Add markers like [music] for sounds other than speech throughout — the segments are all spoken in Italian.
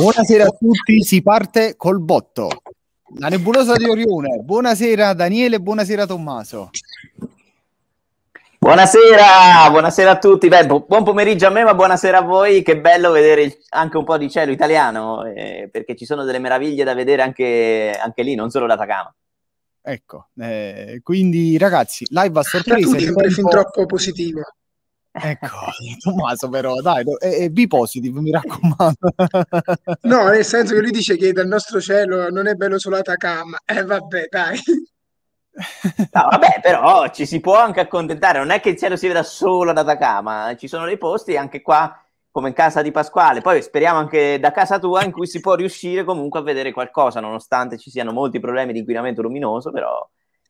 Buonasera a tutti, si parte col botto. La nebulosa di Orione. Buonasera Daniele, buonasera Tommaso. Buonasera, buonasera a tutti. Beh, buon pomeriggio a me, ma buonasera a voi. Che bello vedere anche un po' di cielo italiano, eh, perché ci sono delle meraviglie da vedere anche, anche lì, non solo l'Atacama. Ecco, eh, quindi ragazzi, live a sorpresa. Tutti, è fin troppo positivo. [laughs] Ecco, [laughs] Tommaso però, dai, è, è eh, eh, B-positive, mi raccomando. No, [laughs] nel senso che lui dice che dal nostro cielo non è bello solo Atacama. Eh vabbè, dai. No, vabbè, però ci si può anche accontentare, non è che il cielo si veda solo ad Atacama, ci sono dei posti anche qua, come in casa di Pasquale, poi speriamo anche da casa tua in cui si può riuscire comunque a vedere qualcosa, nonostante ci siano molti problemi di inquinamento luminoso, però...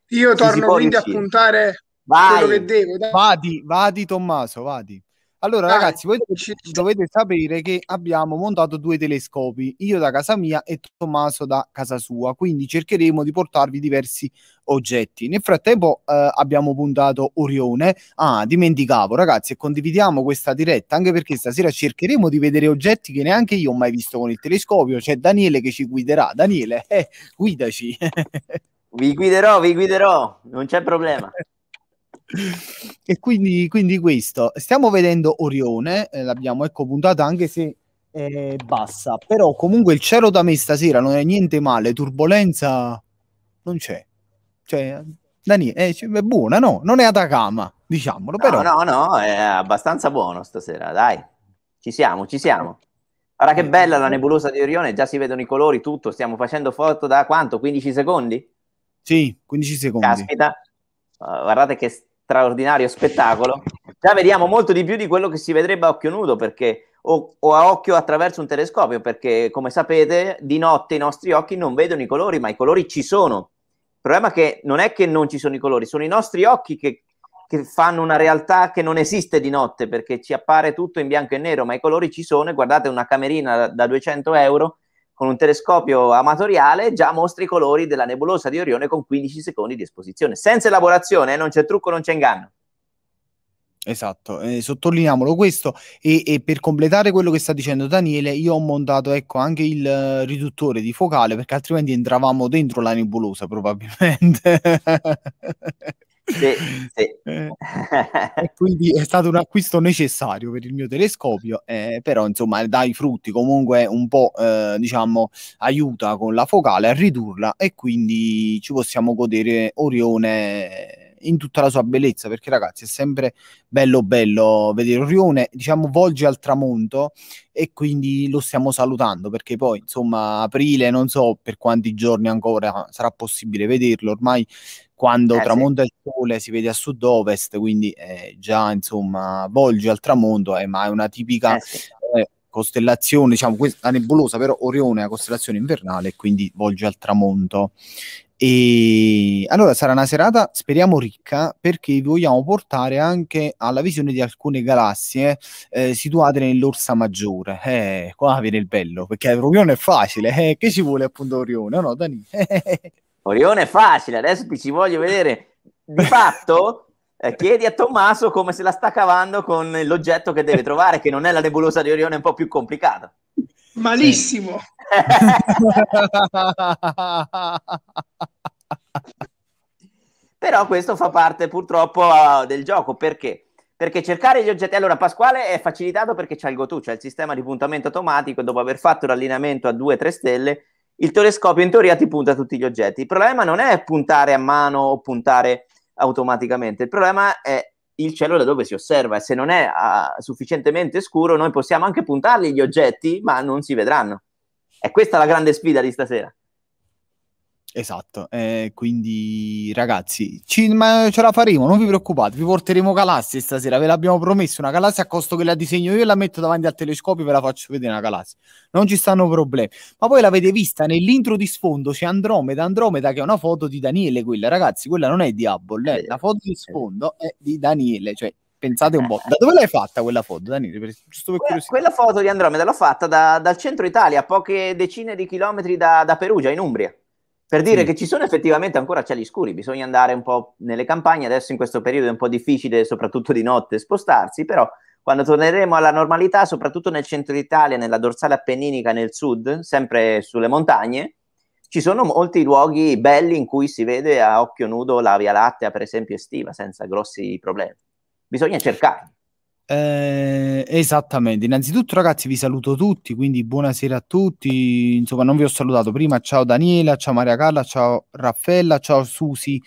Io torno quindi riuscire. a puntare Vai. che devo, dai. Vadi, vadi Tommaso, vadi. Allora, dai. ragazzi, voi dovete, dovete sapere che abbiamo montato due telescopi, io da casa mia e Tommaso da casa sua, quindi cercheremo di portarvi diversi oggetti. Nel frattempo eh, abbiamo puntato Orione. Ah, dimenticavo, ragazzi, e condividiamo questa diretta anche perché stasera cercheremo di vedere oggetti che neanche io ho mai visto con il telescopio. C'è Daniele che ci guiderà. Daniele, eh, [laughs] guidaci. vi guiderò, vi guiderò, non c'è problema. [laughs] e quindi, quindi, questo stiamo vedendo Orione eh, l'abbiamo ecco puntata anche se è eh, bassa però comunque il cielo da me stasera non è niente male turbolenza non c'è cioè Dani, è, eh, è buona no non è Atacama diciamolo no, però no no è abbastanza buono stasera dai ci siamo ci siamo Ora che eh, bella la nebulosa di Orione, già si vedono i colori, tutto, stiamo facendo foto da quanto? 15 secondi? Sì, 15 secondi. Caspita, eh, guardate che straordinario spettacolo, già vediamo molto di più di quello che si vedrebbe a occhio nudo perché o, o, a occhio attraverso un telescopio, perché come sapete di notte i nostri occhi non vedono i colori, ma i colori ci sono. Il problema è che non è che non ci sono i colori, sono i nostri occhi che, che fanno una realtà che non esiste di notte, perché ci appare tutto in bianco e nero, ma i colori ci sono e guardate una camerina da 200 euro con un telescopio amatoriale già mostra i colori della nebulosa di Orione con 15 secondi di esposizione. Senza elaborazione, eh, non c'è trucco, non c'è inganno. Esatto, eh, sottolineiamolo questo e, e, per completare quello che sta dicendo Daniele io ho montato ecco, anche il uh, riduttore di focale perché altrimenti entravamo dentro la nebulosa probabilmente. [laughs] Sì, sì. Eh, quindi è stato un acquisto necessario per il mio telescopio, eh, però insomma dai frutti comunque un po' eh, diciamo aiuta con la focale a ridurla e quindi ci possiamo godere Orione in tutta la sua bellezza, perché ragazzi è sempre bello bello vedere Orione, diciamo volge al tramonto e quindi lo stiamo salutando perché poi insomma aprile non so per quanti giorni ancora sarà possibile vederlo, ormai quando eh, tramonta sì. il sole si vede a sud-ovest, quindi eh, già insomma volge al tramonto, eh, ma è una tipica... Eh, sì eh, costellazione, diciamo, questa nebulosa, però Orione è una costellazione invernale, quindi volge al tramonto. E allora sarà una serata, speriamo, ricca perché vogliamo portare anche alla visione di alcune galassie eh, situate nell'Orsa Maggiore. Eh, qua viene il bello perché Orione è facile. Eh, che ci vuole appunto Orione? No, Dani. [laughs] Orione è facile, adesso ti ci voglio vedere. Di fatto, eh, chiedi a Tommaso come se la sta cavando con l'oggetto che deve trovare, che non è la nebulosa di Orione, è un po' più complicata. Malissimo. [laughs] Però questo fa parte purtroppo uh, del gioco, perché? Perché cercare gli oggetti... Allora, Pasquale è facilitato perché c'è il GoTo, cioè il sistema di puntamento automatico, dopo aver fatto l'allineamento a 2-3 stelle, il telescopio in teoria ti punta tutti gli oggetti. Il problema non è puntare a mano o puntare automaticamente, il problema è il cielo da dove si osserva e se non è uh, sufficientemente scuro noi possiamo anche puntargli gli oggetti ma non si vedranno. E questa è la grande sfida di stasera. Esatto, eh, quindi ragazzi, ci, ce la faremo, non vi preoccupate, vi porteremo galassie stasera, ve l'abbiamo promesso, una galassia a costo che la disegno io e la metto davanti al telescopio e ve la faccio vedere una galassia, non ci stanno problemi. Ma poi l'avete vista nell'intro di sfondo, c'è Andromeda, Andromeda che è una foto di Daniele quella, ragazzi, quella non è di Hubble, eh, la foto di sfondo è di Daniele, cioè pensate un po'. Eh. Da dove l'hai fatta quella foto, Daniele? Per, per quella, quella, foto di Andromeda l'ho fatta da, dal centro Italia, a poche decine di chilometri da, da Perugia, in Umbria per dire sì. che ci sono effettivamente ancora cieli scuri, bisogna andare un po' nelle campagne, adesso in questo periodo è un po' difficile, soprattutto di notte, spostarsi, però quando torneremo alla normalità, soprattutto nel centro Italia, nella dorsale appenninica, nel sud, sempre sulle montagne, ci sono molti luoghi belli in cui si vede a occhio nudo la Via Lattea, per esempio estiva, senza grossi problemi. Bisogna cercarli. Eh, esattamente, innanzitutto ragazzi vi saluto tutti, quindi buonasera a tutti, insomma non vi ho salutato prima, ciao Daniela, ciao Maria Carla, ciao Raffaella, ciao Susi,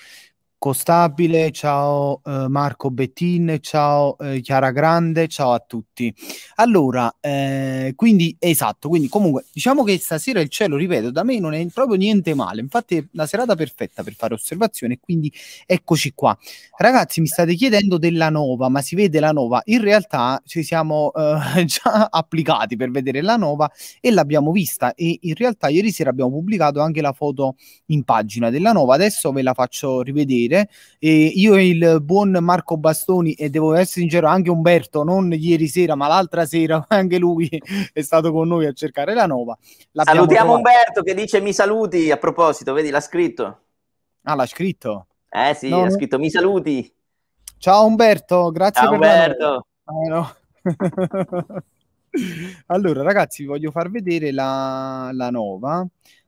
Costabile, ciao eh, Marco Bettin, ciao eh, Chiara Grande, ciao a tutti. Allora, eh, quindi esatto, quindi comunque diciamo che stasera il cielo, ripeto, da me non è proprio niente male, infatti è la serata perfetta per fare osservazione, quindi eccoci qua. Ragazzi, mi state chiedendo della nuova, ma si vede la nuova? In realtà ci siamo eh, [laughs] già applicati per vedere la nuova e l'abbiamo vista e in realtà ieri sera abbiamo pubblicato anche la foto in pagina della nuova, adesso ve la faccio rivedere dire. E io e il buon Marco Bastoni, e devo essere sincero, anche Umberto, non ieri sera, ma l'altra sera, [laughs] anche lui è stato con noi a cercare la nuova. Salutiamo trovata. Umberto che dice mi saluti a proposito, vedi, l'ha scritto. Ah, l'ha scritto? Eh sì, no, l'ha scritto mi saluti. Ciao Umberto, grazie Ciao, per Umberto. Eh, [laughs] allora ragazzi, vi voglio far vedere la, la nuova.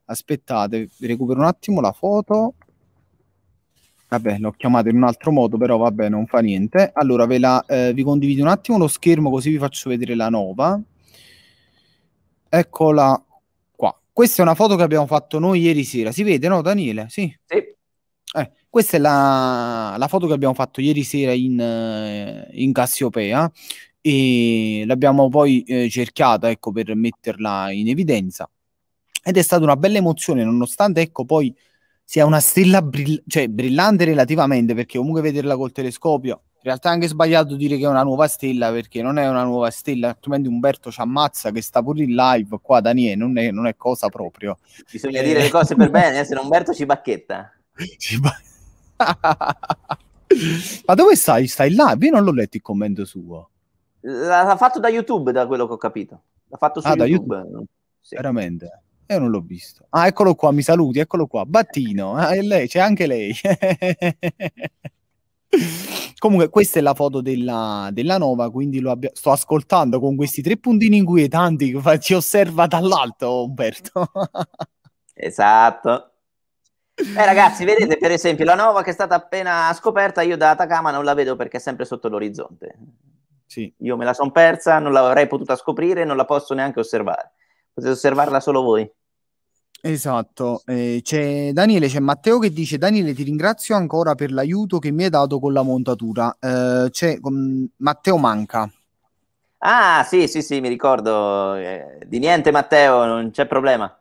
Aspettate, recupero un attimo la foto. Vabbè, l'ho chiamato in un altro modo, però vabbè, non fa niente. Allora, ve la, eh, vi condivido un attimo lo schermo così vi faccio vedere la nuova. Eccola qua. Questa è una foto che abbiamo fatto noi ieri sera. Si vede, no, Daniele? Sì. sì. Eh, questa è la, la, foto che abbiamo fatto ieri sera in, eh, in Cassiopea e l'abbiamo poi eh, cercata ecco, per metterla in evidenza. Ed è stata una bella emozione, nonostante ecco, poi sia una stella brill- cioè, brillante relativamente, perché comunque vederla col telescopio, in realtà è anche sbagliato dire che è una nuova stella, perché non è una nuova stella, altrimenti Umberto ci ammazza che sta pure in live qua, Daniele, non è, non è cosa proprio. Bisogna eh, dire le cose per bene, se no [laughs] Umberto ci bacchetta. Ci ba- [laughs] Ma dove stai? Stai là? Io non l'ho letto il commento suo. L'ha fatto da YouTube, da quello che ho capito. L'ha fatto su ah, YouTube. Da YouTube? Sì. Veramente. Io eh, non l'ho visto. Ah, eccolo qua, mi saluti, eccolo qua. Battino, ah, è lei, c'è anche lei. [laughs] Comunque, questa è la foto della, della Nova, quindi abbia... sto ascoltando con questi tre puntini inquietanti che ci osserva dall'alto, Umberto. [laughs] esatto. Eh, ragazzi, vedete per esempio la Nova che è stata appena scoperta, io da Atacama non la vedo perché è sempre sotto l'orizzonte. Sì. Io me la sono persa, non l'avrei potuta scoprire, non la posso neanche osservare potete osservarla solo voi. Esatto, eh, c'è Daniele, c'è Matteo che dice Daniele ti ringrazio ancora per l'aiuto che mi hai dato con la montatura, eh, c'è con... Matteo Manca. Ah sì sì sì mi ricordo, eh, di niente Matteo, non c'è problema.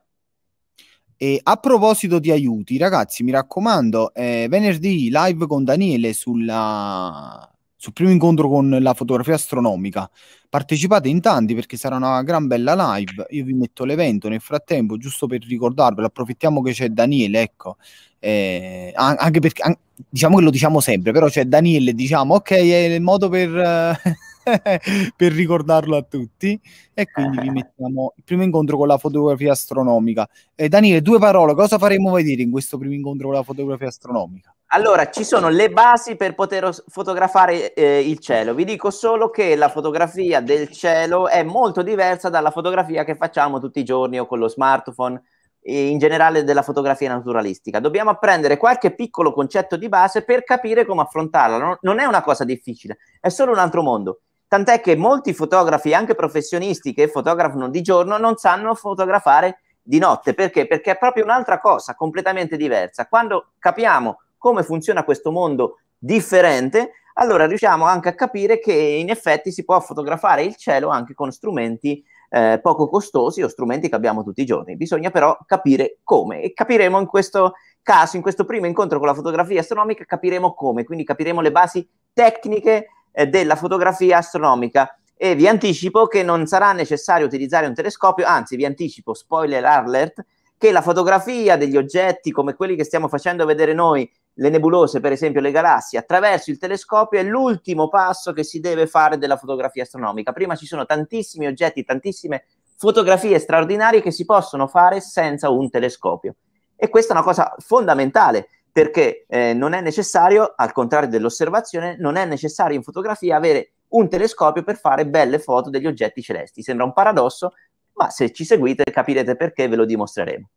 E a proposito di aiuti ragazzi mi raccomando, eh, venerdì live con Daniele sulla... sul primo incontro con la fotografia astronomica, partecipate in tanti perché sarà una gran bella live. Io vi metto l'evento nel frattempo, giusto per ricordarvelo. Approfittiamo che c'è Daniele, ecco. Eh, anche perché an- diciamo che lo diciamo sempre, però c'è Daniele, diciamo, ok, è il modo per. Eh, [laughs] per ricordarlo a tutti e quindi vi eh. mettiamo il primo incontro con la fotografia astronomica. Eh, Daniele, due parole, cosa faremo vedere in questo primo incontro con la fotografia astronomica? Allora, ci sono le basi per poter fotografare eh, il cielo. Vi dico solo che la fotografia del cielo è molto diversa dalla fotografia che facciamo tutti i giorni o con lo smartphone, in generale della fotografia naturalistica. Dobbiamo apprendere qualche piccolo concetto di base per capire come affrontarla. non è una cosa difficile, è solo un altro mondo tant'è che molti fotografi, anche professionisti che fotografano di giorno, non sanno fotografare di notte. Perché? Perché è proprio un'altra cosa, completamente diversa. Quando capiamo come funziona questo mondo differente, allora riusciamo anche a capire che in effetti si può fotografare il cielo anche con strumenti eh, poco costosi o strumenti che abbiamo tutti i giorni. Bisogna però capire come e capiremo in questo caso, in questo primo incontro con la fotografia astronomica, capiremo come, quindi capiremo le basi tecniche eh, della fotografia astronomica e vi anticipo che non sarà necessario utilizzare un telescopio, anzi vi anticipo, spoiler alert, che la fotografia degli oggetti come quelli che stiamo facendo vedere noi, le nebulose per esempio, le galassie, attraverso il telescopio è l'ultimo passo che si deve fare della fotografia astronomica. Prima ci sono tantissimi oggetti, tantissime fotografie straordinarie che si possono fare senza un telescopio. E questa è una cosa fondamentale perché eh, non è necessario, al contrario dell'osservazione, non è necessario in fotografia avere un telescopio per fare belle foto degli oggetti celesti. Sembra un paradosso, ma se ci seguite capirete perché ve lo dimostreremo.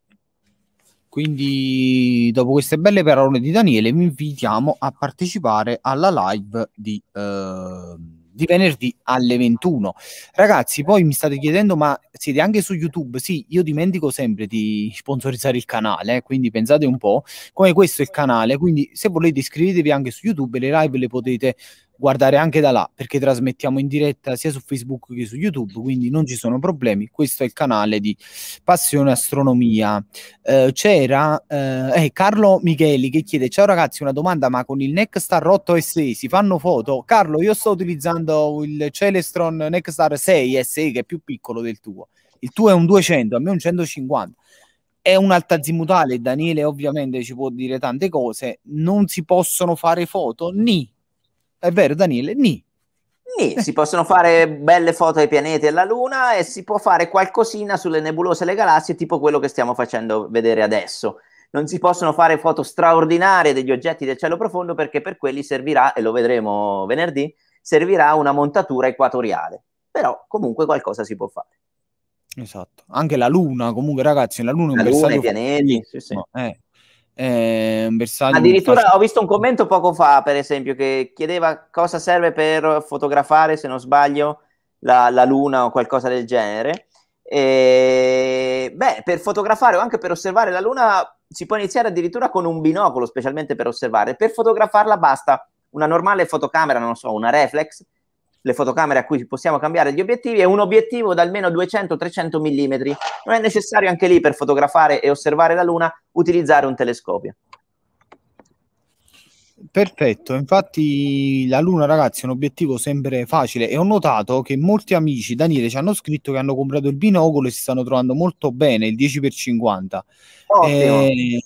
Quindi, dopo queste belle parole di Daniele, vi invitiamo a partecipare alla live di... Uh di venerdì alle 21. Ragazzi, poi mi state chiedendo, ma siete anche su YouTube? Sì, io dimentico sempre di sponsorizzare il canale, eh, quindi pensate un po', come questo è il canale, quindi se volete iscrivetevi anche su YouTube, le live le potete guardare anche da là perché trasmettiamo in diretta sia su Facebook che su YouTube, quindi non ci sono problemi. Questo è il canale di Passione Astronomia. Eh, c'era eh, eh Carlo Micheli che chiede: Ciao ragazzi, una domanda, ma con il Nextar 8 SE si fanno foto? Carlo, io sto utilizzando il Celestron Nextar 6 SE che è più piccolo del tuo. Il tuo è un 200, a me è un 150 è un'altazimutale, Daniele ovviamente ci può dire tante cose, non si possono fare foto, ni, è vero, Daniele? Ni. Ni. [laughs] Si possono fare belle foto ai pianeti e alla Luna e si può fare qualcosina sulle nebulose e le galassie, tipo quello che stiamo facendo vedere adesso. Non si possono fare foto straordinarie degli oggetti del cielo profondo perché per quelli servirà, e lo vedremo venerdì, servirà una montatura equatoriale. Però comunque qualcosa si può fare. Esatto, anche la Luna, comunque ragazzi, la Luna, la luna i pianeti, sì, sì. No, eh, eh, un bersaglio. Addirittura facile. ho visto un commento poco fa, per esempio, che chiedeva cosa serve per fotografare, se non sbaglio, la, la luna o qualcosa del genere. E, beh, per fotografare o anche per osservare la luna si può iniziare addirittura con un binocolo, specialmente per osservare. Per fotografarla basta una normale fotocamera, non so, una reflex, le fotocamere a cui possiamo cambiare gli obiettivi, è un obiettivo da almeno 200-300 mm. Non è necessario anche lì per fotografare e osservare la Luna utilizzare un telescopio. Perfetto, infatti la Luna ragazzi è un obiettivo sempre facile e ho notato che molti amici, Daniele, ci hanno scritto che hanno comprato il binocolo e si stanno trovando molto bene, il 10x50. Ottimo. Eh,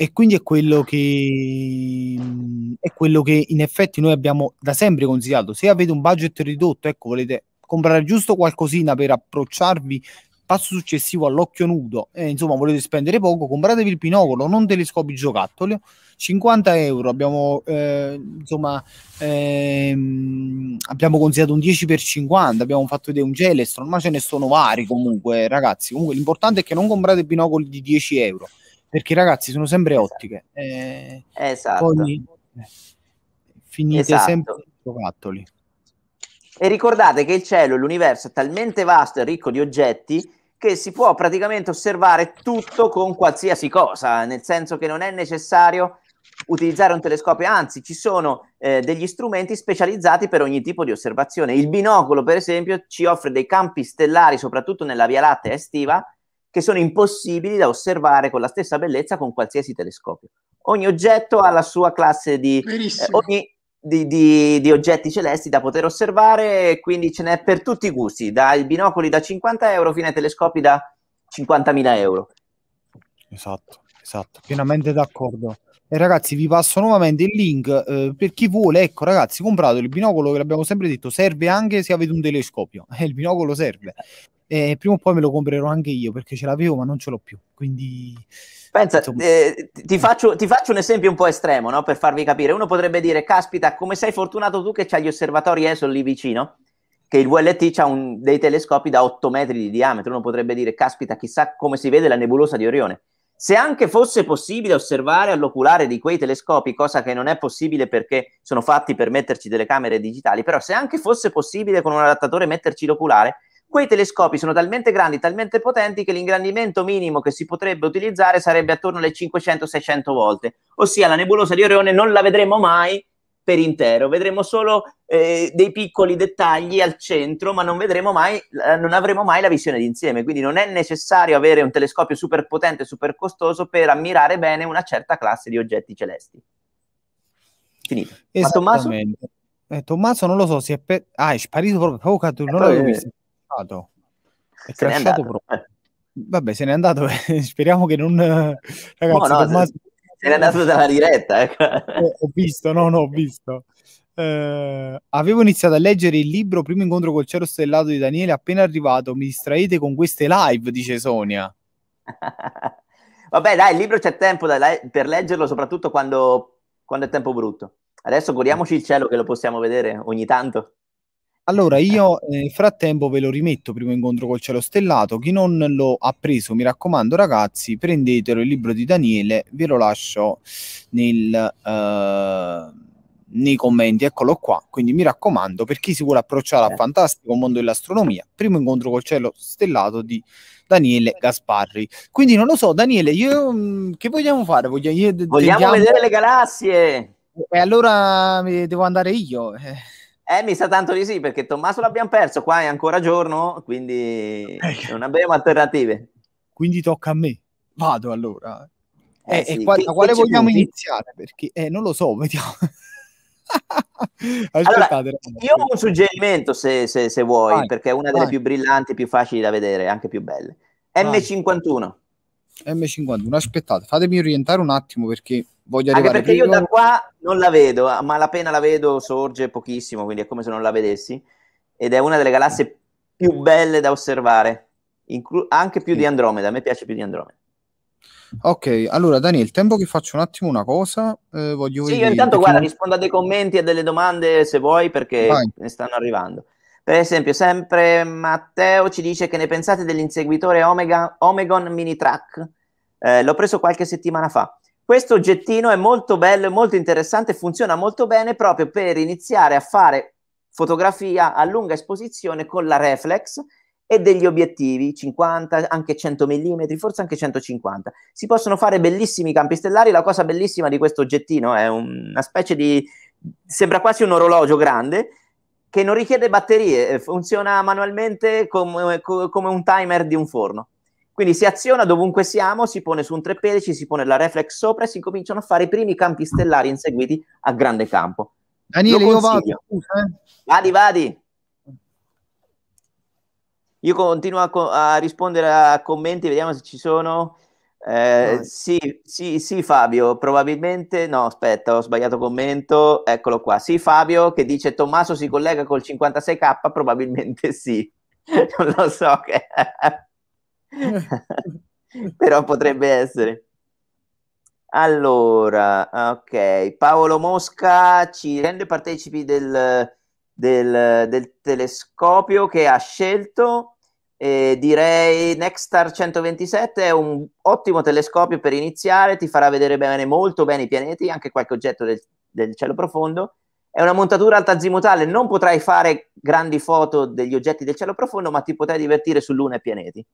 e quindi è quello, che, mhmm, è quello che in effetti noi abbiamo da sempre consigliato. Se avete un budget ridotto, ecco, volete comprare giusto qualcosina per approcciarvi passo successivo all'occhio nudo, eh, insomma volete spendere poco, compratevi il pinocolo, non telescopi giocattoli, 50 euro, abbiamo, eh, insomma, ehm, abbiamo consigliato un 10 per 50, abbiamo fatto vedere un Gelestron, ma ce ne sono vari comunque ragazzi, comunque l'importante è che non comprate binocoli di 10 euro, perché ragazzi sono sempre esatto. ottiche. Eh, esatto. Poi, eh, finite esatto. sempre giocattoli. E ricordate che il cielo e l'universo è talmente vasto e ricco di oggetti che si può praticamente osservare tutto con qualsiasi cosa, nel senso che non è necessario utilizzare un telescopio, anzi ci sono eh, degli strumenti specializzati per ogni tipo di osservazione. Il binocolo, per esempio, ci offre dei campi stellari, soprattutto nella Via Lattea estiva, che sono impossibili da osservare con la stessa bellezza con qualsiasi telescopio. Ogni oggetto ha la sua classe di, eh, ogni, di, di, di, oggetti celesti da poter osservare, quindi ce n'è per tutti i gusti, dai binocoli da 50 euro fino ai telescopi da 50.000 euro. Esatto, esatto, pienamente d'accordo. E ragazzi, vi passo nuovamente il link eh, per chi vuole. Ecco, ragazzi, comprate il binocolo che l'abbiamo sempre detto, serve anche se avete un telescopio. [laughs] Eh, il binocolo serve eh, prima o poi me lo comprerò anche io perché ce l'avevo ma non ce l'ho più. Quindi Pensa, eh, ti, faccio, ti, faccio, un esempio un po' estremo no? per farvi capire. Uno potrebbe dire: Caspita, come sei fortunato tu che c'hai gli osservatori ESOL lì vicino? Che il VLT ha un, dei telescopi da 8 metri di diametro. Uno potrebbe dire: Caspita, chissà come si vede la nebulosa di Orione. Se anche fosse possibile osservare all'oculare di quei telescopi, cosa che non è possibile perché sono fatti per metterci delle camere digitali, però se anche fosse possibile con un adattatore metterci l'oculare, Quei telescopi sono talmente grandi, talmente potenti che l'ingrandimento minimo che si potrebbe utilizzare sarebbe attorno alle 500-600 volte, ossia la nebulosa di Orione non la vedremo mai per intero, vedremo solo eh, dei piccoli dettagli al centro, ma non, vedremo mai, eh, non avremo mai la visione d'insieme, quindi non è necessario avere un telescopio super potente, e super costoso per ammirare bene una certa classe di oggetti celesti. Finito. Esattamente. Tommaso? Eh, Tommaso non lo so, si è, pe- ah, è sparito proprio, oh, cazzo, non eh, l'avevo visto crashato. È se crashato proprio. Vabbè, se n'è andato. [laughs] Speriamo che non... Ragazzi, no, no, Tommaso... se n'è andato dalla diretta. Ecco. Ho, eh, ho visto, no, no, ho visto. Uh, avevo iniziato a leggere il libro Primo incontro col cielo stellato di Daniele. Appena arrivato, mi distraete con queste live, dice Sonia. [laughs] Vabbè, dai, il libro c'è tempo le- per leggerlo, soprattutto quando, quando, è tempo brutto. Adesso godiamoci il cielo che lo possiamo vedere ogni tanto. Allora, eh. io eh, nel frattempo ve lo rimetto primo incontro col cielo stellato. Chi non lo ha preso, mi raccomando, ragazzi, prendetelo il libro di Daniele, ve lo lascio nel, eh, nei commenti, eccolo qua. Quindi mi raccomando, per chi si vuole approcciare al eh. fantastico mondo dell'astronomia, primo incontro col cielo stellato di Daniele Gasparri. Quindi non lo so, Daniele, io, mm, che vogliamo fare? Vogliamo, vogliamo vediamo... vedere le galassie. E allora devo andare io. Eh. Eh, mi sa tanto di sì, perché Tommaso l'abbiamo perso, qua è ancora giorno, quindi eh. non abbiamo alternative. Quindi tocca a me. Vado allora. Eh, eh sì. e quale, che, quale che vogliamo iniziare? Perché eh, non lo so, [laughs] vediamo. allora, io ho un suggerimento se, se, se vuoi, vai, perché è una vai. delle più brillanti, più facili da vedere, anche più belle. M51. M51, aspettate, fatemi orientare un attimo perché voglio Anche perché prima. io da qua non la vedo, ma la pena la vedo, sorge pochissimo, quindi è come se non la vedessi. Ed è una delle galassie più belle da osservare, inclu- anche più sì. di Andromeda. A me piace più di Andromeda. Ok, allora Daniel, tempo che faccio un attimo una cosa, eh, voglio Sì, io intanto guarda, non... rispondo a dei commenti e a delle domande se vuoi perché Vai. ne stanno arrivando. Per esempio, sempre Matteo ci dice che ne pensate dell'inseguitore Omega, Omegon Mini Track? Eh, l'ho preso qualche settimana fa. Questo oggettino è molto bello e molto interessante, funziona molto bene proprio per iniziare a fare fotografia a lunga esposizione con la reflex e degli obiettivi 50, anche 100 mm, forse anche 150. Si possono fare bellissimi campi stellari, la cosa bellissima di questo oggettino è una specie di sembra quasi un orologio grande che non richiede batterie, eh, funziona manualmente come, come un timer di un forno. Quindi si aziona dovunque siamo, si pone su un ci si pone la reflex sopra e si cominciano a fare i primi campi stellari inseguiti a grande campo. Daniele, io vado. Eh. Vadi, vadi. Io continuo a, co- a, rispondere a commenti, vediamo se ci sono. Eh, sì, sì, sì, Fabio, probabilmente no, aspetta, ho sbagliato commento, eccolo qua. Sì, Fabio che dice Tommaso si collega col 56k, [laughs] probabilmente sì. [laughs] non lo so che... [laughs] Però potrebbe essere. Allora, ok, Paolo Mosca ci rende partecipi del, del, del telescopio che ha scelto. E direi Nextar 127 è un ottimo telescopio per iniziare, ti farà vedere bene, molto bene i pianeti, anche qualche oggetto del, del cielo profondo. È una montatura alta altazimutale, non potrai fare grandi foto degli oggetti del cielo profondo, ma ti potrai divertire su Luna e pianeti.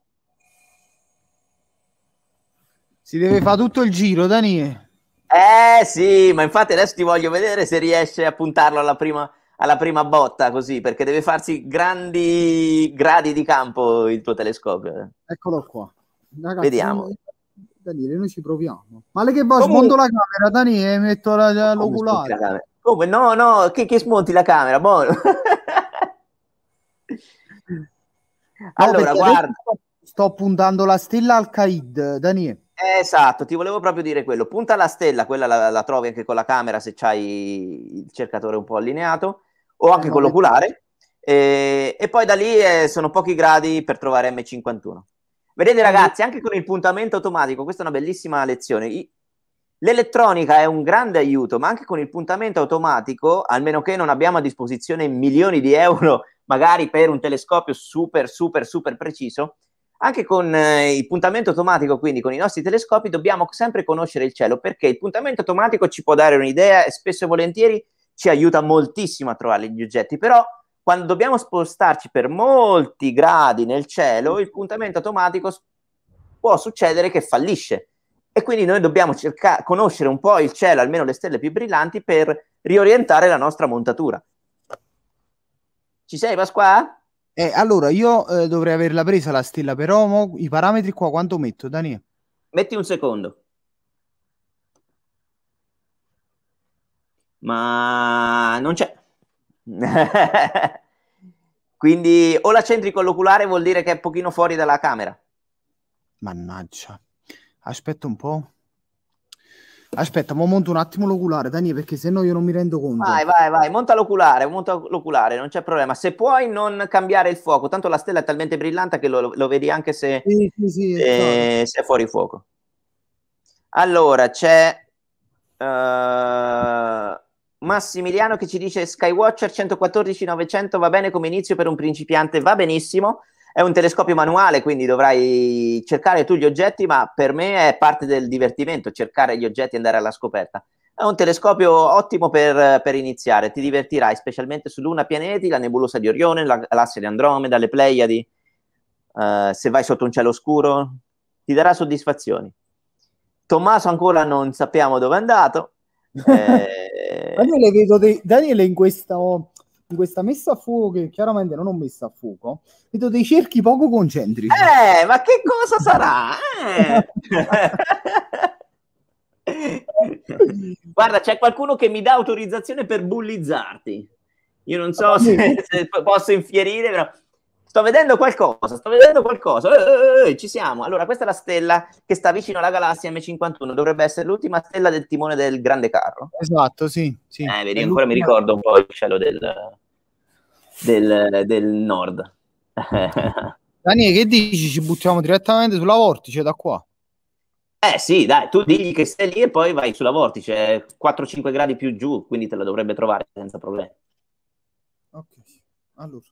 Si deve fare tutto il giro, Daniele. Eh sì, ma infatti adesso ti voglio vedere se riesce a puntarlo alla prima, alla prima botta così, perché deve farsi grandi gradi di campo il tuo telescopio. Eccolo qua. Ragazzi, Vediamo. Noi, Daniele, noi ci proviamo. Male che va, boh, Comunque... smonto la camera, Daniele, metto la, la, l'oculare. Come? No, no, che, che smonti la camera, buono. Boh. [laughs] allora, guarda. Sto puntando la stella al Qaid, Daniele. Esatto, ti volevo proprio dire quello. Punta alla stella, quella la, la trovi anche con la camera se c'hai il cercatore un po' allineato, o anche esatto. eh, con l'oculare. E, e, poi da lì eh, sono pochi gradi per trovare M51. Vedete ragazzi, anche con il puntamento automatico, questa è una bellissima lezione. I, l'elettronica è un grande aiuto, ma anche con il puntamento automatico, almeno che non abbiamo a disposizione milioni di euro, [laughs] magari per un telescopio super, super, super preciso, anche con eh, il puntamento automatico, quindi con i nostri telescopi, dobbiamo sempre conoscere il cielo perché il puntamento automatico ci può dare un'idea e spesso e volentieri ci aiuta moltissimo a trovare gli oggetti, però quando dobbiamo spostarci per molti gradi nel cielo, il puntamento automatico può succedere che fallisce e quindi noi dobbiamo cercare, conoscere un po' il cielo, almeno le stelle più brillanti, per riorientare la nostra montatura. Ci sei Pasqua? Eh, allora, io eh, dovrei averla presa la stella, però mo, i parametri qua quanto metto, Daniele? Metti un secondo. Ma non c'è. [laughs] Quindi o la centri con l'oculare vuol dire che è un pochino fuori dalla camera. Mannaggia. Aspetta un po'. Aspetta, ma monto un attimo l'oculare, Dani, perché se no io non mi rendo conto. Vai, vai, vai, monta l'oculare, monta l'oculare, non c'è problema. Se puoi non cambiare il fuoco, tanto la stella è talmente brillante che lo, lo vedi anche se, sì, sì, sì, se, se, è fuori fuoco. Allora, c'è uh, Massimiliano che ci dice Skywatcher 114-900 va bene come inizio per un principiante, va benissimo è un telescopio manuale, quindi dovrai cercare tu gli oggetti, ma per me è parte del divertimento cercare gli oggetti e andare alla scoperta. È un telescopio ottimo per, per iniziare, ti divertirai, specialmente su Luna pianeti, la nebulosa di Orione, la galassia di Andromeda, le Pleiadi. Uh, se vai sotto un cielo scuro, ti darà soddisfazioni. Tommaso ancora non sappiamo dove è andato. [laughs] Eh... Daniele, vedo dei, Daniele in questo di questa messa a fuoco, che chiaramente non ho messa a fuoco, vedo dei cerchi poco concentrici. Eh, ma che cosa sarà? Eh. [laughs] Guarda, c'è qualcuno che mi dà autorizzazione per bullizzarti. Io non so ah, se, se posso infierire, però sto vedendo qualcosa, sto vedendo qualcosa. Eh eh, eh, eh, ci siamo. Allora, questa è la stella che sta vicino alla galassia M51, dovrebbe essere l'ultima stella del timone del grande carro. Esatto, sì. sì. Eh, vedi, ancora mi ricordo un po' il cielo del, del, del nord. Daniele, che dici? Ci buttiamo direttamente sulla vortice da qua? Eh sì, dai, tu digli che sei lì e poi vai sulla vortice, 4-5 gradi più giù, quindi te la dovrebbe trovare senza problemi. Ok, allora.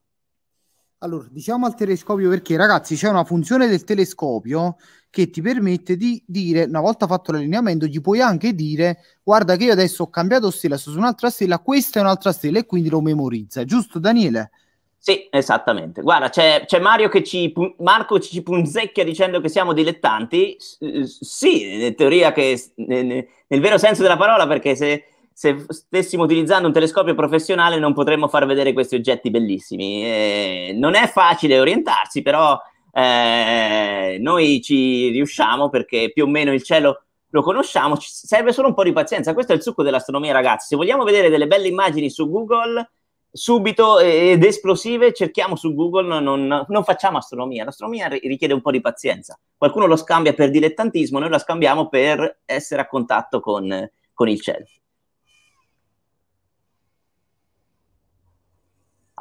Allora, diciamo al telescopio perché, ragazzi, c'è una funzione del telescopio che ti permette di dire, una volta fatto l'allineamento, gli puoi anche dire, guarda che io adesso ho cambiato stella, sono su un'altra stella, questa è un'altra stella e quindi lo memorizza, giusto Daniele? Sì, esattamente. Guarda, c'è, c'è Mario che ci, Marco ci punzecchia dicendo che siamo dilettanti. S- sì, in teoria che, nel, nel vero senso della parola, perché se se stessimo utilizzando un telescopio professionale non potremmo far vedere questi oggetti bellissimi. Eh, non è facile orientarsi, però eh, noi ci riusciamo perché più o meno il cielo lo conosciamo, ci serve solo un po' di pazienza. Questo è il succo dell'astronomia, ragazzi. Se vogliamo vedere delle belle immagini su Google, subito ed esplosive, cerchiamo su Google, non, non, facciamo astronomia. L'astronomia richiede un po' di pazienza. Qualcuno lo scambia per dilettantismo, noi la scambiamo per essere a contatto con, con il cielo.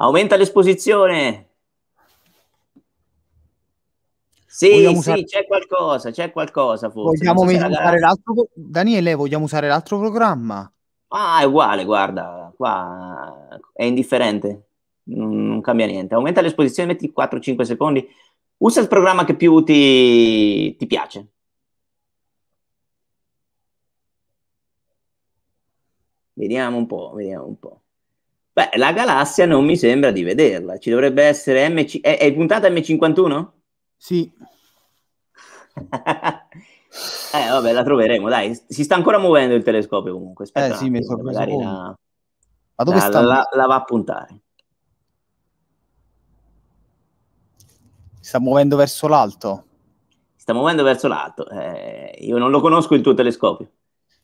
Aumenta l'esposizione. Sì, vogliamo sì, c'è qualcosa, c'è qualcosa forse. Vogliamo so usare la l'altro... Daniele, vogliamo usare l'altro programma? Ah, è uguale, guarda, qua è indifferente, non cambia niente. Aumenta l'esposizione, metti 4-5 secondi. Usa il programma che più ti, ti piace. Vediamo un po', vediamo un po'. Beh, la galassia non mi sembra di vederla. Ci dovrebbe essere MC... È, è puntata M51? Sì. [laughs] eh, vabbè, la troveremo, dai. Si sta ancora muovendo il telescopio comunque. Aspetta eh, sì, mi sono magari la... Ma dove la, sta? La, la va a puntare. Si sta muovendo verso l'alto. Si sta muovendo verso l'alto. Eh, io non lo conosco il tuo telescopio.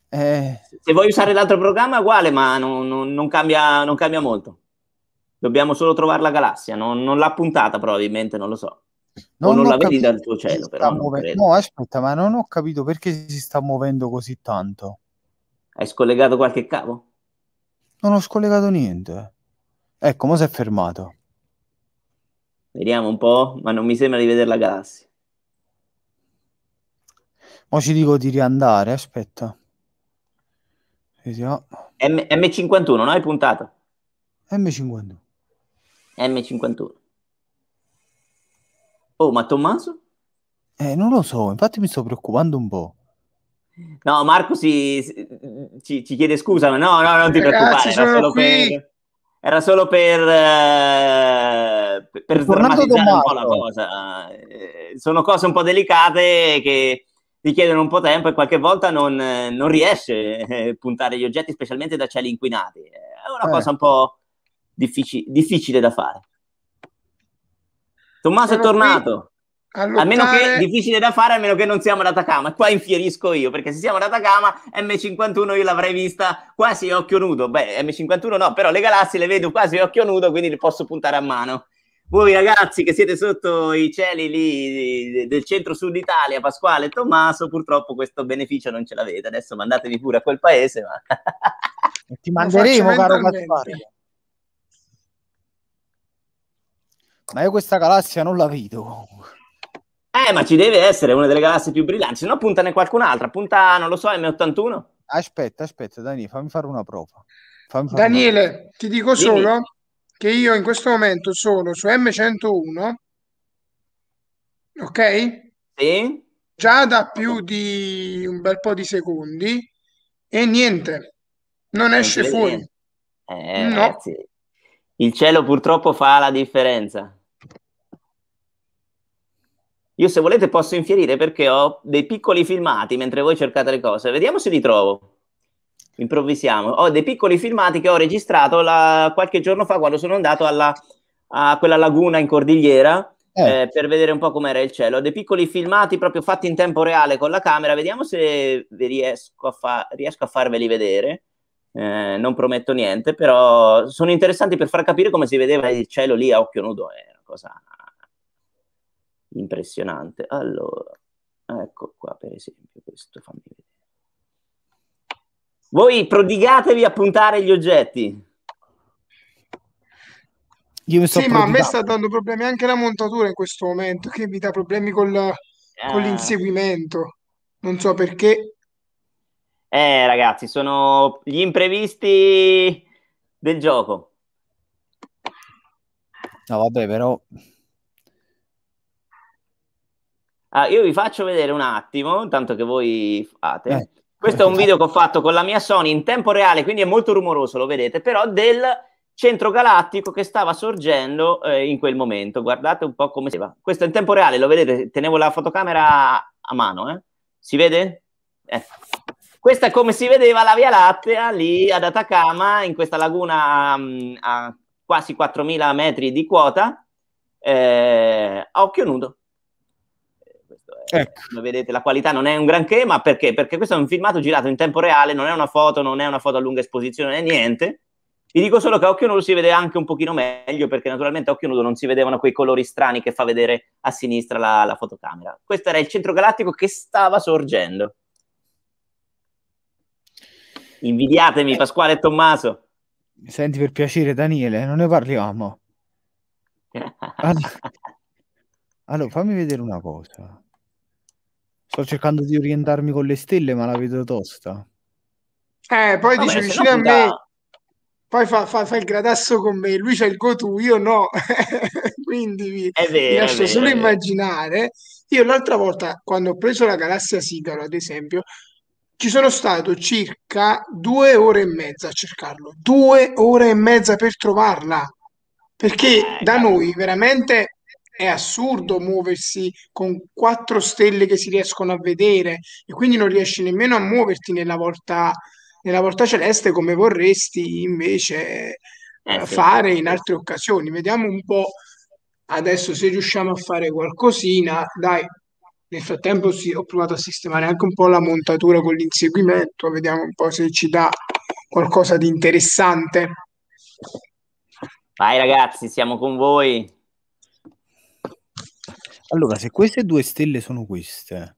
Eh... Se vuoi usare l'altro programma, uguale, ma non, non, non, cambia, non cambia, molto. Dobbiamo solo trovare la galassia. Non, l'ha puntata, probabilmente, non lo so. Non, non la capito. vedi dal tuo cielo, però. Muove... No, aspetta, ma non ho capito perché si sta muovendo così tanto. Hai scollegato qualche cavo? Non ho scollegato niente. Ecco, ma si è fermato. Vediamo un po', ma non mi sembra di vedere la galassia. Mo ci dico di riandare, aspetta. Vediamo. M- M51, non hai puntato? M51. M51. Oh, ma Tommaso? Eh, non lo so, infatti mi sto preoccupando un po'. No, Marco si, si, ci, ci, chiede scusa, ma no, no, non ti eh, Ragazzi, preoccupare, era solo per, era solo per, eh, per, per un po' la cosa. Eh, sono cose un po' delicate che richiedono un po' tempo e qualche volta non, eh, non riesce a eh, puntare gli oggetti, specialmente da cieli inquinati. Eh, è una eh. cosa un po' diffici- difficile da fare. Tommaso Sono è tornato. Lottare... Almeno che difficile da fare, a meno che non siamo ad Atacama. Qua infierisco io, perché se siamo ad Atacama, M51 io l'avrei vista quasi occhio nudo. Beh, M51 no, però le galassie le vedo quasi occhio nudo, quindi le posso puntare a mano voi ragazzi che siete sotto i cieli lì del centro-sud Italia, Pasquale e Tommaso, purtroppo questo beneficio non ce l'avete. Adesso mandatevi pure a quel paese, ma... [laughs] Ti manderemo, caro Pasquale. Ma io questa galassia non la vedo. Eh, ma ci deve essere una delle galassie più brillanti, se no puntane qualcun'altra, punta, non lo so, M81. Aspetta, aspetta, Dani, fammi fare una prova. Fammi Daniele, una prova. ti dico Dimmi. solo che io in questo momento sono su M101, ok? Sì. Già da più di un bel po' di secondi e niente, non, non esce fuori. Eh, no. Ragazzi, il cielo purtroppo fa la differenza. Io se volete posso infierire perché ho dei piccoli filmati mentre voi cercate le cose. Vediamo se li trovo improvvisiamo. Ho dei piccoli filmati che ho registrato la, qualche giorno fa quando sono andato alla, a quella laguna in cordigliera eh. Eh, per vedere un po' com'era il cielo. Ho dei piccoli filmati proprio fatti in tempo reale con la camera, vediamo se riesco a, fa- riesco a farveli vedere. Eh, non prometto niente, però sono interessanti per far capire come si vedeva il cielo lì a occhio nudo. È una cosa impressionante. Allora, ecco qua per esempio, questo fammi vedere. Voi prodigatevi a puntare gli oggetti. Io mi sto sì, prodigato. ma a me sta dando problemi anche la montatura in questo momento, che mi dà problemi col, ah. con eh. l'inseguimento. Non so perché. Eh, ragazzi, sono gli imprevisti del gioco. No, vabbè, però... Ah, io vi faccio vedere un attimo, intanto che voi fate. Eh. Questo è un video che ho fatto con la mia Sony in tempo reale, quindi è molto rumoroso, lo vedete, però del centro galattico che stava sorgendo eh, in quel momento. Guardate un po' come si va. Questo è in tempo reale, lo vedete, tenevo la fotocamera a mano, eh? Si vede? Eh. Questa è come si vedeva la Via Lattea lì ad Atacama, in questa laguna mh, mm, a quasi 4.000 metri di quota, eh, a occhio nudo ecco. come vedete la qualità non è un granché, ma perché? Perché questo è un filmato girato in tempo reale, non è una foto, non è una foto a lunga esposizione, non è niente. Vi dico solo che a occhio nudo si vede anche un pochino meglio, perché naturalmente a occhio nudo non si vedevano quei colori strani che fa vedere a sinistra la, la fotocamera. Questo era il centro galattico che stava sorgendo. Invidiatemi, eh. Pasquale e Tommaso. Mi Senti per piacere, Daniele, eh, non ne parliamo. [laughs] Allora, allora fammi vedere una cosa. Sto cercando di orientarmi con le stelle, ma la vedo tosta. Eh, poi Vabbè, dice vicino a me, poi fa, fa, fa, il gradasso con me, lui c'è il gotu, io no. [laughs] Quindi vi, vero, vi lascio vero, solo immaginare. Io l'altra volta, quando ho preso la galassia Sigaro, ad esempio, ci sono stato circa due ore e mezza a cercarlo, due ore e mezza per trovarla, perché eh, da noi veramente è assurdo muoversi con quattro stelle che si riescono a vedere e quindi non riesci nemmeno a muoverti nella volta, nella volta celeste come vorresti invece eh, eh fare in altre occasioni. Vediamo un po' adesso se riusciamo a fare qualcosina. Dai, nel frattempo sì, ho provato a sistemare anche un po' la montatura con l'inseguimento, vediamo un po' se ci dà qualcosa di interessante. Vai ragazzi, siamo con voi. Allora, se queste due stelle sono queste...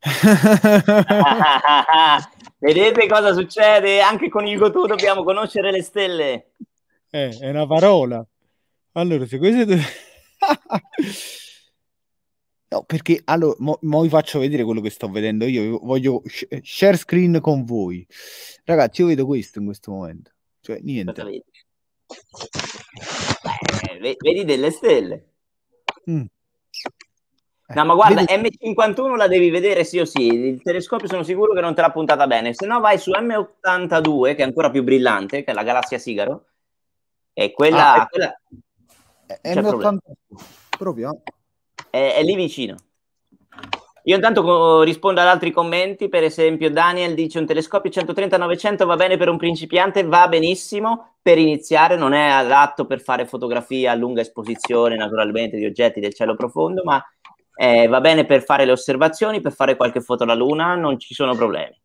[laughs] Vedete cosa succede? Anche con il Gotù dobbiamo conoscere le stelle. Eh, è una parola. Allora, se queste due... [laughs] No, perché allora, mo, vi faccio vedere quello che sto vedendo io. Voglio sh- share screen con voi. Ragazzi, io vedo questo in questo momento. Cioè, niente. Vedi? Eh, vedi delle stelle. Mm. No, ma eh, guarda, M51 la devi vedere sì o sì, il telescopio sono sicuro che non te l'ha puntata bene, se no vai su M82, che è ancora più brillante, che è la galassia Sigaro, e quella... Ah, è... quella... Eh, M82, Proviamo. È, è, lì vicino. Io intanto co- rispondo ad altri commenti, per esempio Daniel dice un telescopio 130-900 va bene per un principiante, va benissimo per iniziare, non è adatto per fare fotografia a lunga esposizione naturalmente di oggetti del cielo profondo, ma eh, va bene per fare le osservazioni, per fare qualche foto alla Luna, non ci sono problemi.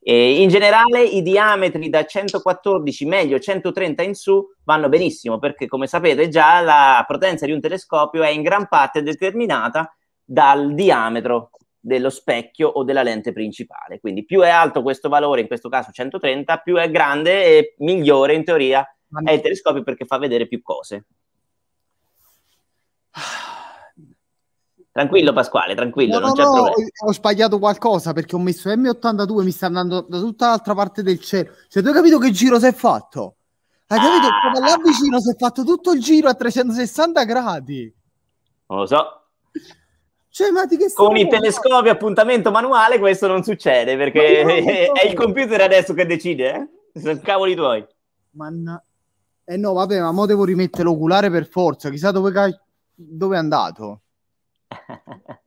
E in generale i diametri da 114, meglio 130 in su, vanno benissimo perché come sapete già la potenza di un telescopio è in gran parte determinata dal diametro dello specchio o della lente principale. Quindi più è alto questo valore, in questo caso 130, più è grande e migliore in teoria è il telescopio perché fa vedere più cose. Tranquillo Pasquale, tranquillo, no, non no, c'è no, problema. Eh, ho sbagliato qualcosa perché ho messo M82, mi sta andando da tutta l'altra parte del cielo. Cioè, tu hai capito che giro si è fatto? Hai capito? Ah. Da là vicino si è fatto tutto il giro a 360 gradi. Non lo so. Cioè, ma di che Con il telescopio appuntamento manuale questo non succede perché è, [laughs] è il computer adesso che decide, eh? Sono cavoli tuoi. Manna... Eh no, vabbè, ma mo devo rimettere l'oculare per forza. Chissà dove, ca... dove è andato.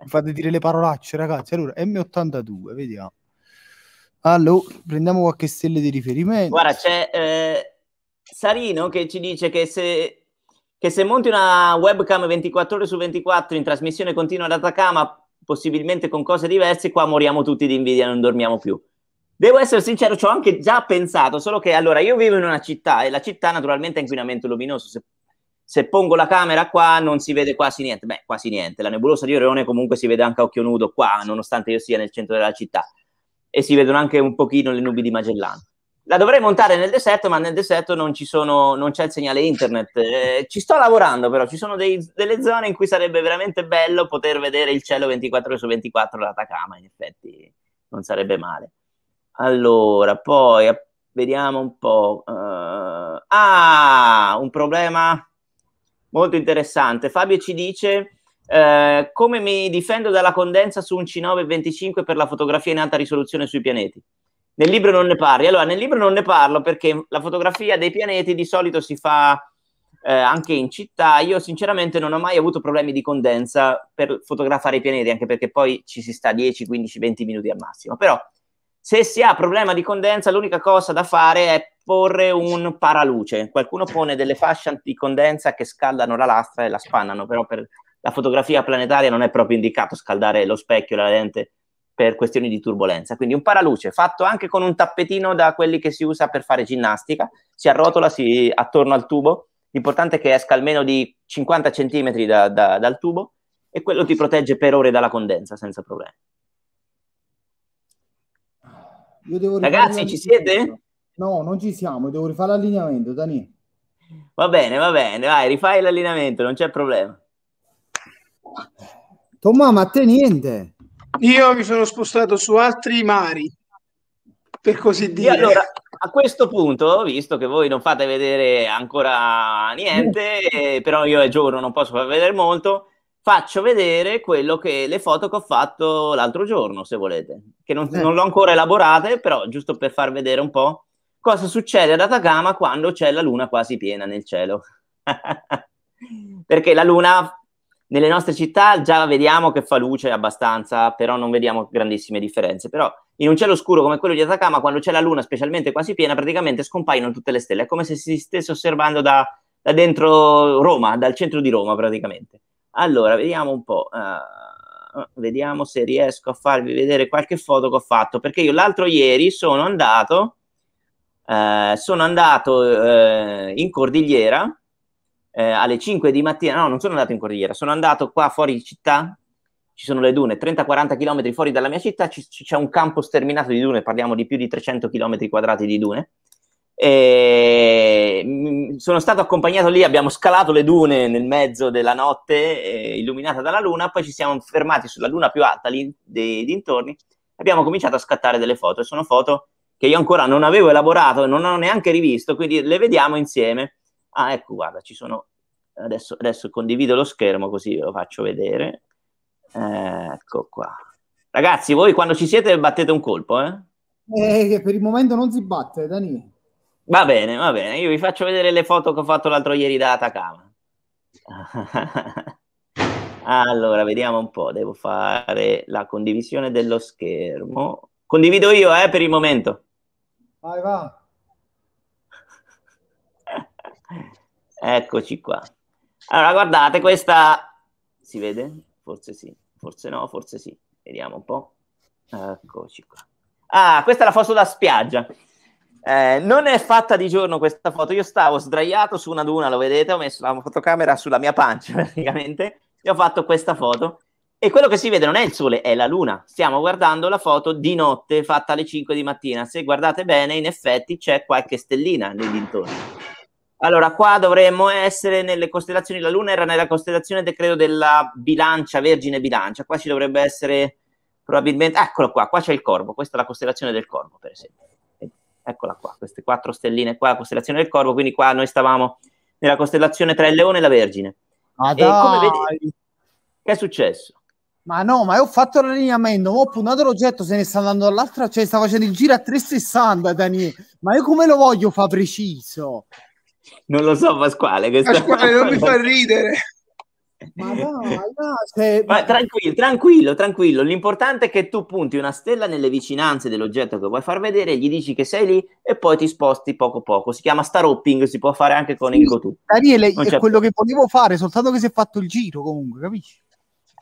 Mi fate dire le parolacce, ragazzi. Allora, M82, vediamo. Allora, prendiamo qualche stella di riferimento. Guarda, c'è eh, Sarino che ci dice che se, che se, monti una webcam 24 ore su 24 in trasmissione continua ad Atacama, possibilmente con cose diverse, qua moriamo tutti di invidia, non dormiamo più. Devo essere sincero, ci ho anche già pensato, solo che allora io vivo in una città e la città naturalmente ha inquinamento luminoso, se se pongo la camera qua non si vede quasi niente. Beh, quasi niente. La nebulosa di Orione comunque si vede anche a occhio nudo qua, nonostante io sia nel centro della città. E si vedono anche un pochino le nubi di Magellano. La dovrei montare nel deserto, ma nel deserto non, sono, non c'è il segnale internet. Eh, ci sto lavorando però, ci sono dei, delle zone in cui sarebbe veramente bello poter vedere il cielo 24 ore su 24 l'Atacama, in effetti non sarebbe male. Allora, poi eh, vediamo un po'. Uh, ah, un problema molto interessante. Fabio ci dice eh, come mi difendo dalla condensa su un C925 per la fotografia in alta risoluzione sui pianeti. Nel libro non ne parli. Allora, nel libro non ne parlo perché la fotografia dei pianeti di solito si fa eh, anche in città. Io sinceramente non ho mai avuto problemi di condensa per fotografare i pianeti, anche perché poi ci si sta 10, 15, 20 minuti al massimo. Però se si ha problema di condensa, l'unica cosa da fare è porre un paraluce. Qualcuno pone delle fasce anticondensa che scaldano la lastra e la spannano, però per la fotografia planetaria non è proprio indicato scaldare lo specchio, la lente per questioni di turbolenza. Quindi un paraluce fatto anche con un tappetino da quelli che si usa per fare ginnastica, si arrotola si, attorno al tubo, l'importante è che esca almeno di 50 cm da, da, dal tubo e quello ti protegge per ore dalla condensa senza problemi. Io devo Ragazzi, ci siete? No, non ci siamo, devo rifare l'allineamento, Dani. Va bene, va bene, vai, rifai l'allineamento, non c'è problema. Tommaso, ma te niente. Io mi sono spostato su altri mari, per così dire. E allora, a questo punto, visto che voi non fate vedere ancora niente, eh. però io è giorno, non posso far vedere molto, faccio vedere quello che le foto che ho fatto l'altro giorno, se volete, che non, eh. non l'ho ancora elaborate, però giusto per far vedere un po' cosa succede ad Atacama quando c'è la luna quasi piena nel cielo. [laughs] Perché la luna nelle nostre città già vediamo che fa luce abbastanza, però non vediamo grandissime differenze. Però in un cielo scuro come quello di Atacama, quando c'è la luna specialmente quasi piena, praticamente scompaiono tutte le stelle. È come se si stesse osservando da, da dentro Roma, dal centro di Roma praticamente. Allora, vediamo un po'. Uh, vediamo se riesco a farvi vedere qualche foto che ho fatto. Perché io l'altro ieri sono andato, uh, sono andato uh, in cordigliera alle 5 di mattina. No, non sono andato in cordigliera, sono andato qua fuori città. Ci sono le dune, 30-40 km fuori dalla mia città, ci, c'è un campo sterminato di dune, parliamo di più di 300 km quadrati di dune e mm, sono stato accompagnato lì, abbiamo scalato le dune nel mezzo della notte eh, illuminata dalla luna, poi ci siamo fermati sulla luna più alta lì dei dintorni, abbiamo cominciato a scattare delle foto sono foto che io ancora non avevo elaborato, non ho neanche rivisto, quindi le vediamo insieme. Ah, ecco, guarda, ci sono adesso, adesso condivido lo schermo così ve lo faccio vedere. Eh, ecco qua. Ragazzi, voi quando ci siete battete un colpo, eh? eh? per il momento non si batte, Dani. Va bene, va bene. Io vi faccio vedere le foto che ho fatto l'altro ieri da Atacama. [laughs] allora, vediamo un po'. Devo fare la condivisione dello schermo. Condivido io, eh, per il momento. Vai, va. [laughs] Eccoci qua. Allora, guardate, questa si vede? Forse sì, forse no, forse sì. Vediamo un po'. Eccoci qua. Ah, questa è la foto da spiaggia. Eh, non è fatta di giorno questa foto, io stavo sdraiato su una duna, lo vedete, ho messo la fotocamera sulla mia pancia [laughs] praticamente e ho fatto questa foto. E quello che si vede non è il sole, è la luna. Stiamo guardando la foto di notte fatta alle 5 di mattina. Se guardate bene, in effetti c'è qualche stellina nei dintorni. Allora, qua dovremmo essere nelle costellazioni. La luna era nella costellazione, de, credo, della bilancia, vergine bilancia. Qua ci dovrebbe essere probabilmente... Eccolo qua, qua c'è il corvo. Questa è la costellazione del corvo, per esempio eccola qua, queste quattro stelline qua, la costellazione del Corvo, quindi qua noi stavamo nella costellazione tra il Leone e la Vergine. Ma e come vedete, che è successo? Ma no, ma io ho fatto l'allineamento, ho puntato l'oggetto, se ne sta andando all'altra, cioè sta facendo il giro a 360, Daniele. Ma io come lo voglio fa preciso? Non lo so, Pasquale. Pasquale, non mi fa ridere. Ma, dai, no, se... [laughs] Cioè, cioè, tranquillo, tranquillo, tranquillo. L'importante è che tu punti una stella nelle vicinanze dell'oggetto che vuoi far vedere, gli dici che sei lì e poi ti sposti poco poco. Si chiama star hopping, si può fare anche con sì, il Gotu. Daniele, è quello problema. che volevo fare, soltanto che si è fatto il giro comunque, capisci?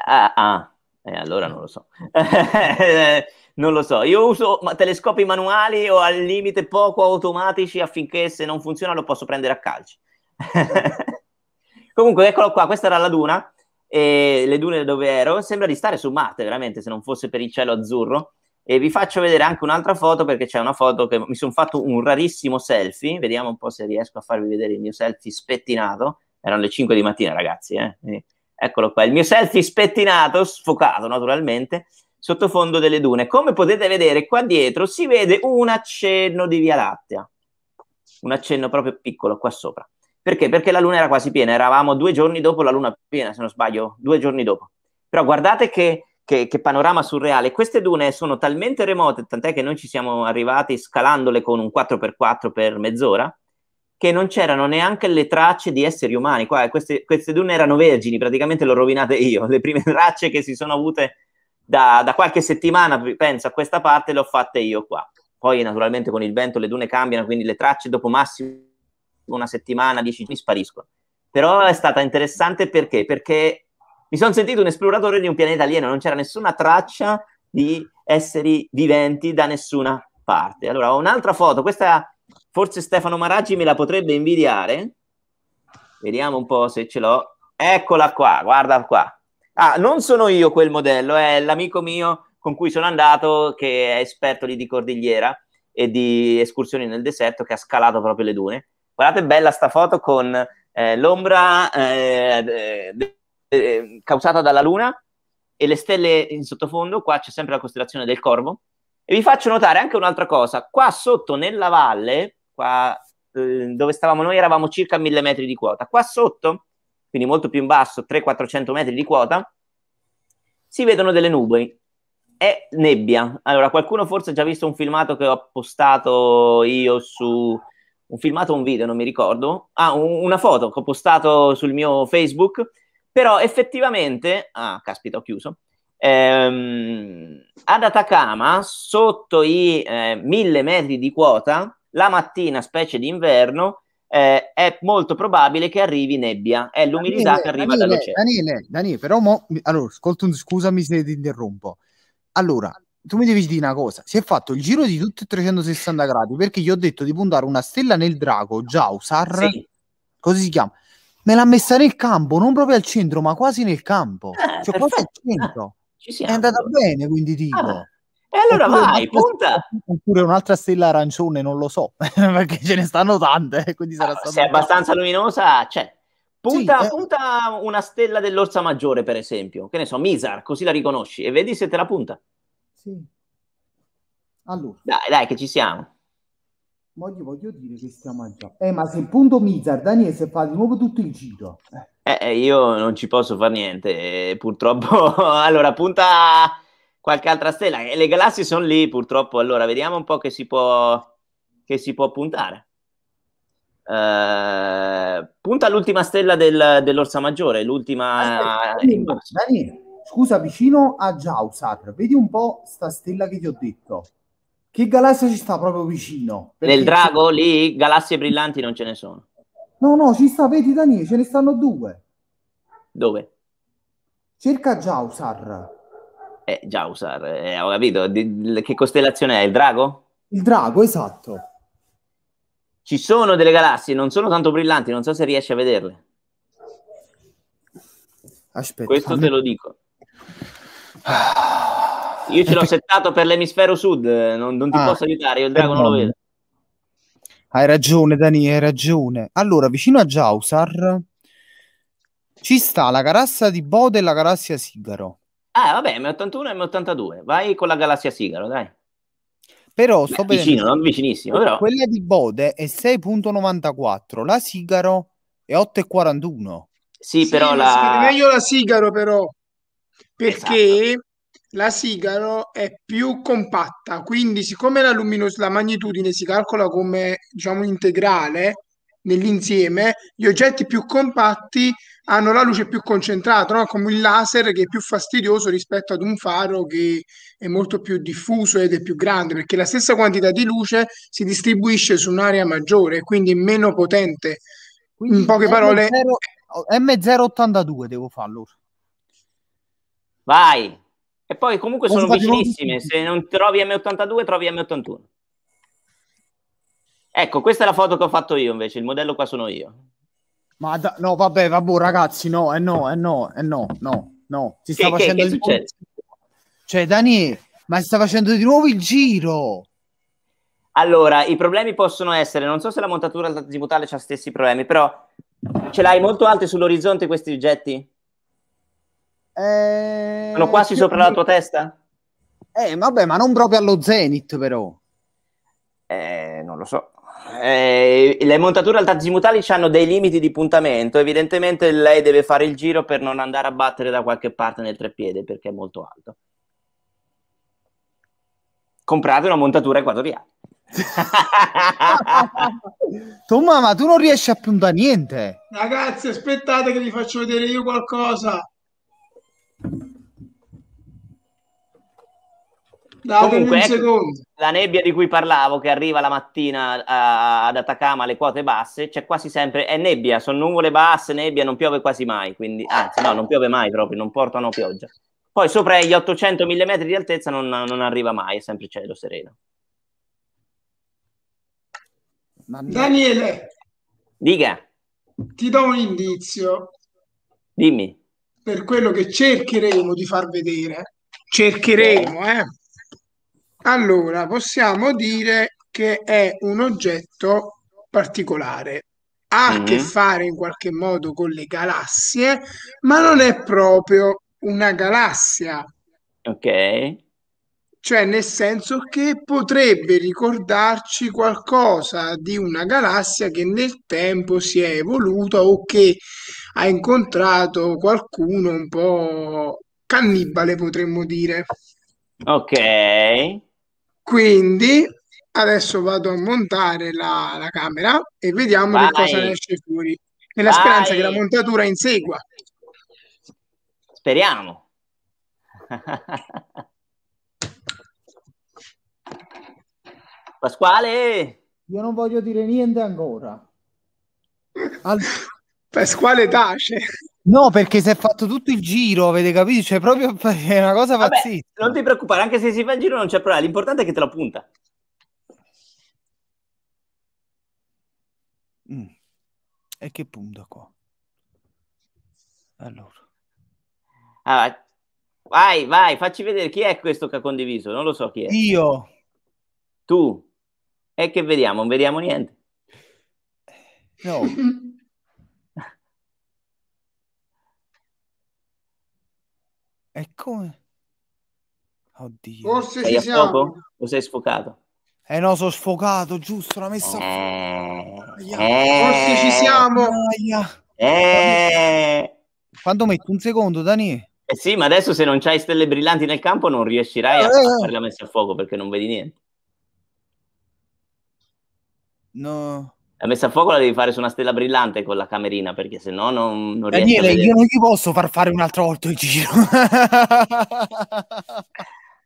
Ah, ah. Eh, allora non lo so. [laughs] non lo so. Io uso telescopi manuali o al limite poco automatici affinché se non funziona lo posso prendere a calci. [laughs] Comunque, eccolo qua, questa era la Duna, e le dune dove ero. Sembra di stare su Marte, veramente, se non fosse per il cielo azzurro. E vi faccio vedere anche un'altra foto perché c'è una foto che mi sono fatto un rarissimo selfie. Vediamo un po' se riesco a farvi vedere il mio selfie spettinato. Erano le 5 di mattina, ragazzi. Eh? Eccolo qua, il mio selfie spettinato, sfocato naturalmente, sottofondo delle dune. Come potete vedere qua dietro si vede un accenno di Via Lattea. Un accenno proprio piccolo qua sopra. Perché? Perché la luna era quasi piena, eravamo due giorni dopo la luna piena, se non sbaglio, due giorni dopo. Però guardate che, che, che panorama surreale, queste dune sono talmente remote, tant'è che noi ci siamo arrivati scalandole con un 4x4 per mezz'ora, che non c'erano neanche le tracce di esseri umani. Qua, queste, queste, dune erano vergini, praticamente le ho rovinate io. Le prime [laughs] tracce che si sono avute da, da, qualche settimana, penso a questa parte, le ho fatte io qua. Poi naturalmente con il vento le dune cambiano, quindi le tracce dopo massimo una settimana, dieci giorni spariscono. Però è stata interessante perché? Perché mi sono sentito un esploratore di un pianeta alieno, non c'era nessuna traccia di esseri viventi da nessuna parte. Allora, ho un'altra foto, questa forse Stefano Maraggi me la potrebbe invidiare. Vediamo un po' se ce l'ho. Eccola qua, guarda qua. Ah, non sono io quel modello, è l'amico mio con cui sono andato, che è esperto lì di cordigliera e di escursioni nel deserto, che ha scalato proprio le dune. Guardate bella sta foto con eh, l'ombra eh, eh, causata dalla luna e le stelle in sottofondo. Qua c'è sempre la costellazione del Corvo. E vi faccio notare anche un'altra cosa. Qua sotto nella valle, qua eh, dove stavamo noi eravamo circa a 1000 metri di quota. Qua sotto, quindi molto più in basso, 300-400 metri di quota, si vedono delle nuvole. È nebbia. Allora, qualcuno forse ha già visto un filmato che ho postato io su un filmato o un video, non mi ricordo, ah, un, una foto che ho postato sul mio Facebook, però effettivamente, ah, caspita, ho chiuso, ehm, ad Atacama, sotto i eh, mille metri di quota, la mattina, specie d'inverno, eh, è molto probabile che arrivi nebbia, è l'umidità Daniele, che arriva Daniele, dall'oceano. Daniele, Daniele, però, mo, allora, ascolta, scusami se ti interrompo. Allora, tu mi devi dire una cosa, si è fatto il giro di tutti e 360 gradi perché gli ho detto di puntare una stella nel drago, Jausar, sì. così si chiama, me l'ha messa nel campo, non proprio al centro, ma quasi nel campo, ah, cioè quasi al ah, centro, ah, è andata bene quindi ah, dico. Ah, e allora oppure vai, punta! Oppure un'altra stella arancione, non lo so, [laughs] perché ce ne stanno tante, eh, quindi sarà allora, ah, Se è abbastanza bella. luminosa, c'è. Punta, sì, eh. punta eh. una stella dell'Orsa Maggiore, per esempio, che ne so, Mizar, così la riconosci, e vedi se te la punta. Sì. Allora. Dai, dai, che ci siamo. Ma voglio dire che stiamo già. Eh, ma se il punto Mizar, Daniele, se fa di nuovo tutto il giro. Eh. eh io non ci posso fare niente, eh, purtroppo. [laughs] allora, punta qualche altra stella. Eh, le galassie sono lì, purtroppo. Allora, vediamo un po' che si può, che si può puntare. Eh, punta l'ultima stella del, dell'Orsa Maggiore, l'ultima... Aspetta, ah, Daniele, Daniele. Scusa, vicino a Jausar, vedi un po' sta stella che ti ho detto. Che galassia ci sta proprio vicino? Nel drago lì galassie brillanti non ce ne sono. No, no, ci sta, vedi Dani, ce ne stanno due. Dove? Cerca Jausar. Eh, Jausar, eh, ho capito. Di, che costellazione è? Il drago? Il drago, esatto. Ci sono delle galassie, non sono tanto brillanti, non so se riesci a vederle. Aspetta. Questo te lo dico. Io ce l'ho settato per l'emisfero sud, non, non ti ah, posso aiutare, io il drago non lo vedo. Hai ragione, Dani, hai ragione. Allora, vicino a Jausar ci sta la galassia di Bode e la galassia Sigaro. Ah, vabbè, M81 e M82. Vai con la galassia Sigaro, dai. Però sto Beh, Vicino, non vicinissimo, però. Quella di Bode è 6.94, la Sigaro è 8.41. Sì, sì però la... meglio la Sigaro, però perché esatto. la sigaro è più compatta, quindi siccome la, luminos- la magnitudine si calcola come diciamo integrale nell'insieme, gli oggetti più compatti hanno la luce più concentrata, no? come il laser che è più fastidioso rispetto ad un faro che è molto più diffuso ed è più grande, perché la stessa quantità di luce si distribuisce su un'area maggiore, quindi meno potente. Quindi in poche parole... M0, M082 devo farlo vai. E poi comunque sono vicinissime, se non trovi M82 trovi M81. Ecco, questa è la foto che ho fatto io invece, il modello qua sono io. Ma da, no, vabbè, vabbè, ragazzi, no, eh no, eh no, eh no, no, no. Si sta che, facendo che, che il... Cioè, Dani, ma si sta facendo di nuovo il giro. Allora, i problemi possono essere, non so se la montatura zibutale ha stessi problemi, però ce l'hai molto alte sull'orizzonte questi oggetti? Sono eh, quasi più... sopra la tua testa? Eh, vabbè, ma non proprio allo Zenith, però. Eh, non lo so. Eh, le montature altazimutali hanno dei limiti di puntamento. Evidentemente lei deve fare il giro per non andare a battere da qualche parte nel treppiede perché è molto alto. Comprate una montatura equatoriale. [laughs] Tomma, ma tu non riesci a puntare niente. Ragazzi, aspettate che vi faccio vedere io qualcosa. Datemi Comunque, ecco, la nebbia di cui parlavo che arriva la mattina a, ad Atacama alle quote basse, c'è quasi sempre, è nebbia, sono nuvole basse, nebbia, non piove quasi mai, quindi, anzi no, non piove mai proprio, non portano pioggia. Poi sopra gli 800 mm di altezza non, non, arriva mai, è sempre cielo sereno. Daniele! Dica! Ti do un indizio. Dimmi per quello che cercheremo di far vedere. Cercheremo, eh. Allora, possiamo dire che è un oggetto particolare. Ha mm-hmm. a che mm. fare in qualche modo con le galassie, ma non è proprio una galassia. Ok. Cioè, nel senso che potrebbe ricordarci qualcosa di una galassia che nel tempo si è evoluta o che ha incontrato qualcuno un po' cannibale, potremmo dire. Ok. Quindi adesso vado a montare la, la camera e vediamo Vai. che cosa ne esce fuori. Nella Vai. speranza che la montatura insegua. Speriamo. [laughs] Pasquale! Io non voglio dire niente ancora. Al... [laughs] Pasquale tace. No, perché si è fatto tutto il giro, avete capito? Cioè, proprio [laughs] è una cosa pazzesca. Non ti preoccupare, anche se si fa il giro non c'è problema. L'importante è che te la punta. Mm. E che punto qua? Allora. Ah, vai, vai, facci vedere chi è questo che ha condiviso. Non lo so chi è. Io. Tu. E che vediamo? Non vediamo niente. No. [laughs] E come? Oddio. Forse sei ci siamo. O sei sfocato? Eh no, sono sfocato, giusto, l'ha messa eh, eh, Forse ci siamo. Eh. Quando metto un secondo, Dani? Eh sì, ma adesso se non c'hai stelle brillanti nel campo non riuscirai eh, a eh, eh. fare la messa a fuoco perché non vedi niente. No. La messa a fuoco la devi fare su una stella brillante con la camerina, perché se no non, non riesco Daniele, io non gli posso far fare un'altra volta volto in giro.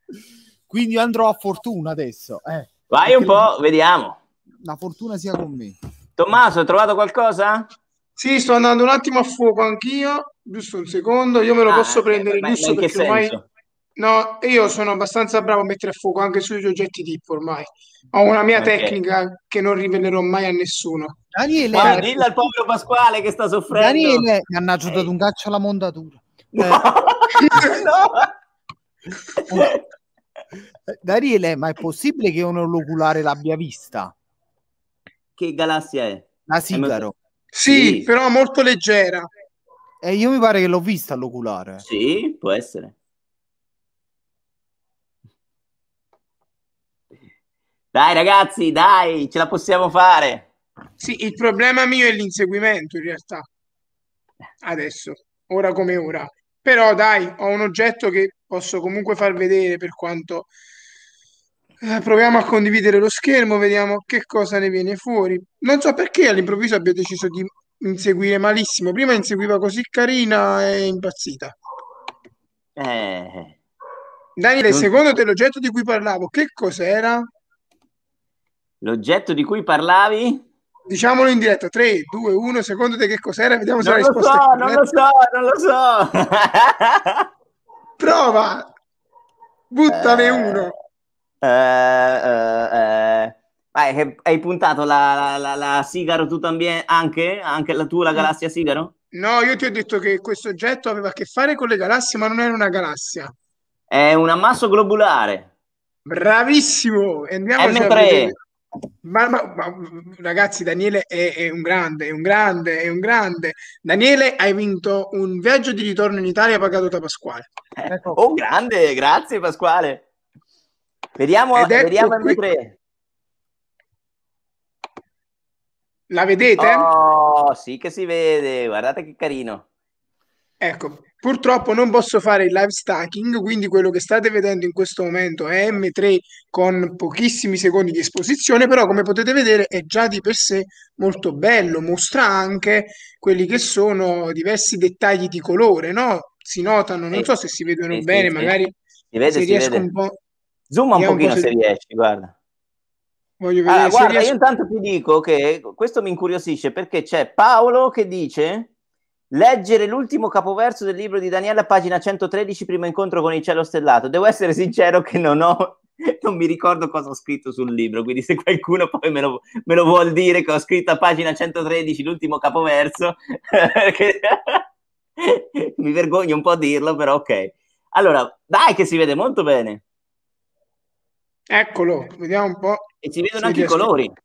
[laughs] Quindi andrò a fortuna adesso. Eh, Vai un po', vediamo. La fortuna sia con me. Tommaso, hai trovato qualcosa? Sì, sto andando un attimo a fuoco anch'io. Giusto un secondo, io me lo ah, posso eh, prendere in che senso? ormai No, io sono abbastanza bravo a mettere a fuoco anche sugli oggetti tipo ormai. Ho una mia okay. tecnica che non rivelerò mai a nessuno. Daniele, Guarda, dillo al povero Pasquale che sta soffrendo. Daniele, mi hanno aggiunto un caccio alla mondatura. [laughs] Eh. [laughs] Daniele, ma è possibile che un oculare l'abbia vista? Che galassia è? La Sigaro. Sì, sì, però molto leggera. E eh, io mi pare che l'ho vista all'oculare. Sì, può essere. Dai ragazzi, dai, ce la possiamo fare. Sì, il problema mio è l'inseguimento in realtà. Eh. Adesso, ora come ora. Però dai, ho un oggetto che posso comunque far vedere per quanto... Eh, proviamo a condividere lo schermo, vediamo che cosa ne viene fuori. Non so perché all'improvviso abbia deciso di inseguire malissimo. Prima inseguiva così carina e impazzita. Eh. Daniele, secondo te l'oggetto di cui parlavo, che cos'era? L'oggetto di cui parlavi? Diciamolo in diretta, 3, 2, 1, secondo te che cos'era? Vediamo se non la risposta so, è Non lo so, non lo so, [laughs] Prova! Buttane eh, uno. Eh, eh, hai, eh. hai puntato la, la, la, la sigaro tu ambien- anche? Anche la tua, la galassia sigaro? No, io ti ho detto che questo oggetto aveva a che fare con le galassie, ma non era una galassia. È un ammasso globulare. Bravissimo! Andiamo M3. Ma, ma, ma, ragazzi, Daniele è, è, un grande, è un grande, è un grande. Daniele, hai vinto un viaggio di ritorno in Italia pagato da Pasquale. Eh, ecco. oh, grande, grazie Pasquale. Vediamo, vediamo qui... m La vedete? Oh, sì che si vede, guardate che carino. Ecco, Purtroppo non posso fare il live stacking, quindi quello che state vedendo in questo momento è M3 con pochissimi secondi di esposizione, però come potete vedere è già di per sé molto bello, mostra anche quelli che sono diversi dettagli di colore, no? Si notano, non sì, so se si vedono sì, bene, sì, magari si vede, si riesco vede. un po'... Zoom un pochino un po se riesci, guarda. Voglio vedere ah, guarda, riesco... io intanto ti dico che questo mi incuriosisce perché c'è Paolo che dice Leggere l'ultimo capoverso del libro di Daniela, pagina 113, primo incontro con il cielo stellato. Devo essere sincero che non ho, non mi ricordo cosa ho scritto sul libro, quindi se qualcuno poi me lo, me lo vuol dire che ho scritto a pagina 113 l'ultimo capoverso, [laughs] che, mi vergogno un po' a dirlo, però ok. Allora, dai che si vede molto bene. Eccolo, vediamo un po'. E si vedono si anche i colori. Scritto.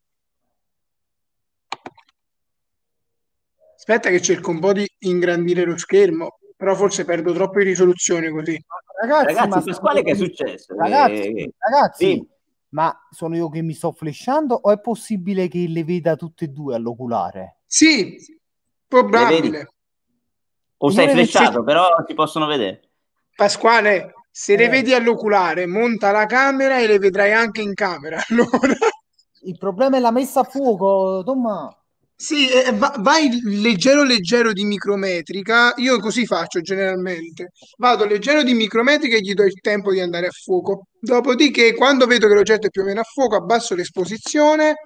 Aspetta che cerco un po' di ingrandire lo schermo, però forse perdo troppo in risoluzione così. Ragazzi, ragazzi ma Pasquale che è successo? Ragazzi, eh, eh, ragazzi sì. ma sono io che mi sto flesciando o è possibile che le veda tutte e due all'oculare? Sì, probabile. O sei flesciato, però ti possono vedere. Pasquale, se eh. le vedi all'oculare, monta la camera e le vedrai anche in camera. [laughs] Allora. Il problema è la messa a fuoco, Tommaso. Sì, eh, eh, va- vai leggero leggero di micrometrica, io così faccio generalmente, vado leggero di micrometrica e gli do il tempo di andare a fuoco, dopodiché quando vedo che l'oggetto è più o meno a fuoco abbasso l'esposizione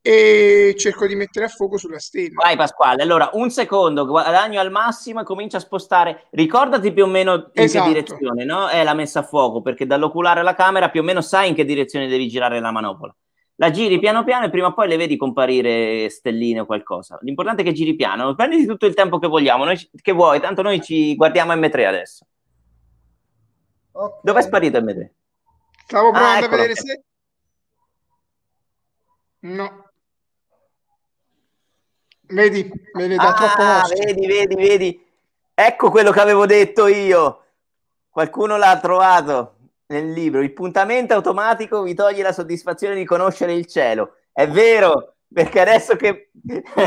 e cerco di mettere a fuoco sulla stella. Vai Pasquale, allora un secondo, guadagno al massimo e comincia a spostare, ricordati più o meno in Esatto. che direzione, no? È la messa a fuoco, perché dall'oculare alla camera più o meno sai in che direzione devi girare la manopola la giri piano piano e prima o poi le vedi comparire stelline o qualcosa. L'importante è che giri piano, prenditi tutto il tempo che vogliamo, noi, che vuoi, tanto noi ci guardiamo M3 adesso. Okay. Dove è sparito M3? Stavo ah, provando ah, a vedere se... No. Vedi, vedi, da ah, troppo Vedi, vedi, vedi. Ecco quello che avevo detto io. Qualcuno l'ha trovato nel libro, il puntamento automatico vi toglie la soddisfazione di conoscere il cielo. È vero, perché adesso che, [laughs]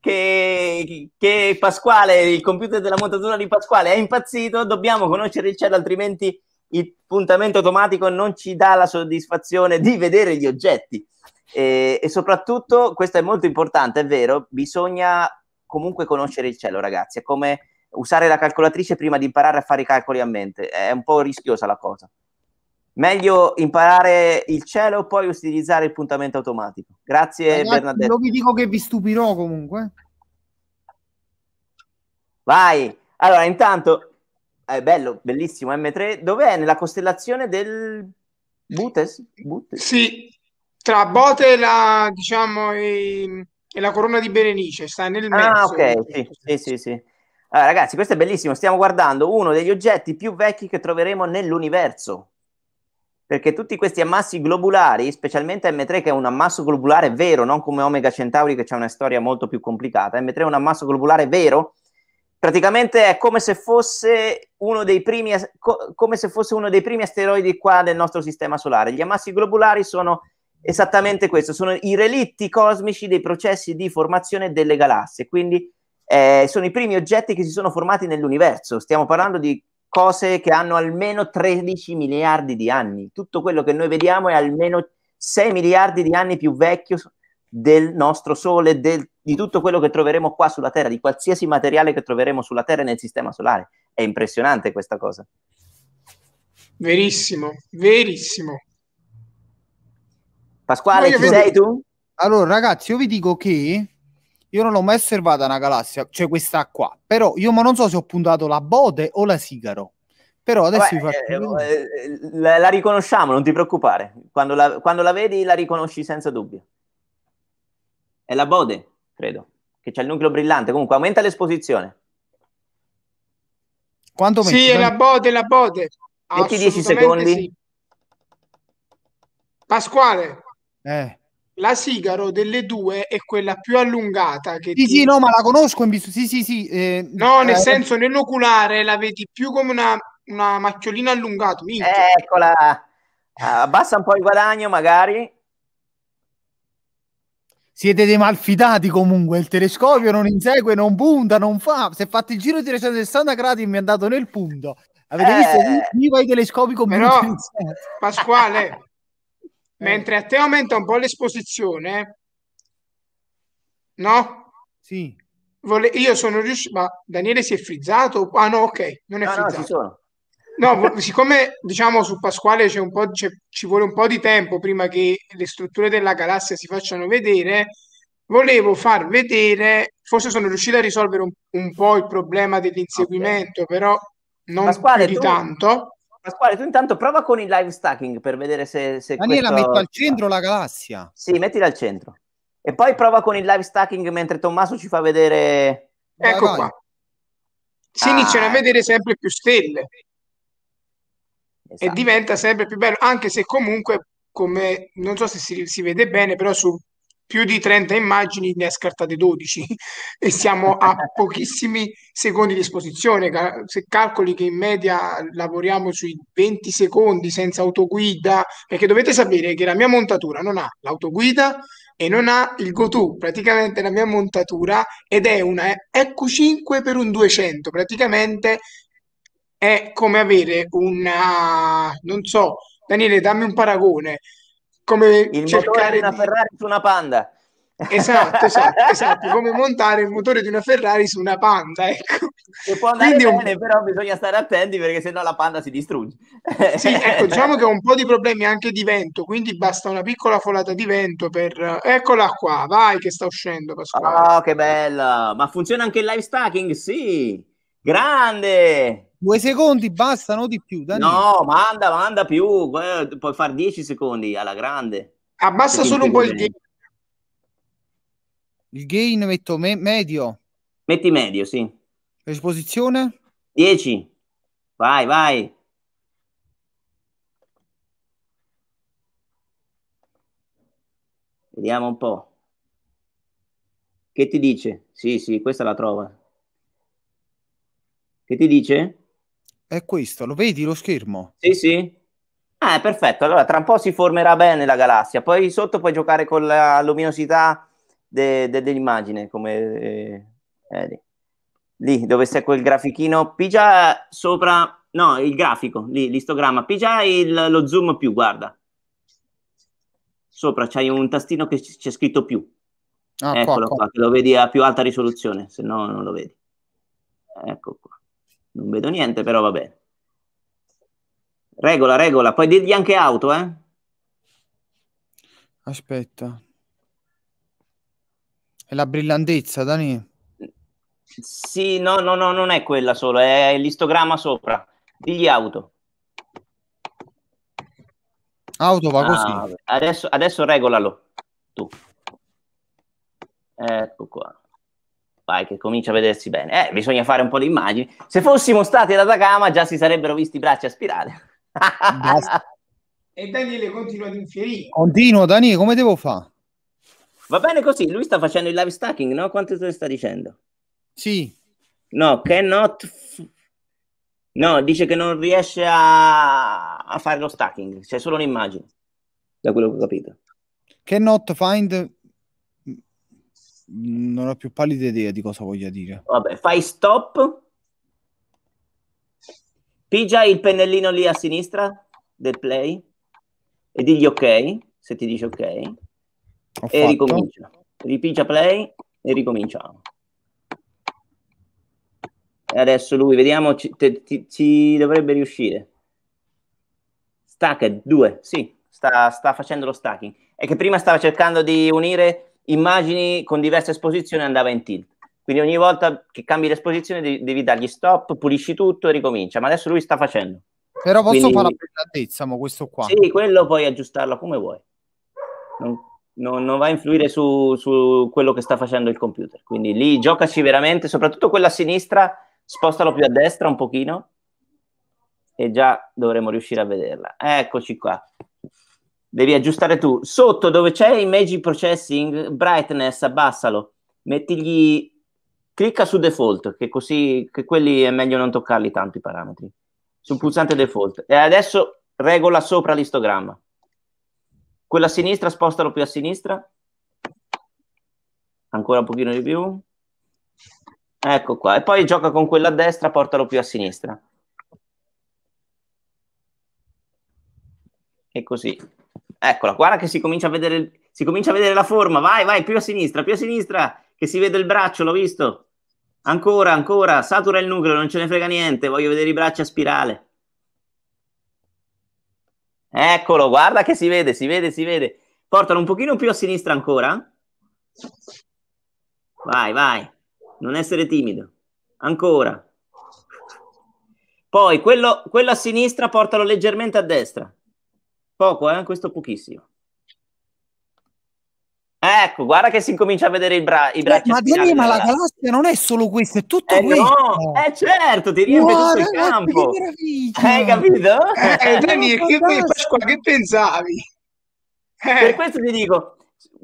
che, che Pasquale, il computer della montatura di Pasquale è impazzito, dobbiamo conoscere il cielo, altrimenti il puntamento automatico non ci dà la soddisfazione di vedere gli oggetti. E, e, soprattutto, questo è molto importante, è vero, bisogna comunque conoscere il cielo, ragazzi, è come usare la calcolatrice prima di imparare a fare i calcoli a mente. È un po' rischiosa la cosa. Meglio imparare il cielo, e poi utilizzare il puntamento automatico. Grazie Ragazzi, Bernadette. Non vi dico che vi stupirò comunque. Vai. Allora, intanto, è bello, bellissimo M3. Dov'è? Nella costellazione del Butes? Butes? Sì, tra Bote e la, diciamo, e, e la corona di Berenice. Sta nel ah, mezzo. Ah, ok, sì, sì, sì. sì. Allora, ragazzi, questo è bellissimo. Stiamo guardando uno degli oggetti più vecchi che troveremo nell'universo. Perché tutti questi ammassi globulari, specialmente M3, che è un ammasso globulare vero, non come Omega Centauri, che c'è una storia molto più complicata. M3 è un ammasso globulare vero. Praticamente è come se fosse uno dei primi, co- fosse uno dei primi asteroidi qua del nostro sistema solare. Gli ammassi globulari sono esattamente questo: sono i relitti cosmici dei processi di formazione delle galassie. Quindi eh, sono i primi oggetti che si sono formati nell'universo. Stiamo parlando di cose che hanno almeno 13 miliardi di anni. Tutto quello che noi vediamo è almeno 6 miliardi di anni più vecchio del nostro Sole, del, di tutto quello che troveremo qua sulla Terra, di qualsiasi materiale che troveremo sulla Terra e nel Sistema Solare. È impressionante questa cosa. Verissimo, verissimo. Pasquale, chi sei tu? Allora, ragazzi, io vi dico che io non ho mai osservato una galassia, cioè questa qua, però io non so se ho puntato la Bode o la Sigaro. Però adesso Beh, faccio... Eh, eh, la, la, riconosciamo, non ti preoccupare. Quando la, quando la vedi la riconosci senza dubbio. È la Bode, credo, che c'è il nucleo brillante. Comunque aumenta l'esposizione. Quanto sì, metti? è la Bode, la Bode. Metti 10 secondi. Sì. Pasquale. Eh la sigaro delle due è quella più allungata. Che sì, ti... sì, no, ma la conosco in viso. Sì, sì, sì. Eh, no, nel eh, senso, nell'oculare la vedi più come una, una macchiolina allungata. Minchia. Eccola. Ah, abbassa un po' il guadagno, magari. Siete dei malfidati comunque. Il telescopio non insegue, non punta, non fa. Se fate il giro di 360 gradi mi è andato nel punto. Avete eh... visto? Viva i telescopi con Però, Pasquale. Eh. Mentre a te aumenta un po' l'esposizione, no? Sì. Vole- io sono riuscito, ma Daniele si è frizzato? Ah no, ok, non è no, frizzato. No, no siccome diciamo su Pasquale c'è un po', c'è, ci vuole un po' di tempo prima che le strutture della galassia si facciano vedere, volevo far vedere, forse sono riuscito a risolvere un, un po' il problema dell'inseguimento, okay. però non Pasquale, più di tu... tanto. Pasquale, tu intanto prova con il live stacking per vedere se. se Daniela, questo... metto al centro la galassia. Sì, mettila al centro. E poi prova con il live stacking mentre Tommaso ci fa vedere. Ecco vai, ecco vai. qua. Si ah. iniziano a vedere sempre più stelle. Esatto. E diventa sempre più bello, anche se comunque, come non so se si, si vede bene, però su più di 30 immagini, ne ha scartate 12 [laughs] e siamo a [laughs] pochissimi secondi di esposizione. Se calcoli che in media lavoriamo sui 20 secondi senza autoguida, perché dovete sapere che la mia montatura non ha l'autoguida e non ha il GoTo, praticamente la mia montatura ed è una EQ5 eh, ecco per un 200, praticamente è come avere una, non so, Daniele, dammi un paragone come il cercare di una Ferrari su una Panda. Esatto, esatto, [laughs] esatto, come montare il motore di una Ferrari su una Panda, ecco. Che può andare Quindi bene, un... però bisogna stare attenti perché sennò la Panda si distrugge. Sì, ecco, [laughs] diciamo che ho un po' di problemi anche di vento, quindi basta una piccola folata di vento per... Eccola qua, vai che sta uscendo Pasquale. Oh, che bella! Ma funziona anche il live stacking? Sì! Grande! Due secondi bastano di più. Danilo. No, manda, manda più. Puoi fare dieci secondi alla grande. Abbassa cioè, solo un po' il gain. Il gain metto me- medio. Metti medio, sì. Esposizione? 10. Vai, vai. Vediamo un po'. Che ti dice? Sì, sì, questa la trova. Che ti dice? È questo, lo vedi lo schermo? Sì, sì. Ah, perfetto. Allora, tra un po' si formerà bene la galassia. Poi sotto puoi giocare con la luminosità de- de- dell'immagine, come eh, eh, lì. dove c'è quel grafichino. Pigia sopra, no, il grafico, lì, l'istogramma. Pigia il, lo zoom più, guarda. Sopra c'hai un tastino che c- c'è scritto più. Ah, Eccolo qua, qua. qua, che lo vedi a più alta risoluzione, se no non lo vedi. Ecco qua. Non vedo niente, però vabbè. Regola, regola. Puoi dirgli anche auto, eh? Aspetta. È la brillantezza, Dani? Sì, no, no, no, non è quella solo, è l'istogramma sopra. Digli auto. Auto va ah, così. Ah, adesso, adesso regolalo tu. Ecco qua vai che comincia a vedersi bene. Eh, bisogna fare un po' di immagini. Se fossimo stati ad Atacama già si sarebbero visti i bracci a spirale. [laughs] e Daniele continua ad infierire. Continuo, Dani, come devo fare? Va bene così, lui sta facendo il live stacking, no? Quanto te sta dicendo? Sì. No, cannot... F- no, dice che non riesce a... a fare lo stacking, c'è solo un'immagine, da quello che ho capito. Cannot find non ho più pallida idea di cosa voglia dire. Vabbè, fai stop. Pigia il pennellino lì a sinistra del play e digli ok, se ti dice ok. Ho e fatto. ricomincia. Ripigia play e ricominciamo. E adesso lui, vediamo, ci, te, ti, ci dovrebbe riuscire. Stacked due, sì, sta, sta facendo lo stacking. È che prima stava cercando di unire immagini con diverse esposizioni andava in tilt. Quindi ogni volta che cambi l'esposizione devi, devi dargli stop, pulisci tutto e ricomincia. Ma adesso lui sta facendo. Però posso Quindi, fare la pesantezza, ma questo qua. Sì, quello puoi aggiustarlo come vuoi. Non, non, non va a influire su, su, quello che sta facendo il computer. Quindi lì giocaci veramente, soprattutto quella a sinistra, spostalo più a destra un pochino e già dovremo riuscire a vederla. Eccoci qua. Devi aggiustare tu. Sotto dove c'è Image Processing, brightness, abbassalo. Mettigli... Clicca su default, che così che quelli è meglio non toccarli tanto i parametri. Sul pulsante default. E adesso regola sopra l'istogramma. Quella a sinistra, spostalo più a sinistra. Ancora un pochino di più. Ecco qua. E poi gioca con quella a destra, portalo più a sinistra. E così. Eccola, guarda che si comincia a vedere, si comincia a vedere la forma. Vai, vai, più a sinistra, più a sinistra, che si vede il braccio, l'ho visto. Ancora, ancora, satura il nucleo, non ce ne frega niente, voglio vedere i bracci a spirale. Eccolo, guarda che si vede, si vede, si vede. Portalo un pochino più a sinistra ancora. Vai, vai, non essere timido. Ancora. Poi quello, quello a sinistra portalo leggermente a destra. Poco, eh? Questo pochissimo. Ecco, guarda che si incomincia a vedere i, bra- i bracci. Ma dimmi, ma la galassia non è solo questo, è tutto eh questo. No, eh certo, ti riempie wow, tutto il campo. Eh, hai capito? Eh, eh Daniel, che, Pasqua, che pensavi? Eh. Per questo ti dico,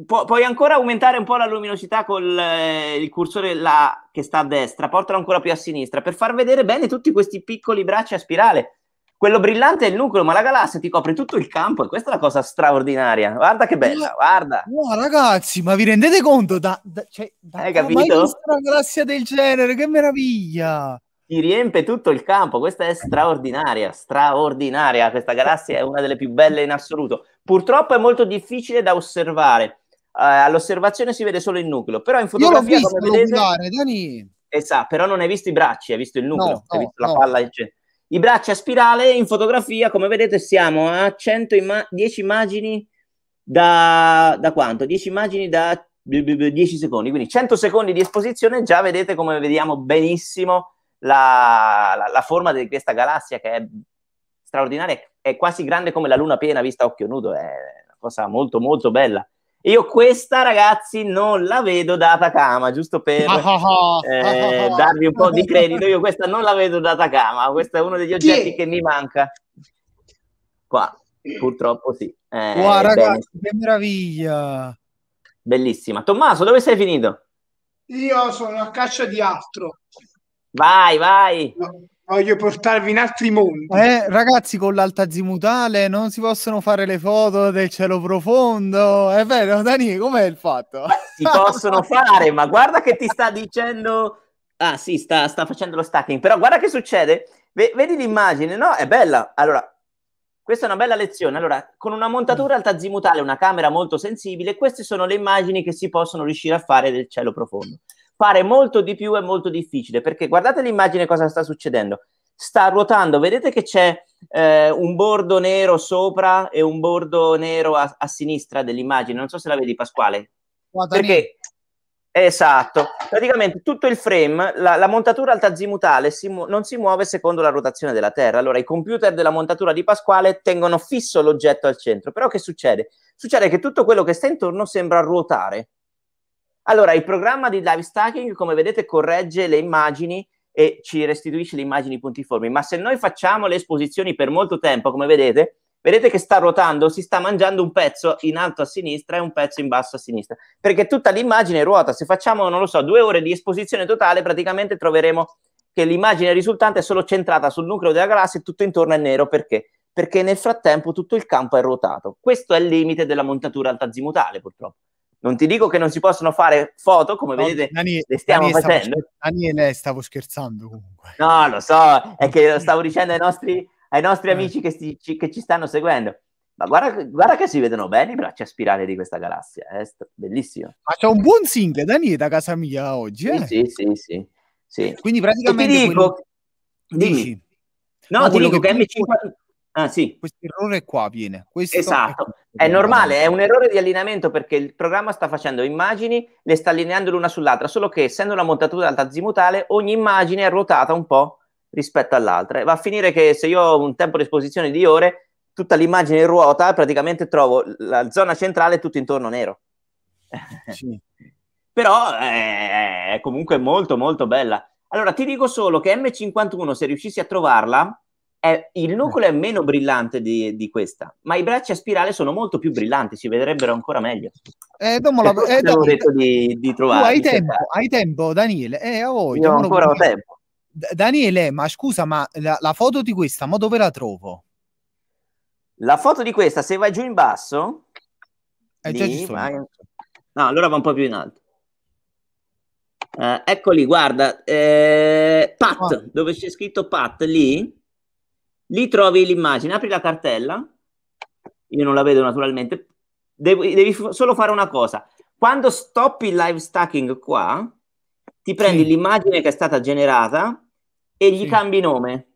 pu- puoi ancora aumentare un po' la luminosità con eh, il cursore là che sta a destra, portalo ancora più a sinistra per far vedere bene tutti questi piccoli bracci a spirale quello brillante è il nucleo, ma la galassia ti copre tutto il campo e questa è la cosa straordinaria. Guarda che bella, no, guarda. No, ragazzi, ma vi rendete conto? Da, da, cioè, da Hai capito? una galassia del genere, che meraviglia! Ti riempie tutto il campo, questa è straordinaria, straordinaria. Questa galassia è una delle più belle in assoluto. Purtroppo è molto difficile da osservare. Eh, all'osservazione si vede solo il nucleo, però in fotografia Io l'ho visto come vedete, Dani. Esatto, però non hai visto i bracci, hai visto il nucleo, no, hai visto la palla, eccetera i bracci a spirale in fotografia, come vedete, siamo a 110 imma- immagini da, da quanto? 10 immagini da 10 secondi, quindi 100 secondi di esposizione, già vedete come vediamo benissimo la, la, la forma di questa galassia che è straordinaria, è quasi grande come la luna piena vista a occhio nudo, è una cosa molto molto bella. Io questa, ragazzi, non la vedo da Atacama, giusto per ah, ah, ah. eh, darvi un po' di credito. Io questa non la vedo da Atacama, questo è uno degli oggetti che, che mi manca. Qua, purtroppo sì. Eh, wow, ragazzi, bene. che meraviglia! Bellissima. Tommaso, dove sei finito? Io sono a caccia di altro. Vai, vai. Voglio portarvi in altri mondi. Eh, ragazzi, con l'alta zimutale non si possono fare le foto del cielo profondo. È vero, Dani, com'è il fatto? Si possono [laughs] fare, ma guarda che ti sta dicendo... Ah sì, sta, sta facendo lo stacking, però guarda che succede. V- vedi l'immagine, no? È bella. Allora, questa è una bella lezione. Allora, con una montatura altazimutale e una camera molto sensibile, queste sono le immagini che si possono riuscire a fare del cielo profondo fare molto di più è molto difficile, perché guardate l'immagine cosa sta succedendo. Sta ruotando, vedete che c'è eh, un bordo nero sopra e un bordo nero a, a, sinistra dell'immagine, non so se la vedi Pasquale. Guarda perché Esatto, praticamente tutto il frame, la, la montatura altazimutale si mu- non si muove secondo la rotazione della Terra. Allora i computer della montatura di Pasquale tengono fisso l'oggetto al centro, però che succede? Succede che tutto quello che sta intorno sembra ruotare. Allora, il programma di live stacking, come vedete, corregge le immagini e ci restituisce le immagini puntiformi, ma se noi facciamo le esposizioni per molto tempo, come vedete, vedete che sta ruotando, si sta mangiando un pezzo in alto a sinistra e un pezzo in basso a sinistra, perché tutta l'immagine ruota. Se facciamo, non lo so, due ore di esposizione totale, praticamente troveremo che l'immagine risultante è solo centrata sul nucleo della galassia e tutto intorno è nero. Perché? Perché nel frattempo tutto il campo è ruotato. Questo è il limite della montatura altazimutale, purtroppo. Non ti dico che non si possono fare foto, come no, vedete, Daniele, le stiamo Daniele facendo. Stavo, Daniele, stavo scherzando comunque. No, lo so, è che lo stavo dicendo ai nostri, ai nostri eh. amici che, sti, ci, che, ci, stanno seguendo. Ma guarda, guarda, che si vedono bene i bracci a spirale di questa galassia, è eh? bellissimo. Ma c'è un buon single, Daniele, da casa mia oggi. Eh? Sì, sì, sì, sì, sì. Quindi praticamente... E ti dico... Quello... Dimmi. Dici. No, no ti dico che, che M50... Ah, sì. Questo errore qua viene. Questo esatto, è, è normale, è un errore di allineamento perché il programma sta facendo immagini, le sta allineando l'una sull'altra, solo che essendo una montatura alta zimutale, ogni immagine è ruotata un po' rispetto all'altra. E va a finire che se io ho un tempo a disposizione di ore, tutta l'immagine ruota, praticamente trovo la zona centrale tutto intorno nero. [laughs] Sì. Però eh, è comunque molto molto bella. Allora, ti dico solo che M51, se riuscissi a trovarla, è, il nucleo è eh. meno brillante di, di, questa, ma i bracci a spirale sono molto più brillanti, si vedrebbero ancora meglio. Eh, dopo la, eh, dopo, detto di, di trovare. Hai tempo, hai tempo, Daniele. Eh, a voi. Io ancora ho tempo. Daniele, ma scusa, ma la, la, foto di questa, ma dove la trovo? La foto di questa, se vai giù in basso... Eh, lì, già ci vai... No, allora va un po' più in alto. Uh, eh, eccoli, guarda. Eh, Pat, ah. dove c'è scritto Pat, lì Lì trovi l'immagine, apri la cartella, io non la vedo naturalmente, devi, devi f- solo fare una cosa. Quando stoppi il live stacking qua, ti prendi sì. l'immagine che è stata generata e gli sì. cambi nome.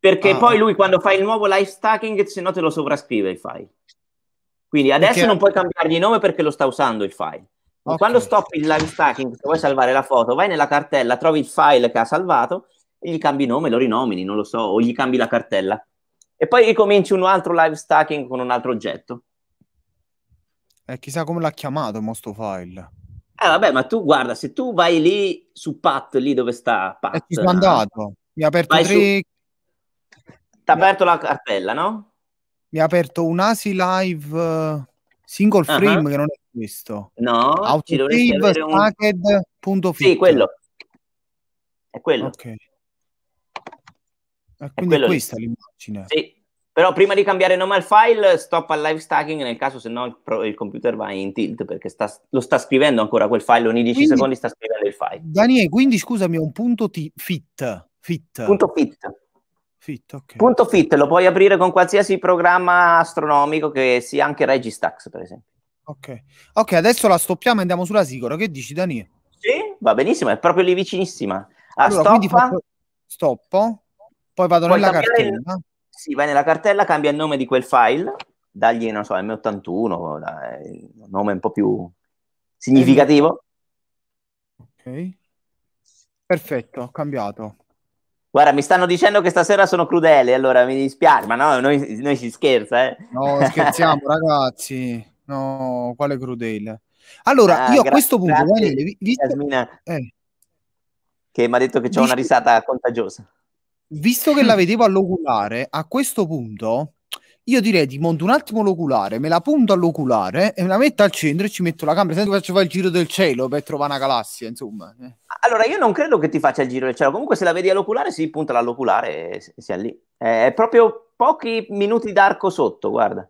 Perché ah. poi lui quando fa il nuovo live stacking, se no te lo sovrascrive il file. Quindi adesso perché... non puoi cambiargli nome perché lo sta usando il file. Okay. Quando stoppi il live stacking, se vuoi salvare la foto, vai nella cartella, trovi il file che ha salvato e gli cambi nome, lo rinomini, non lo so, o gli cambi la cartella. E poi ricominci un altro live stacking con un altro oggetto. Eh, chissà come l'ha chiamato Mosto file. Eh vabbè, ma tu guarda, se tu vai lì su Pat, lì dove sta Pat. E eh, ci sono eh, andato. Mi ha aperto vai tre... Ti ha aperto la cartella, no? Mi ha aperto un ASI live eh, single frame uh-huh. che non è questo. No, Autosave, un... stacked, Sì, quello. È quello. Ok. Ah, quindi è questa lì. l'immagine. Sì. Però prima di cambiare nome al file, stop al live stacking, nel caso se no il, pro, il computer va in tilt perché sta, lo sta scrivendo ancora quel file, ogni 10 quindi, secondi sta scrivendo il file. Daniele, quindi scusami, è un punto t- fit, fit. Punto fit. Fit, okay. Punto fit, lo puoi aprire con qualsiasi programma astronomico che sia anche Registax, per esempio. Ok, okay adesso la stoppiamo e andiamo sulla Sicura. Che dici, Daniele? Sì, va benissimo, è proprio lì vicinissima. A ah, allora, stoppa... Faccio... Stoppo. Poi vado Puoi nella cartella. Il... Sì, vai nella cartella, cambia il nome di quel file, dagli, non so, M81, dai, un nome un po' più significativo. Ok. Perfetto, cambiato. Guarda, mi stanno dicendo che stasera sono crudele, allora mi dispiace, ma no, noi, noi si scherza, eh. No, scherziamo, [laughs] ragazzi. No, quale crudele. Allora, ah, io a questo punto, Daniele, visto... Jasmina, eh. che mi ha detto che c'è una risata contagiosa visto che la [laughs] vedevo all'oculare, a questo punto io direi di monto un attimo l'oculare, me la punto all'oculare e me la metto al centro e ci metto la camera, sento che faccio fare il giro del cielo per trovare una galassia, insomma. Allora, io non credo che ti faccia il giro del cielo, comunque se la vedi all'oculare si punta all'oculare e si è lì. È proprio pochi minuti d'arco sotto, guarda.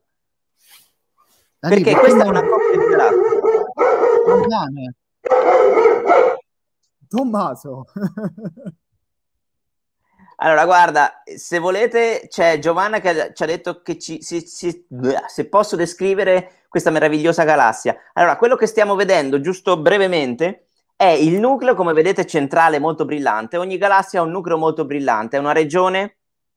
Dani, Perché questa è una coppia di dracco. Tommaso. [laughs] Allora, guarda, se volete, c'è Giovanna che ci ha detto che ci, si, si, se posso descrivere questa meravigliosa galassia. Allora, quello che stiamo vedendo, giusto brevemente, è il nucleo, come vedete, centrale molto brillante. Ogni galassia ha un nucleo molto brillante, è una regione.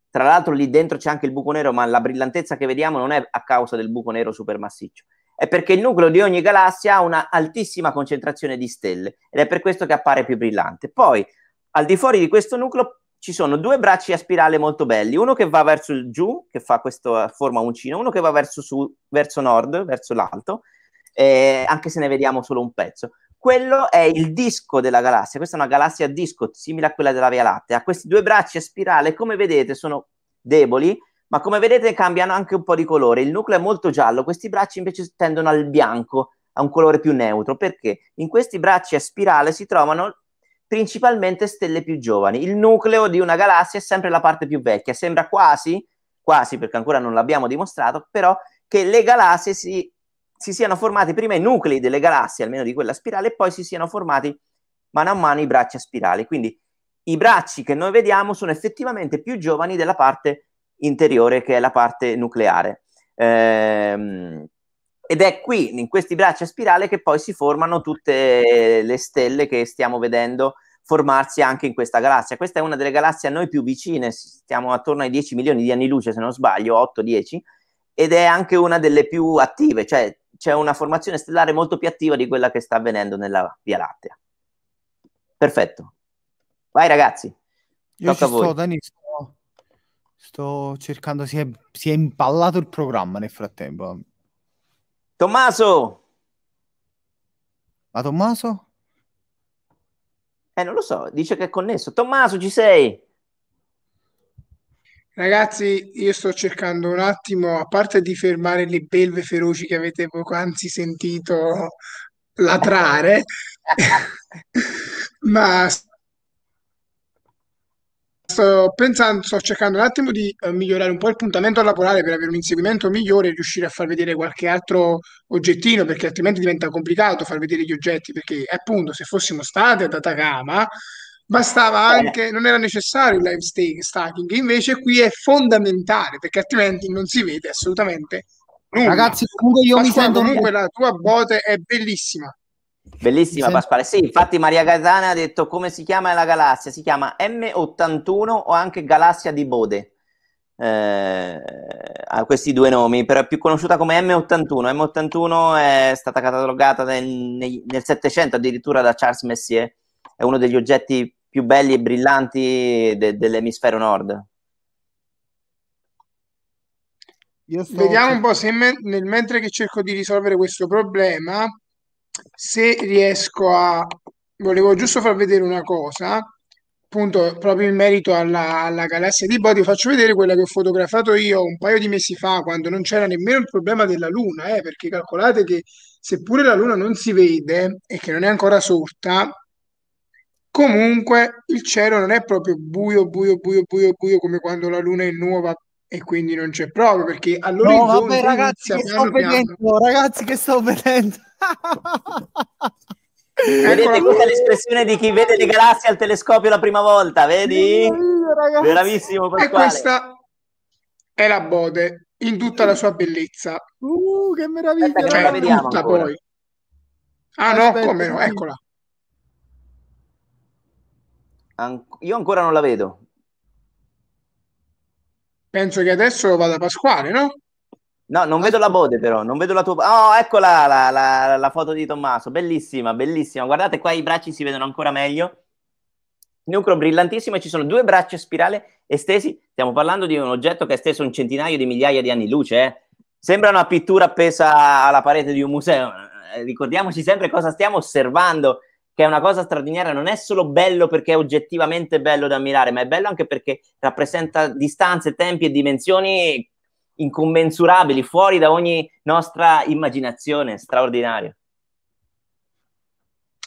Tra l'altro, lì dentro c'è anche il buco nero, ma la brillantezza che vediamo non è a causa del buco nero supermassiccio. È perché il nucleo di ogni galassia ha una altissima concentrazione di stelle ed è per questo che appare più brillante. Poi, al di fuori di questo nucleo ci sono due bracci a spirale molto belli, uno che va verso il giù, che fa questa forma uncino, uno che va verso, su, verso nord, verso l'alto, eh, anche se ne vediamo solo un pezzo. Quello è il disco della galassia, questa è una galassia a disco simile a quella della Via Lattea. Questi due bracci a spirale, come vedete, sono deboli, ma come vedete cambiano anche un po' di colore. Il nucleo è molto giallo, questi bracci invece tendono al bianco, a un colore più neutro, perché in questi bracci a spirale si trovano principalmente stelle più giovani. Il nucleo di una galassia è sempre la parte più vecchia. Sembra quasi, quasi perché ancora non l'abbiamo dimostrato, però che le galassie si, si siano formate prima i nuclei delle galassie, almeno di quella spirale, e poi si siano formati mano a mano i bracci a spirale. Quindi i bracci che noi vediamo sono effettivamente più giovani della parte interiore, che è la parte nucleare. Ehm, ed è qui, in questi bracci a spirale, che poi si formano tutte le stelle che stiamo vedendo formarsi anche in questa galassia. Questa è una delle galassie a noi più vicine, stiamo attorno ai 10 milioni di anni luce, se non sbaglio, 8-10, ed è anche una delle più attive, cioè c'è una formazione stellare molto più attiva di quella che sta avvenendo nella Via Lattea. Perfetto. Vai ragazzi. Io Tocca ci sto, Dani, sto, sto cercando, si è, si è impallato il programma nel frattempo. Tommaso! Ma Tommaso? Eh, non lo so, dice che è connesso. Tommaso, ci sei? Ragazzi, io sto cercando un attimo, a parte di fermare le belve feroci che avete poc'anzi sentito latrare, [laughs] ma sto pensando, sto cercando un attimo di eh, migliorare un po' il puntamento lavorale per avere un inseguimento migliore e riuscire a far vedere qualche altro oggettino, perché altrimenti diventa complicato far vedere gli oggetti, perché eh, appunto se fossimo stati ad Atacama bastava eh. anche, non era necessario il live stacking, invece qui è fondamentale, perché altrimenti non si vede assolutamente nulla. Ragazzi, comunque io Pasqua, mi sento... Comunque la tua bote è bellissima. Bellissima Pasquale, sì, infatti Maria Gaetana ha detto come si chiama la galassia, si chiama M81 o anche Galassia di Bode, eh, ha questi due nomi, però è più conosciuta come M81, M81 è stata catalogata nel, nel 700 addirittura da Charles Messier, è uno degli oggetti più belli e brillanti de, dell'emisfero nord. Sto... Vediamo un po' se me- nel mentre che cerco di risolvere questo problema se riesco a... Volevo giusto far vedere una cosa, appunto proprio in merito alla, alla galassia di Bode, faccio vedere quella che ho fotografato io un paio di mesi fa, quando non c'era nemmeno il problema della Luna, eh, perché calcolate che seppure la Luna non si vede e che non è ancora sorta, comunque il cielo non è proprio buio, buio, buio, buio, buio come quando la Luna è nuova e quindi non c'è proprio perché allora no, vabbè, ragazzi, che sto vedendo, ragazzi che sto vedendo Vedete, ecco questa è l'espressione di chi vede le galassie al telescopio la prima volta, vedi? Mia, Bravissimo Pasquale. E questa è la Bode in tutta la sua bellezza. Uh, che meraviglia! Aspetta, che la cioè, vediamo tutta ancora. poi. Ah Aspetta, no, come no, eccola. An- io ancora non la vedo. Penso che adesso vada Pasquale, no? No, non vedo la bode però, non vedo la tua... Oh, eccola la, la, la, foto di Tommaso, bellissima, bellissima. Guardate qua i bracci si vedono ancora meglio. Nucleo brillantissimo e ci sono due bracci a spirale estesi. Stiamo parlando di un oggetto che è esteso un centinaio di migliaia di anni luce. Eh? Sembra una pittura appesa alla parete di un museo. Eh, ricordiamoci sempre cosa stiamo osservando, che è una cosa straordinaria. Non è solo bello perché è oggettivamente bello da ammirare, ma è bello anche perché rappresenta distanze, tempi e dimensioni incommensurabili, fuori da ogni nostra immaginazione, straordinario.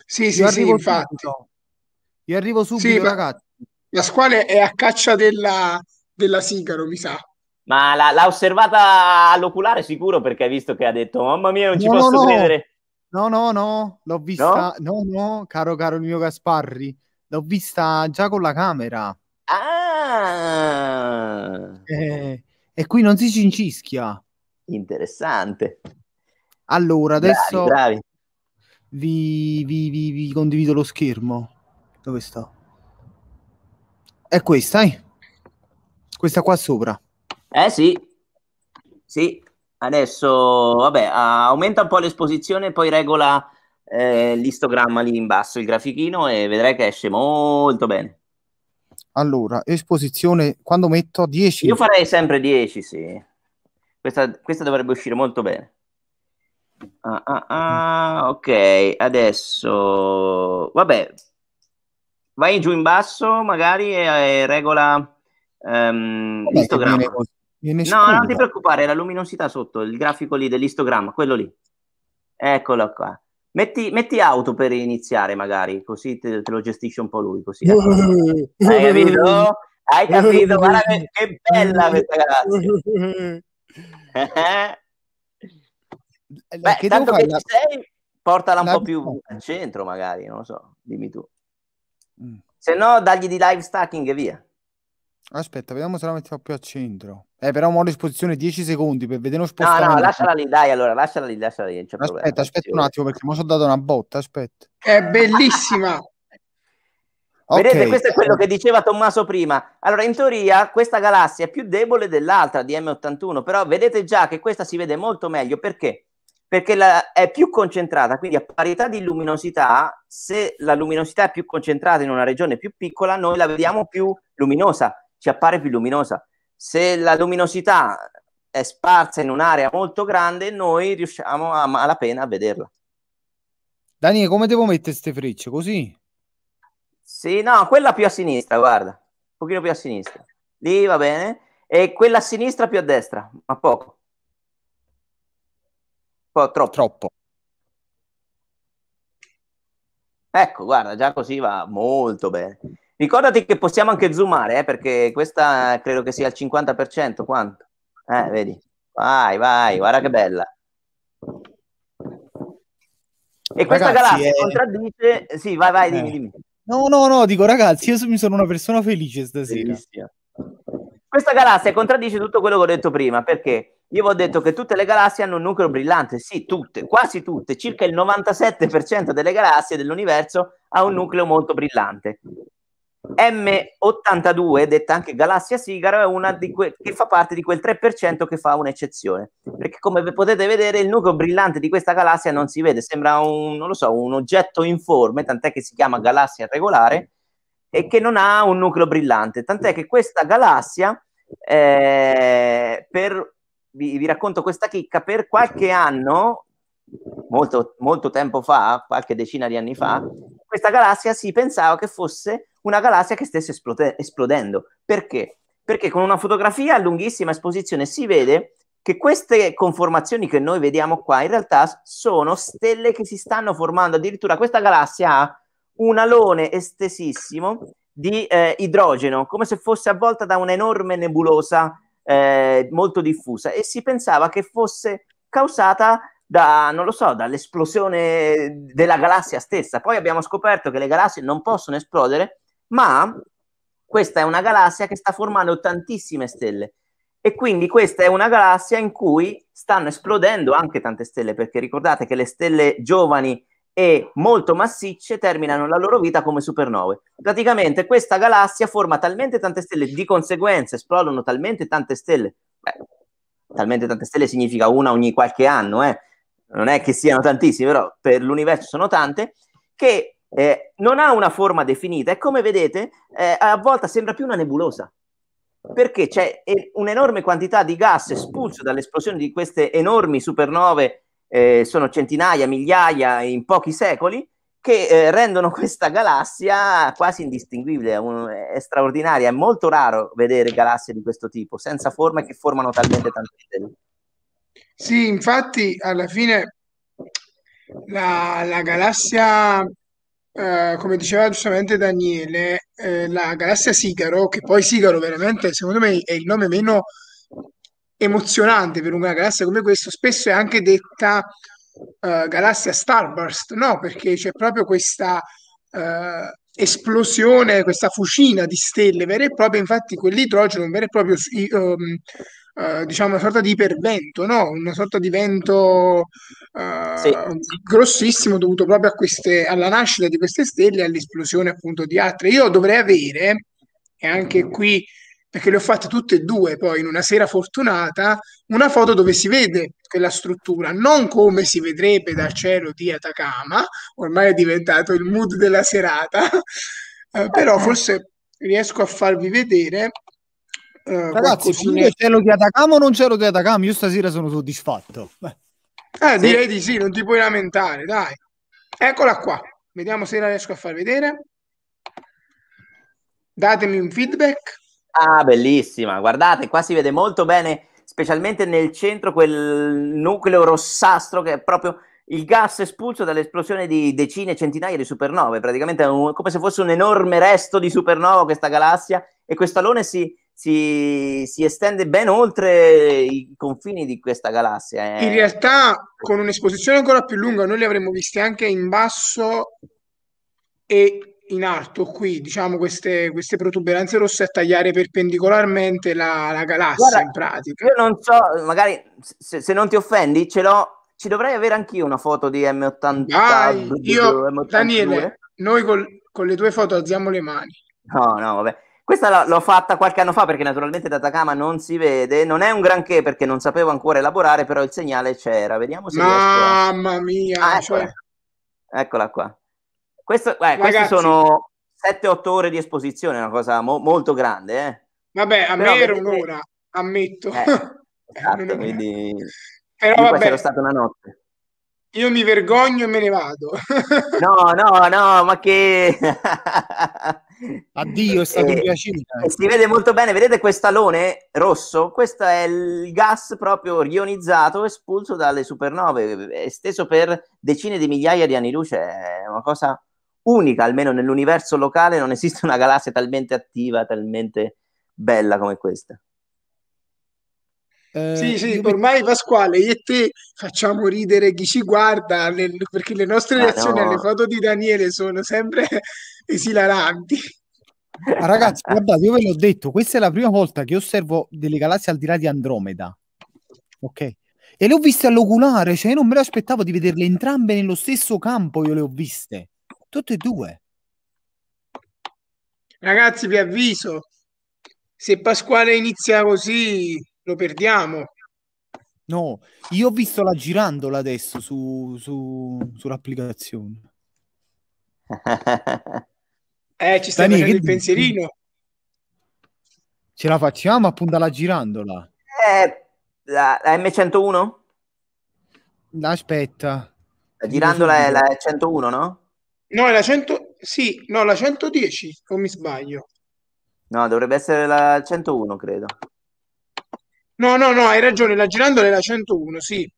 Sì, sì, sì, infatti. Subito. Io arrivo subito, sì, ragazzi. La squadra è a caccia della, della Sigaro, mi sa. Ma l'ha, l'ha, osservata all'oculare sicuro perché hai visto che ha detto mamma mia non ci posso no, credere. No, no, no, l'ho vista, no? no, no, caro caro il mio Gasparri, l'ho vista già con la camera. Ah! Eh, e qui non si cincischia. Ah. Interessante. Allora, adesso bravi, bravi. Vi, vi, vi, vi, condivido lo schermo. Dove sto? È questa, eh? Questa qua sopra. Eh sì. Sì, adesso vabbè, aumenta un po' l'esposizione, poi regola eh, l'istogramma lì in basso, il grafichino e vedrai che esce molto bene. Allora, esposizione, quando metto 10? Io farei sempre 10, sì. Questa, questa dovrebbe uscire molto bene. Ah, ah, ah, ok, adesso... Vabbè, vai giù in basso magari e, e regola um, l'istogramma. no, non ti preoccupare, la luminosità sotto, il grafico lì dell'istogramma, quello lì. Eccolo qua. Metti, metti, auto per iniziare, magari, così te, te lo gestisce un po' lui. Così, eh. [laughs] Hai capito? Hai capito? Guarda che, che bella questa ragazza. Eh, Beh, che tanto che la... sei, portala un la... po' più al centro, magari, non lo so, dimmi tu. Mm. Se no, dagli di live stacking e via. Aspetta, vediamo se la mettiamo più a centro. Eh, però ho a disposizione 10 secondi per vedere uno spostamento. No, no, lasciala lì, dai, allora, lasciala lì, lasciala lì, non c'è aspetta, problema. Aspetta, aspetta un attimo perché mi sono dato una botta, aspetta. È bellissima! okay. Vedete, questo è quello che diceva Tommaso prima. Allora, in teoria, questa galassia è più debole dell'altra dm 81 però vedete già che questa si vede molto meglio, perché? Perché la, è più concentrata, quindi a parità di luminosità, se la luminosità è più concentrata in una regione più piccola, noi la vediamo più luminosa ci appare più luminosa. Se la luminosità è sparsa in un'area molto grande, noi riusciamo a malapena a vederla. Daniele, come devo mettere queste frecce? Così? Sì, no, quella più a sinistra, guarda, un pochino più a sinistra. Lì va bene. E quella a sinistra più a destra, ma poco. Un po' troppo. troppo. Ecco, guarda, già così va molto bene. Ricordati che possiamo anche zoomare, eh, perché questa credo che sia al 50%, quanto? Eh, vedi. Vai, vai, guarda che bella. E questa ragazzi, galassia eh... contraddice... Sì, vai, vai, dimmi, eh. dimmi. No, no, no, dico ragazzi, io mi sono una persona felice stasera. Bellissima. Questa galassia contraddice tutto quello che ho detto prima, perché io vi ho detto che tutte le galassie hanno un nucleo brillante, sì, tutte, quasi tutte, circa il 97% delle galassie dell'universo ha un nucleo molto brillante. M82, detta anche galassia Sigaro, è una di que- che fa parte di quel 3% che fa un'eccezione. Perché come potete vedere il nucleo brillante di questa galassia non si vede, sembra un, so, un oggetto informe, tant'è che si chiama galassia regolare, e che non ha un nucleo brillante. Tant'è che questa galassia, eh, per, vi, vi racconto questa chicca, per qualche anno, molto, molto tempo fa, qualche decina di anni fa, questa galassia si pensava che fosse una galassia che stesse esplode- esplodendo. Perché? Perché con una fotografia a lunghissima esposizione si vede che queste conformazioni che noi vediamo qua in realtà sono stelle che si stanno formando. Addirittura questa galassia ha un alone estesissimo di eh, idrogeno, come se fosse avvolta da un'enorme nebulosa eh, molto diffusa e si pensava che fosse causata da, non lo so, dall'esplosione della galassia stessa. Poi abbiamo scoperto che le galassie non possono esplodere, ma questa è una galassia che sta formando tantissime stelle. E quindi questa è una galassia in cui stanno esplodendo anche tante stelle, perché ricordate che le stelle giovani e molto massicce terminano la loro vita come supernovae. Praticamente questa galassia forma talmente tante stelle, di conseguenza esplodono talmente tante stelle, beh, talmente tante stelle significa una ogni qualche anno, eh, non è che siano tantissime, però per l'universo sono tante, che eh, non ha una forma definita e come vedete eh, a volte sembra più una nebulosa perché c'è un'enorme quantità di gas espulso dall'esplosione di queste enormi supernove, eh, sono centinaia, migliaia in pochi secoli, che eh, rendono [laughs] questa galassia quasi indistinguibile, un, è straordinaria, è molto raro vedere galassie di questo tipo, senza forme che formano talmente tante stelle. Sì, infatti alla fine la, la galassia, eh, come diceva giustamente Daniele, eh, la galassia Sigaro, che poi Sigaro veramente secondo me è il nome meno emozionante per una galassia come questa, spesso è anche detta eh, galassia Starburst, no? Perché c'è proprio questa eh, esplosione, questa fucina di stelle vere e proprie, infatti quell'idrogeno è un vero e proprio... Um, eh, diciamo una sorta di ipervento, no? una sorta di vento eh, sì. grossissimo dovuto proprio queste, alla nascita di queste stelle e all'esplosione appunto di altre. Io dovrei avere, e anche qui perché le ho fatte tutte e due poi in una sera fortunata, una foto dove si vede quella struttura, non come si vedrebbe dal cielo di Atacama, ormai è diventato il mood della serata, [laughs] eh, però eh. forse riesco a farvi vedere eh, ragazzi qualcosina... lo di Atacama o non c'è lo di Atacama io stasera sono soddisfatto Beh. eh, direi di sì non ti puoi lamentare dai eccola qua vediamo se la riesco a far vedere datemi un feedback ah bellissima guardate qua si vede molto bene specialmente nel centro quel nucleo rossastro che è proprio il gas espulso dall'esplosione di decine, centinaia di supernove, praticamente un, come se fosse un enorme resto di supernova questa galassia e questo alone si si, si, estende ben oltre i confini di questa galassia. Eh. In realtà, con un'esposizione ancora più lunga, noi le avremmo viste anche in basso e in alto, qui, diciamo, queste, queste protuberanze rosse a tagliare perpendicolarmente la, la galassia, Guarda, in pratica. Io non so, magari se, se, non ti offendi, ce l'ho. Ci dovrei avere anch'io una foto di M80. Dai, io, M82. Daniele, noi col, con le tue foto alziamo le mani. No, no, vabbè. Questa l'ho fatta qualche anno fa perché naturalmente da Takama non si vede, non è un granché perché non sapevo ancora elaborare, però il segnale c'era. Vediamo se Mamma riesco. mia! Ah, cioè. eccola. Cioè... eccola. qua. Questo, eh, queste sono 7-8 ore di esposizione, una cosa mo- molto grande. Eh. Vabbè, a però me era vedete... un'ora, ammetto. Eh, [laughs] esatto, quindi... Però Io vabbè. Poi stata una notte. Io mi vergogno e me ne vado. no, no, no, ma che... [laughs] Addio, è stato un eh, piacere. Eh, si vede molto bene, vedete questo quest'alone rosso? Questo è il gas proprio ionizzato espulso dalle supernove, eh, esteso per decine di migliaia di anni luce, è una cosa unica, almeno nell'universo locale non esiste una galassia talmente attiva, talmente bella come questa. Eh, sì, sì, ormai Pasquale, io e te facciamo ridere chi ci guarda nel, perché le nostre ah, reazioni no. alle foto di Daniele sono sempre [laughs] esilaranti. Ah, ragazzi, guardate, io ve l'ho detto, questa è la prima volta che osservo delle galassie al di là di Andromeda. Ok? E le ho viste all'oculare, cioè non me lo aspettavo di vederle entrambe nello stesso campo, io le ho viste. Tutte e due. Ragazzi, vi avviso, se Pasquale inizia così, lo perdiamo. No, io ho visto la girandola adesso su, su, sull'applicazione. [laughs] eh, ci sta Dani, facendo il pensierino. Ce la facciamo appunto alla girandola. Eh, la, la M101? aspetta. La girandola è la 101, no? No, è la 100, sì, no, la 110, o mi sbaglio. No, dovrebbe essere la 101, credo. No, no, no, hai ragione, la Girandola è la 101, sì.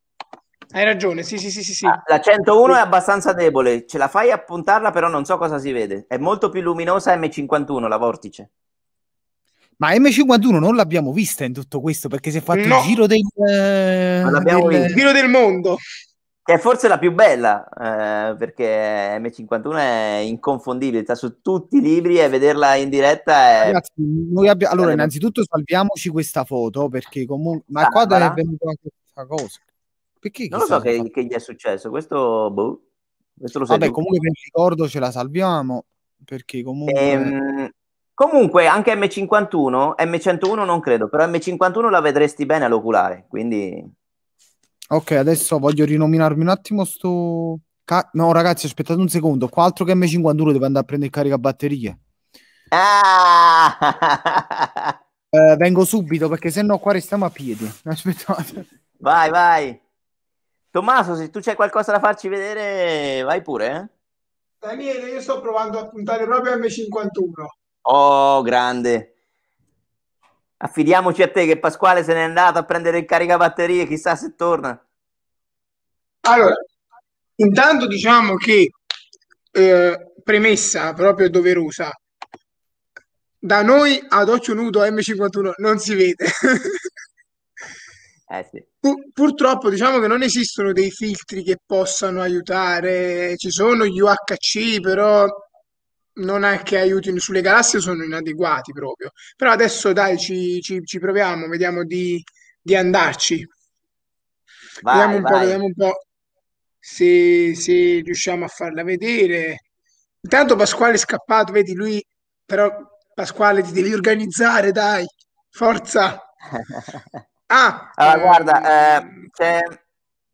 Hai ragione, sì, sì, sì, sì. sì. Ah, la 101 sì. è abbastanza debole, ce la fai a puntarla, però non so cosa si vede. È molto più luminosa M51, la Vortice. Ma M51 non l'abbiamo vista in tutto questo, perché si è fatto no. il giro del... Eh, del... Il giro del mondo. Che è forse la più bella, eh, perché M51 è inconfondibile, sta cioè, su tutti i libri e vederla in diretta è... Ragazzi, abbi- allora, innanzitutto salviamoci questa foto, perché comunque... Ma qua da è venuta anche questa cosa. Perché non lo so che, che, gli è successo, questo... Boh, questo lo sai Vabbè, comunque per ricordo ce la salviamo, perché comunque... Ehm... Comunque anche M51, M101 non credo, però M51 la vedresti bene all'oculare, quindi Ok, adesso voglio rinominarmi un attimo sto... Ca- no ragazzi, aspettate un secondo. Qua altro che M51 deve andare a prendere caricabatterie. Ah! Eh, vengo subito perché se no qua restiamo a piedi. Aspettate. Vai, vai. Tommaso, se tu c'è qualcosa da farci vedere, vai pure. Eh? Daniele, io sto provando a puntare proprio M51. Oh, grande. Affidiamoci a te che Pasquale se n'è andato a prendere il caricabatterie, chissà se torna. Allora, intanto diciamo che eh, premessa proprio doverosa. Da noi ad occhio nudo M51 non si vede. [laughs] eh sì. Pur- purtroppo diciamo che non esistono dei filtri che possano aiutare, ci sono gli UHC però non è che aiutino sulle galassie, sono inadeguati proprio. Però adesso dai, ci, ci, ci proviamo, vediamo di, di andarci. Vai, vediamo, un po', vediamo, un po', se, se, riusciamo a farla vedere. Intanto Pasquale è scappato, vedi lui, però Pasquale ti devi organizzare, dai, forza. [laughs] Ah, allora, ehm... guarda, eh,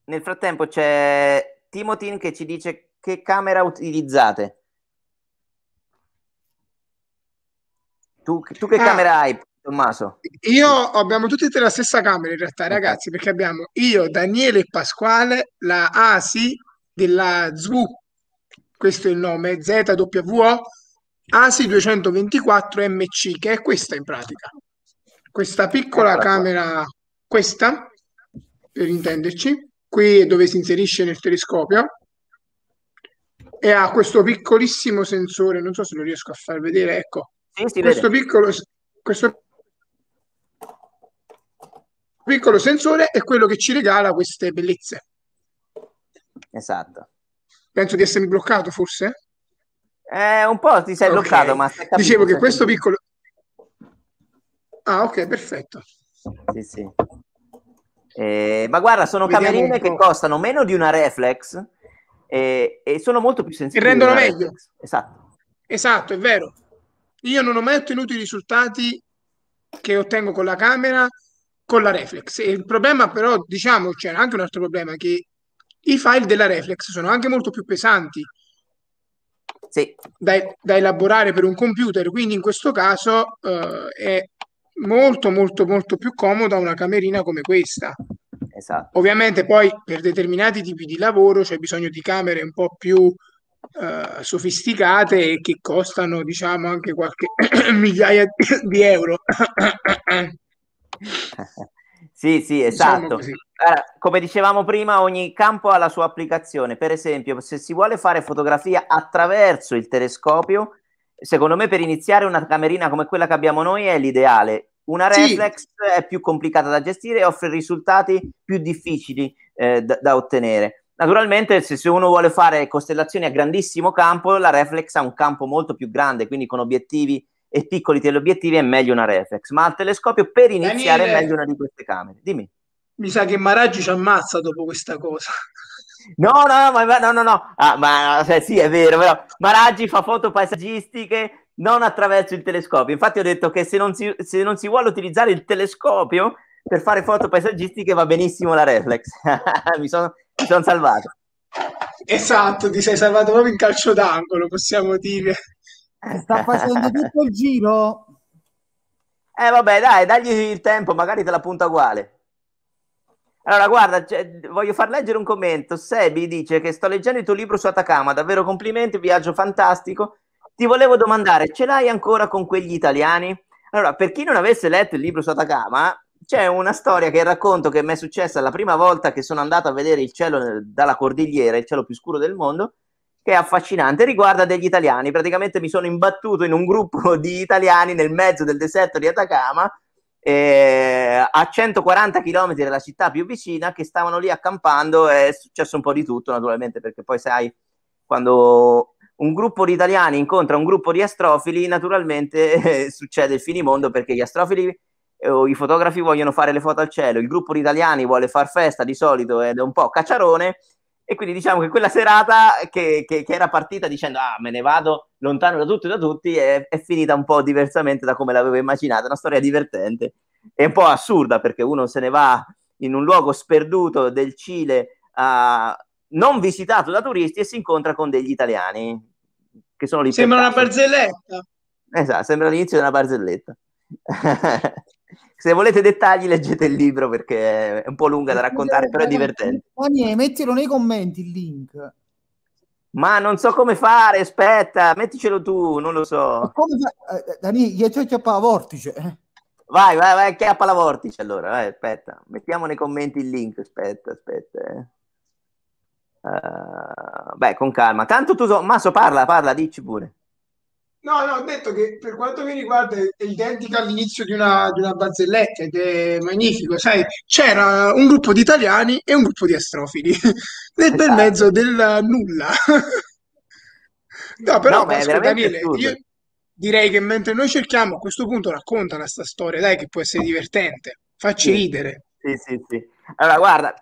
nel frattempo c'è Timotin che ci dice che camera utilizzate. Tu, tu che ah, camera hai, Tommaso? Io abbiamo tutti e tre la stessa camera in realtà, ragazzi, perché abbiamo io, Daniele e Pasquale, la ASI della ZWO, questo è il nome, ZWO ASI 224 MC, che è questa in pratica. Questa piccola Eccola camera, qua. questa, per intenderci, qui è dove si inserisce nel telescopio e ha questo piccolissimo sensore, non so se lo riesco a far vedere, ecco, sì, questo, piccolo, questo piccolo sensore è quello che ci regala queste bellezze. Esatto. Penso di essermi bloccato forse? Eh, un po' ti sei okay. bloccato, ma capito, dicevo che questo capito. piccolo. Ah, ok, perfetto. Sì, sì. Eh, ma guarda, sono Vediamo camerine che costano meno di una reflex e, eh, e sono molto più sensibili. E rendono meglio. Reflex. Esatto. Esatto, è vero. Io non ho mai ottenuto i risultati che ottengo con la camera, con la reflex. il problema però, diciamo, c'è anche un altro problema, che i file della reflex sono anche molto più pesanti sì. da, da, elaborare per un computer, quindi in questo caso eh, è molto molto molto più comoda una camerina come questa. Esatto. Ovviamente poi per determinati tipi di lavoro c'è bisogno di camere un po' più eh, sofisticate e che costano diciamo anche qualche [coughs] migliaia di euro. [coughs] Sì, sì, diciamo esatto. Diciamo allora, come dicevamo prima, ogni campo ha la sua applicazione. Per esempio, se si vuole fare fotografia attraverso il telescopio, secondo me per iniziare una camerina come quella che abbiamo noi è l'ideale. Una reflex sì. è più complicata da gestire e offre risultati più difficili eh, da, da ottenere. Naturalmente, se uno vuole fare costellazioni a grandissimo campo, la reflex ha un campo molto più grande, quindi con obiettivi e piccoli teleobiettivi è meglio una reflex. Ma al telescopio per iniziare Daniele, è meglio una di queste camere. Dimmi. Mi sa che Maraggi ci ammazza dopo questa cosa. [laughs] No, no, no, no, no, no. Ah, ma cioè, sì, è vero, però Maraggi fa foto paesaggistiche non attraverso il telescopio. Infatti ho detto che se non si, se non si vuole utilizzare il telescopio per fare foto paesaggistiche va benissimo la reflex. [laughs] mi sono mi sono salvato. Esatto, ti sei salvato proprio in calcio d'angolo, possiamo dire. Eh, sta facendo tutto il giro. Eh vabbè, dai, dagli il tempo, magari te la punta uguale. Allora, guarda, cioè, voglio far leggere un commento. Sebi dice che sto leggendo il tuo libro su Atacama, davvero complimenti, viaggio fantastico. Ti volevo domandare, ce l'hai ancora con quegli italiani? Allora, per chi non avesse letto il libro su Atacama, c'è una storia che racconto che mi è successa la prima volta che sono andato a vedere il cielo eh, dalla cordigliera, il cielo più scuro del mondo, che è affascinante, riguarda degli italiani. Praticamente mi sono imbattuto in un gruppo [laughs] di italiani nel mezzo del deserto di Atacama, eh, a 140 km dalla città più vicina, che stavano lì accampando. È successo un po' di tutto, naturalmente, perché poi sai, quando un gruppo di italiani incontra un gruppo di astrofili, naturalmente [laughs] eh, succede il finimondo perché gli astrofili eh, i fotografi vogliono fare le foto al cielo, il gruppo di italiani vuole far festa di solito ed è un po' cacciarone. E quindi diciamo che quella serata che, che, che era partita dicendo ah me ne vado lontano da tutto e da tutti è, è, finita un po' diversamente da come l'avevo immaginata, una storia divertente e un po' assurda perché uno se ne va in un luogo sperduto del Cile uh, non visitato da turisti e si incontra con degli italiani che sono lì. Sembra una barzelletta. Esatto, sembra l'inizio di una barzelletta. [laughs] se volete dettagli leggete il libro perché è un po' lunga da raccontare, però è divertente. Mettilo nei commenti il link. Ma non so come fare, aspetta, metticelo tu, non lo so. Come fa... Eh, Dani, gli c'è chiappa la vortice. Eh? Vai, vai, vai, chiappa la vortice allora, vai, aspetta. Mettiamo nei commenti il link, aspetta, aspetta. Eh. Uh, beh, con calma. Tanto tu, so... Maso, parla, parla, dici pure. No, no, ho detto che per quanto mi riguarda è identica all'inizio di una, di una barzelletta ed è magnifico, sai, c'era un gruppo di italiani e un gruppo di astrofili [laughs] nel bel esatto. mezzo del nulla. [laughs] no, però, No, ma Daniele, io direi che mentre noi cerchiamo, a questo punto raccontala questa storia, dai, che può essere divertente, facci Sì, ridere. sì, sì, sì. Allora, guarda,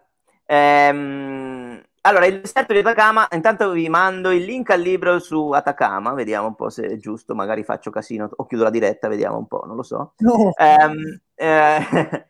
ehm, allora, il deserto di Atacama, intanto vi mando il link al libro su Atacama, vediamo un po' se è giusto, magari faccio casino o chiudo la diretta, vediamo un po', non lo so. No. Um, eh, [laughs]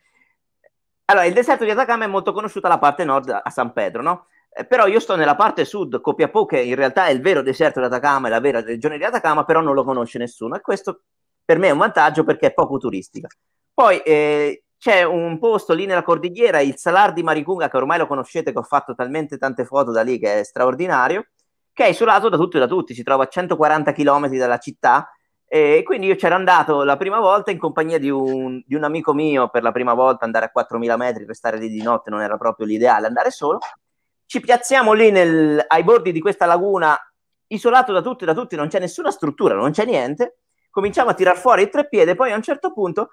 allora, il deserto di Atacama è molto conosciuto la parte nord a San Pedro, no? Eh, però io sto nella parte sud, Copiapó, che in realtà è il vero deserto di Atacama, è la vera regione di Atacama, però non lo conosce nessuno e questo per me è un vantaggio perché è poco turistica. Poi eh, c'è un posto lì nella cordigliera, il Salar di Maricunga, che ormai lo conoscete, che ho fatto talmente tante foto da lì, che è straordinario, che è isolato da tutto e da tutti, si trova a 140 km dalla città, e quindi io c'ero andato la prima volta in compagnia di un, di un amico mio, per la prima volta andare a 4000 metri per stare lì di notte non era proprio l'ideale, andare solo, ci piazziamo lì nel, ai bordi di questa laguna, isolato da tutti e da tutti, non c'è nessuna struttura, non c'è niente, cominciamo a tirar fuori il treppiede, poi a un certo punto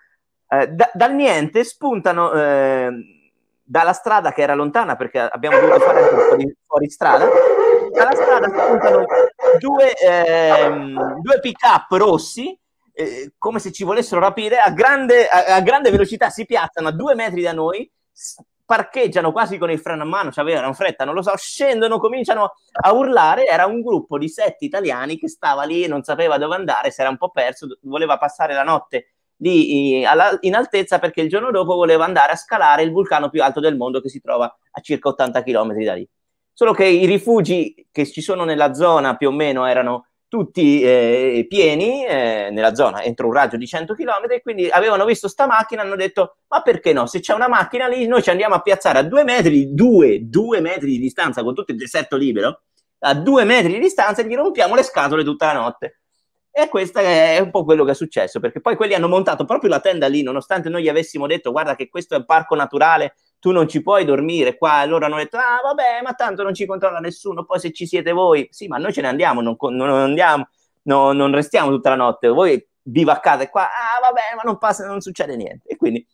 eh, da, dal niente spuntano eh, dalla strada che era lontana perché abbiamo dovuto fare anche un po' di fuori strada dalla strada spuntano due, ehm, due pick up rossi eh, come se ci volessero rapire a grande, a, a grande, velocità si piazzano a due metri da noi parcheggiano quasi con il freno a mano cioè avevano fretta non lo so scendono cominciano a urlare era un gruppo di sette italiani che stava lì non sapeva dove andare si era un po' perso voleva passare la notte di, in altezza perché il giorno dopo voleva andare a scalare il vulcano più alto del mondo che si trova a circa 80 km da lì. Solo che i rifugi che ci sono nella zona più o meno erano tutti eh, pieni eh, nella zona entro un raggio di 100 km quindi avevano visto sta macchina e hanno detto ma perché no se c'è una macchina lì noi ci andiamo a piazzare a due metri due, due metri di distanza con tutto il deserto libero a due metri di distanza e gli rompiamo le scatole tutta la notte e questo è un po' quello che è successo, perché poi quelli hanno montato proprio la tenda lì, nonostante noi gli avessimo detto guarda che questo è un parco naturale, tu non ci puoi dormire qua. E loro hanno detto ah vabbè, ma tanto non ci controlla nessuno, poi se ci siete voi, sì, ma noi ce ne andiamo, non, non andiamo, no, non restiamo tutta la notte, voi bivaccate qua, ah vabbè, ma non, passa, non succede niente. E quindi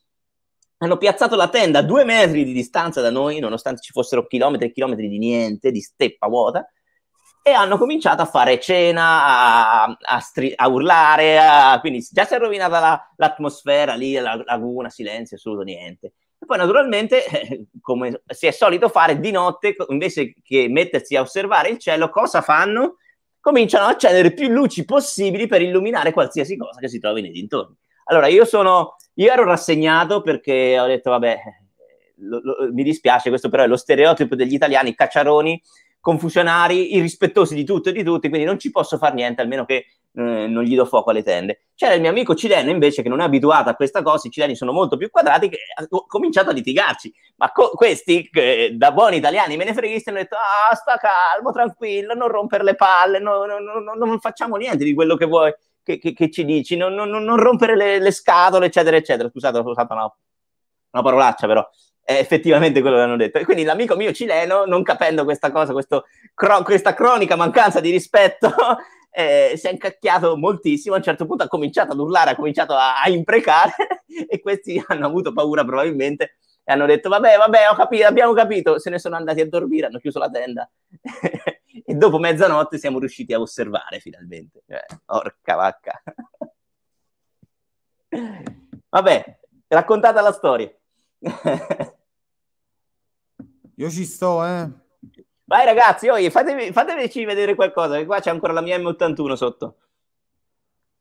hanno piazzato la tenda a due metri di distanza da noi, nonostante ci fossero chilometri e chilometri di niente, di steppa vuota, e hanno cominciato a fare cena, a, a, stri- a urlare, a... quindi già si è rovinata la, l'atmosfera lì, la laguna, silenzio, assoluto niente. E poi naturalmente, [laughs] come si è solito fare di notte, invece che mettersi a osservare il cielo, cosa fanno? Cominciano a accendere più luci possibili per illuminare qualsiasi cosa che si trovi nei dintorni. Allora, io, sono, io ero rassegnato perché ho detto, vabbè, lo, lo, mi dispiace, questo però è lo stereotipo degli italiani, cacciaroni, confusionari, irrispettosi di tutto e di tutti, quindi non ci posso fare niente, almeno che eh, non gli do fuoco alle tende. C'era il mio amico cileno invece che non è abituato a questa cosa, i cileni sono molto più quadrati, che ha cominciato a litigarci, ma co- questi che, da buoni italiani me ne freghisti hanno detto ah sta calmo, tranquillo, non rompere le palle, no, no, no, non facciamo niente di quello che vuoi, che, che, che ci dici, non, non, non rompere le, le, scatole eccetera eccetera, scusate ho usato una, una parolaccia però, è eh, effettivamente quello che hanno detto. E quindi l'amico mio cileno, non capendo questa cosa, questo, cro- questa cronica mancanza di rispetto, [laughs] eh, si è incacchiato moltissimo. A un certo punto ha cominciato ad urlare, ha cominciato a, a imprecare [laughs] e questi [laughs] hanno avuto paura probabilmente e hanno detto vabbè, vabbè, ho capito, abbiamo capito. Se ne sono andati a dormire, hanno chiuso la tenda. e dopo mezzanotte siamo riusciti a osservare finalmente. Eh, orca vacca. vabbè, raccontata la storia. Io ci sto, eh. Vai ragazzi, oi, fatemi, fatemi vedere qualcosa, che qua c'è ancora la mia M81 sotto.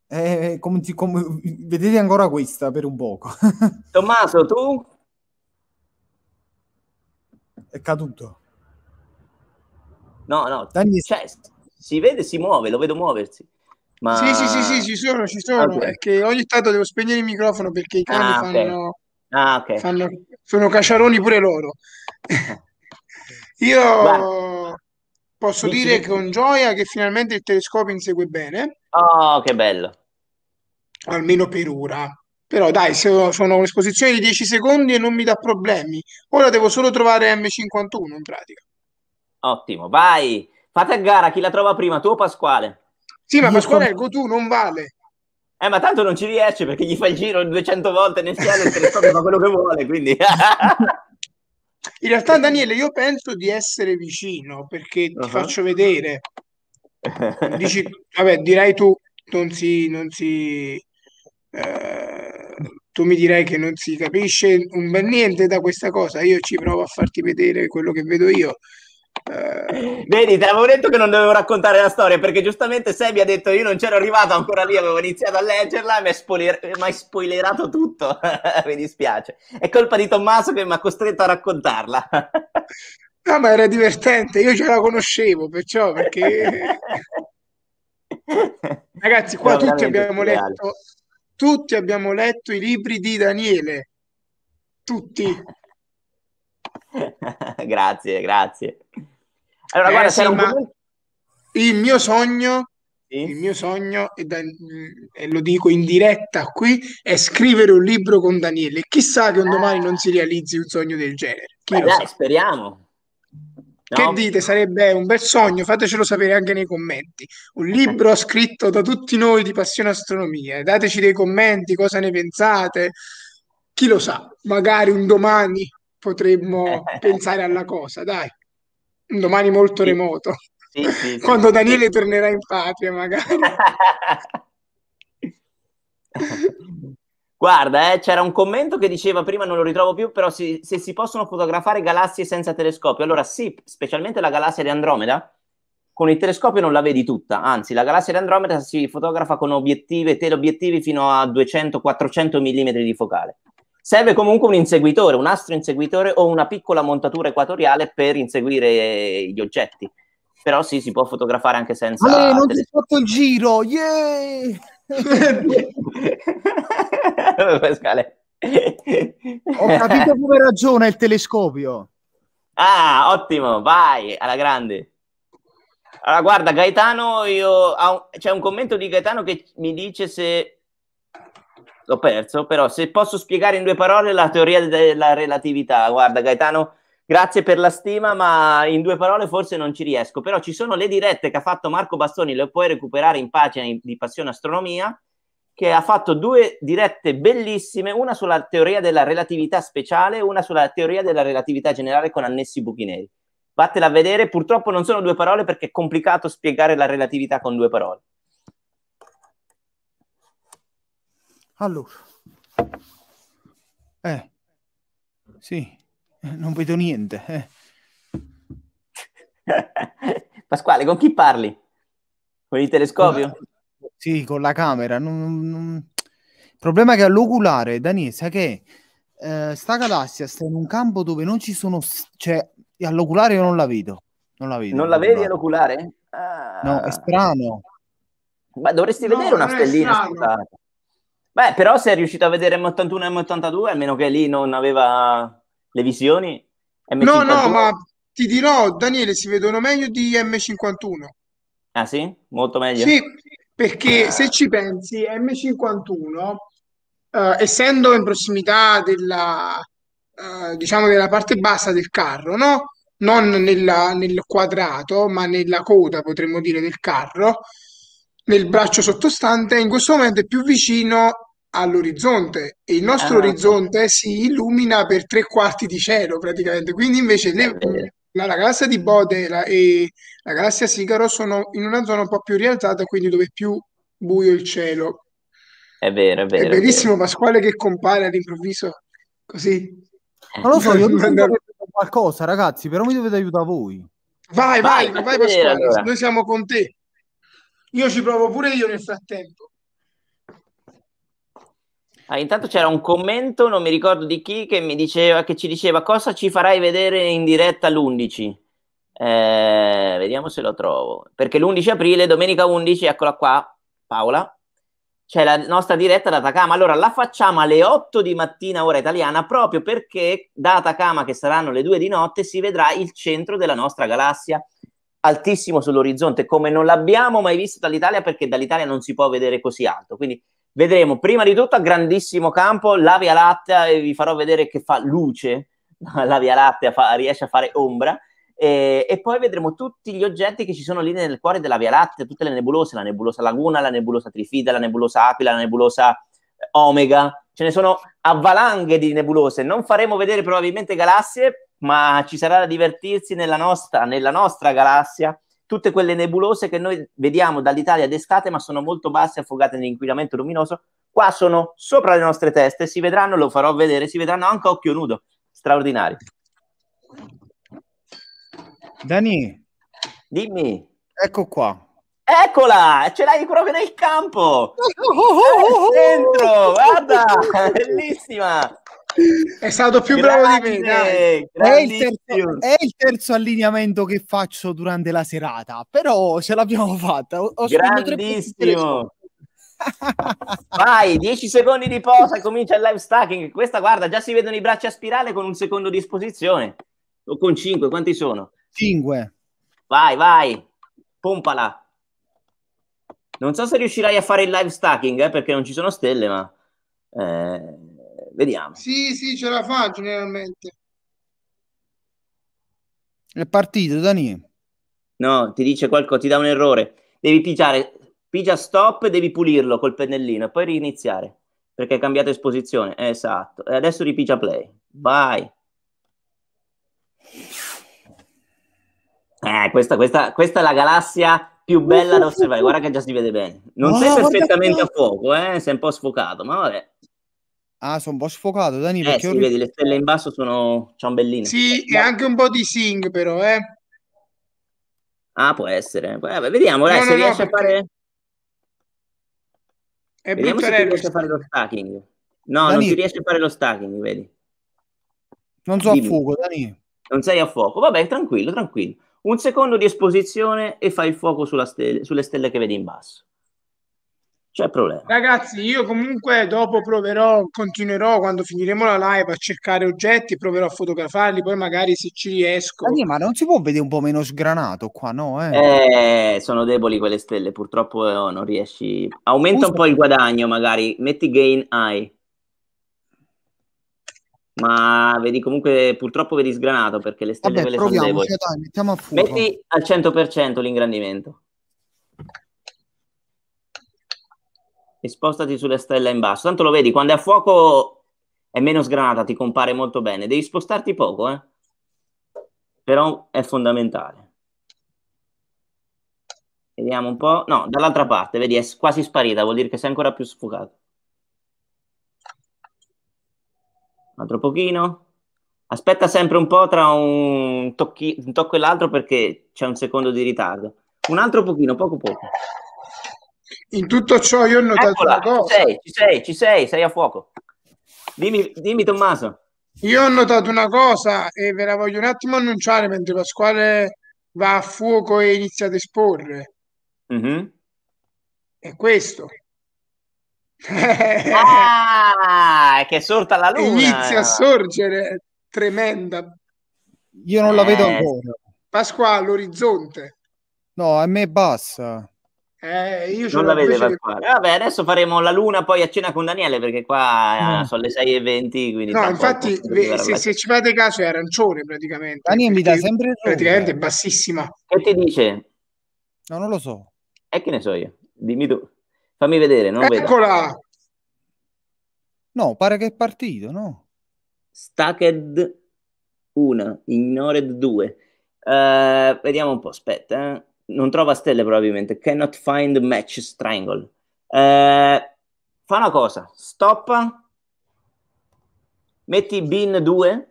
Eh, come, come, vedete ancora questa per un poco. [laughs] Tommaso, tu? È caduto. No, no, Dagli... cioè, si vede, si muove, lo vedo muoversi. Ma... Sì, sì, sì, sì, ci sono, ci sono. Okay. È che ogni tanto devo spegnere il microfono perché i cani ah, okay. Ah, okay. fanno... Sono cacciaroni pure loro. [laughs] Io Guarda. posso dici, dire dici. con gioia che finalmente il telescopio insegue bene. Oh, che bello. Almeno per ora. Però dai, sono un'esposizione di 10 secondi e non mi dà problemi. Ora devo solo trovare M51 in pratica. Ottimo, vai. Fate a gara, chi la trova prima, tu o Pasquale? Sì, ma Pasquale sono... è il go non vale. Eh, ma tanto non ci riesce perché gli fa il giro 200 volte nel cielo e il telescopio fa quello che vuole, quindi... [laughs] In realtà, Daniele, io penso di essere vicino perché ti uh-huh. faccio vedere. Dici, vabbè, direi tu, non si, non si eh, tu mi direi che non si capisce un bel niente da questa cosa. Io ci provo a farti vedere quello che vedo io. [laughs] Vedi, te l'avevo detto che non dovevo raccontare la storia perché giustamente mi ha detto io non c'ero arrivato ancora lì, avevo iniziato a leggerla e mi hai spoiler- spoilerato tutto. [laughs] mi dispiace. È colpa di Tommaso che mi ha costretto a raccontarla. [laughs] no, ma era divertente, io ce la conoscevo, perciò perché... Ragazzi, qua no, tutti abbiamo letto tutti abbiamo letto i libri di Daniele. Tutti. grazie, grazie. Allora, eh, guarda, sì, un... il mio sogno sì. Il mio sogno, e, lo dico in diretta qui, è scrivere un libro con Daniele. Chissà che un domani non si realizzi un sogno del genere. Beh, dai, speriamo. Che dite? Sarebbe un bel sogno, fatecelo sapere anche nei commenti. Un [laughs] libro scritto da tutti noi di passione astronomia. Dateci dei commenti, cosa ne pensate. Chi lo sa, magari un domani potremmo [laughs] pensare alla cosa, dai un domani molto sì. remoto, sì, sì, [laughs] quando Daniele tornerà in patria magari. [laughs] Guarda, eh, c'era un commento che diceva prima, non lo ritrovo più, però si, se si possono fotografare galassie senza telescopio, allora sì, specialmente la galassia di Andromeda, con il telescopio non la vedi tutta, anzi la galassia di Andromeda si fotografa con obiettivi, teleobiettivi fino a 200-400 mm di focale serve comunque un inseguitore, un astro inseguitore o una piccola montatura equatoriale per inseguire eh, gli oggetti. Però sì, si può fotografare anche senza... Ale, non tele... ti ho fatto il giro, yeah! [laughs] Pascale. Ho capito come ragiona il telescopio. Ah, ottimo, vai, alla grande. Allora, guarda, Gaetano, io... c'è un commento di Gaetano che mi dice se l'ho perso, però se posso spiegare in due parole la teoria della relatività, guarda Gaetano, grazie per la stima, ma in due parole forse non ci riesco, però ci sono le dirette che ha fatto Marco Bastoni, le puoi recuperare in pagina di Passione Astronomia, che ha fatto due dirette bellissime, una sulla teoria della relatività speciale, una sulla teoria della relatività generale con annessi buchi neri. Vattela a vedere, purtroppo non sono due parole perché è complicato spiegare la relatività con due parole. Allora, eh, sì, eh, non vedo niente. Eh. [laughs] Pasquale, con chi parli? Con il telescopio? Con la... Sì, con la camera. Non, non... Il problema è che all'oculare, Daniele, sai che eh, sta galassia sta in un campo dove non ci sono... Cioè, all'oculare io non la vedo. Non la, vedo, non la vedi all'oculare? Ah. No, è ah. strano. Ma dovresti no, vedere una stellina, scusate. Beh, però se è riuscito a vedere M81 e M82, a meno che lì non aveva le visioni. M51. No, no, ma ti dirò, Daniele, si vedono meglio di M51. Ah sì? Molto meglio? Sì, perché se ci pensi, M51, eh, essendo in prossimità della, eh, diciamo della parte bassa del carro, no? non nella, nel quadrato, ma nella coda, potremmo dire, del carro, nel braccio sottostante, in questo momento è più vicino all'orizzonte e il nostro Ah, orizzonte si illumina per tre quarti di cielo praticamente. Quindi invece le- la, la galassia di Bode la- e la galassia Sigaro sono in una zona un po' più rialzata, quindi dove è più buio il cielo. È vero, è È vero, è vero. Pasquale che compare all'improvviso così. Non lo so, [laughs] io mi sento qualcosa, ragazzi, però mi dovete aiutare voi. Vai, vai, Vai, vai vai vedere allora. noi siamo con te. Io ci provo pure io nel frattempo. Ah, intanto c'era un commento, non mi ricordo di chi, che, diceva, che ci diceva cosa ci farai vedere in diretta l'11. Eh, vediamo se lo trovo. Perché l'11 aprile, domenica 11, eccola qua, Paola, c'è la nostra diretta da Takama. Allora la facciamo alle 8 di mattina, ora italiana, proprio perché da Takama, che saranno le 2 di notte, si vedrà il centro della nostra galassia altissimo sull'orizzonte, come non l'abbiamo mai visto dall'Italia, perché dall'Italia non si può vedere così alto. Quindi vedremo prima di tutto a grandissimo campo la Via Lattea e vi farò vedere che fa luce, [laughs] la Via Lattea fa, riesce a fare ombra e, e, poi vedremo tutti gli oggetti che ci sono lì nel cuore della Via Lattea, tutte le nebulose, la nebulosa Laguna, la nebulosa Trifida, la nebulosa Aquila, la nebulosa eh, Omega, ce ne sono avvalanghe di nebulose, non faremo vedere probabilmente galassie, ma ci sarà da divertirsi nella nostra, nella nostra galassia tutte quelle nebulose che noi vediamo dall'Italia d'estate, ma sono molto basse, affogate nell'inquinamento luminoso, qua sono sopra le nostre teste, si vedranno, lo farò vedere, si vedranno anche a occhio nudo, straordinari. Dani, dimmi. Ecco qua. Eccola, ce l'hai proprio nel campo. Al centro, guarda, [laughs] bellissima è stato più Grande, bravo di me. È il, terzo, è il, terzo, allineamento che faccio durante la serata, però ce l'abbiamo fatta. Ho, ho Grandissimo. [laughs] Vai, 10 secondi di posa, comincia il live stacking. Questa, guarda, già si vedono i bracci a spirale con un secondo a disposizione. O con 5, quanti sono? 5. Vai, vai, pompala. Non so se riuscirai a fare il live stacking, eh, perché non ci sono stelle, ma... Eh, vediamo. Sì, sì, ce la fa generalmente. È partito, Dani. No, ti dice qualcosa, ti dà un errore. Devi pigiare, pigia stop, e devi pulirlo col pennellino e poi riniziare perché hai cambiato esposizione. esatto. E adesso ripigia play. Vai. Eh, questa, questa, questa è la galassia più bella da uhuh. osservare. Guarda che già si vede bene. Non oh, sei perfettamente a fuoco, eh? sei un po' sfocato, ma vabbè. Ah, sono un po' sfocato, Dani, eh, perché... Sì, vedi, le stelle in basso sono ciambelline. Sì, e anche un po' di Sing, però, eh. Ah, può essere. Vabbè, vediamo, no, dai, no, se no, riesce perché... a fare... È vediamo se eh, riesce a fare lo stacking. No, Dani... non si riesce a fare lo stacking, vedi. Non so Dimmi. a fuoco, Dani. Non sei a fuoco. Vabbè, tranquillo, tranquillo. Un secondo di esposizione e fai il fuoco stelle, sulle stelle che vedi in basso c'è problema. Ragazzi, io comunque dopo proverò, continuerò quando finiremo la live a cercare oggetti, proverò a fotografarli, poi magari se ci riesco. Sì, ma non si può vedere un po' meno sgranato qua, no? Eh? Eh, sono deboli quelle stelle, purtroppo eh, oh, non riesci. Aumenta Scusa. un po' il guadagno, magari, metti gain high. Ma vedi comunque purtroppo vedi sgranato perché le stelle Vabbè, quelle proviamo, sono deboli. Cioè, dai, mettiamo a fuoco. Metti al 100% l'ingrandimento. e spostati sulle stelle in basso. Tanto lo vedi, quando è a fuoco è meno sgranata, ti compare molto bene. Devi spostarti poco, eh? però è fondamentale. Vediamo un po'. No, dall'altra parte, vedi, è quasi sparita, vuol dire che sei ancora più sfocato. Un altro pochino. Aspetta sempre un po' tra un, tocchi, un tocco e l'altro perché c'è un secondo di ritardo. Un altro pochino, poco poco. In tutto ciò io ho notato Eccola, una cosa. Ci sei, ci sei, ci sei, sei a fuoco. Dimmi, dimmi Tommaso. Io ho notato una cosa e ve la voglio un attimo annunciare mentre Pasquale va a fuoco e inizia ad esporre. Mm-hmm. È questo. ah, che è sorta la luna. Inizia a sorgere tremenda. Io non eh. la vedo eh. ancora. Pasquale, l'orizzonte. No, a me è bassa. Eh, io non la vede Che... Vabbè, adesso faremo la luna poi a cena con Daniele perché qua mm. sono le 6.20. No, infatti, ve, se, se, ci fate caso è arancione praticamente. Daniele mi dà sempre il Praticamente è bassissima. Che ti dice? No, non lo so. E eh, che ne so io? Dimmi tu. Fammi vedere, non Eccola! Vedo. No, pare che è partito, no? Stacked 1, Ignored 2. Uh, eh, vediamo un po', aspetta. Eh non trova stelle probabilmente, cannot find match strangle. Eh, fa una cosa, stoppa, metti bin 2,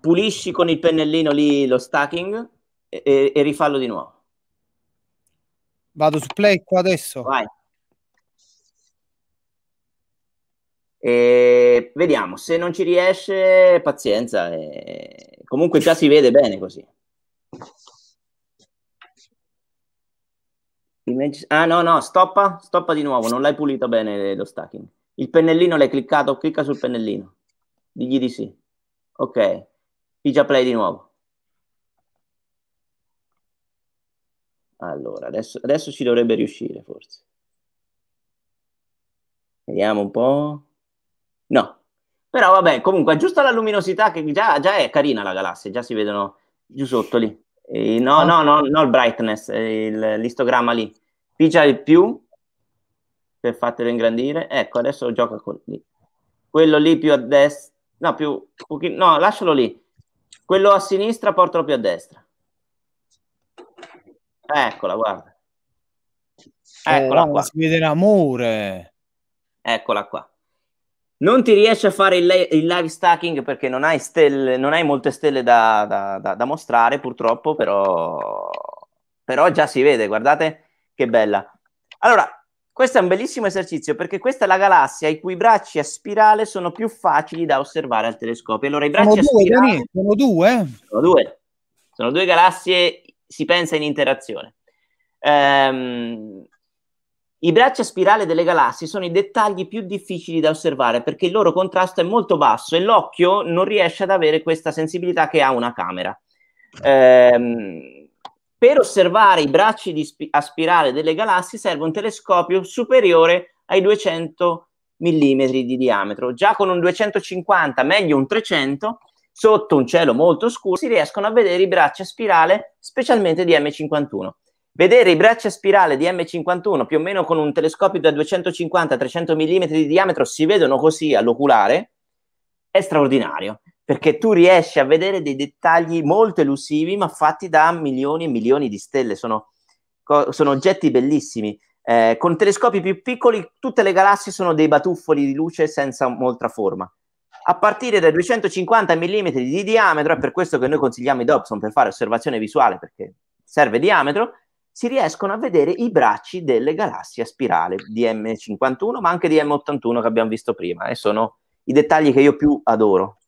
pulisci con il pennellino lì lo stacking e, e, e rifallo di nuovo. Vado su play qua adesso. Vai. E vediamo, se non ci riesce, pazienza. E Comunque già si vede bene così. Ah no, no, stoppa, stoppa di nuovo, non l'hai pulito bene eh, lo stacking. Il pennellino l'hai cliccato, clicca sul pennellino. Digli di sì. Ok, pigia play di nuovo. Allora, adesso, adesso ci dovrebbe riuscire forse. Vediamo un po'. Però vabbè, comunque giusto la luminosità che già, già è carina la galassia, già si vedono giù sotto lì. E no, ah. no, no, no il brightness, eh, il, l'istogramma lì. Qui c'è il più, per fatelo ingrandire. Ecco, adesso gioca con lì. Quello lì più a destra, no, più, no, lascialo lì. Quello a sinistra portalo più a destra. Eccola, guarda. Eh, Eccola oh, qua. Si vede l'amore. Eccola qua. Non ti riesce a fare il, la- il live stacking perché non hai, stelle, non hai molte stelle da, da, da, da, mostrare, purtroppo, però... però già si vede, guardate che bella. Allora, questo è un bellissimo esercizio perché questa è la galassia i cui bracci a spirale sono più facili da osservare al telescopio. Allora, i bracci sono due, a spirale sono due. Eh. Sono due. Sono due galassie, si pensa in interazione. Ehm, i bracci a spirale delle galassie sono i dettagli più difficili da osservare perché il loro contrasto è molto basso e l'occhio non riesce ad avere questa sensibilità che ha una camera. Eh, per osservare i bracci sp- a spirale delle galassie serve un telescopio superiore ai 200 mm di diametro. Già con un 250, meglio un 300, sotto un cielo molto scuro si riescono a vedere i bracci a spirale, specialmente di M51. Vedere i bracci a spirale di M51 più o meno con un telescopio da 250-300 mm di diametro si vedono così all'oculare è straordinario perché tu riesci a vedere dei dettagli molto elusivi ma fatti da milioni e milioni di stelle. Sono, sono oggetti bellissimi. Eh, con telescopi più piccoli tutte le galassie sono dei batuffoli di luce senza molta forma a partire dai 250 mm di diametro, è per questo che noi consigliamo i Dobson per fare osservazione visuale, perché serve diametro, si riescono a vedere i bracci delle galassie a spirale di M51, ma anche di M81 che abbiamo visto prima, e sono i dettagli che io più adoro.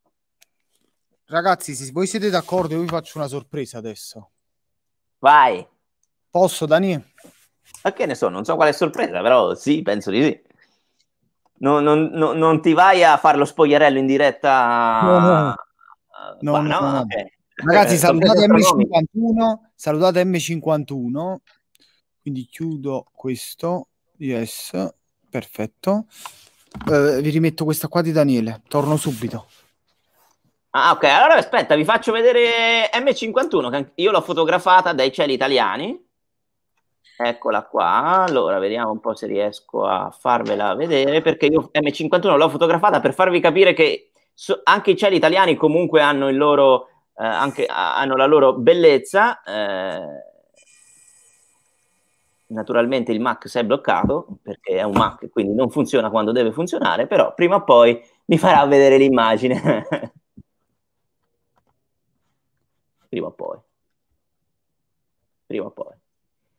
Ragazzi, se voi siete d'accordo, io vi faccio una sorpresa adesso. Vai. Posso, Dani? Ma che ne so, non so quale sorpresa, però sì, penso di sì. Non, non, non, non ti vai a fare lo spogliarello in diretta? No, no. Ah, no, no, no, no. Okay. Ragazzi, eh, salutate M51, salutate M51, quindi chiudo questo, yes, perfetto. Eh, vi rimetto questa qua di Daniele, torno subito. Ah, ok, allora aspetta, vi faccio vedere M51, io l'ho fotografata dai cieli italiani. Eccola qua, allora vediamo un po' se riesco a farvela vedere, perché io M51 l'ho fotografata per farvi capire che so, anche i cieli italiani comunque hanno il loro eh, anche, hanno la loro bellezza. Eh, naturalmente il Mac si è bloccato perché è un Mac, quindi non funziona quando deve funzionare, però prima o poi mi farà vedere l'immagine. [laughs] prima o poi. Prima o poi.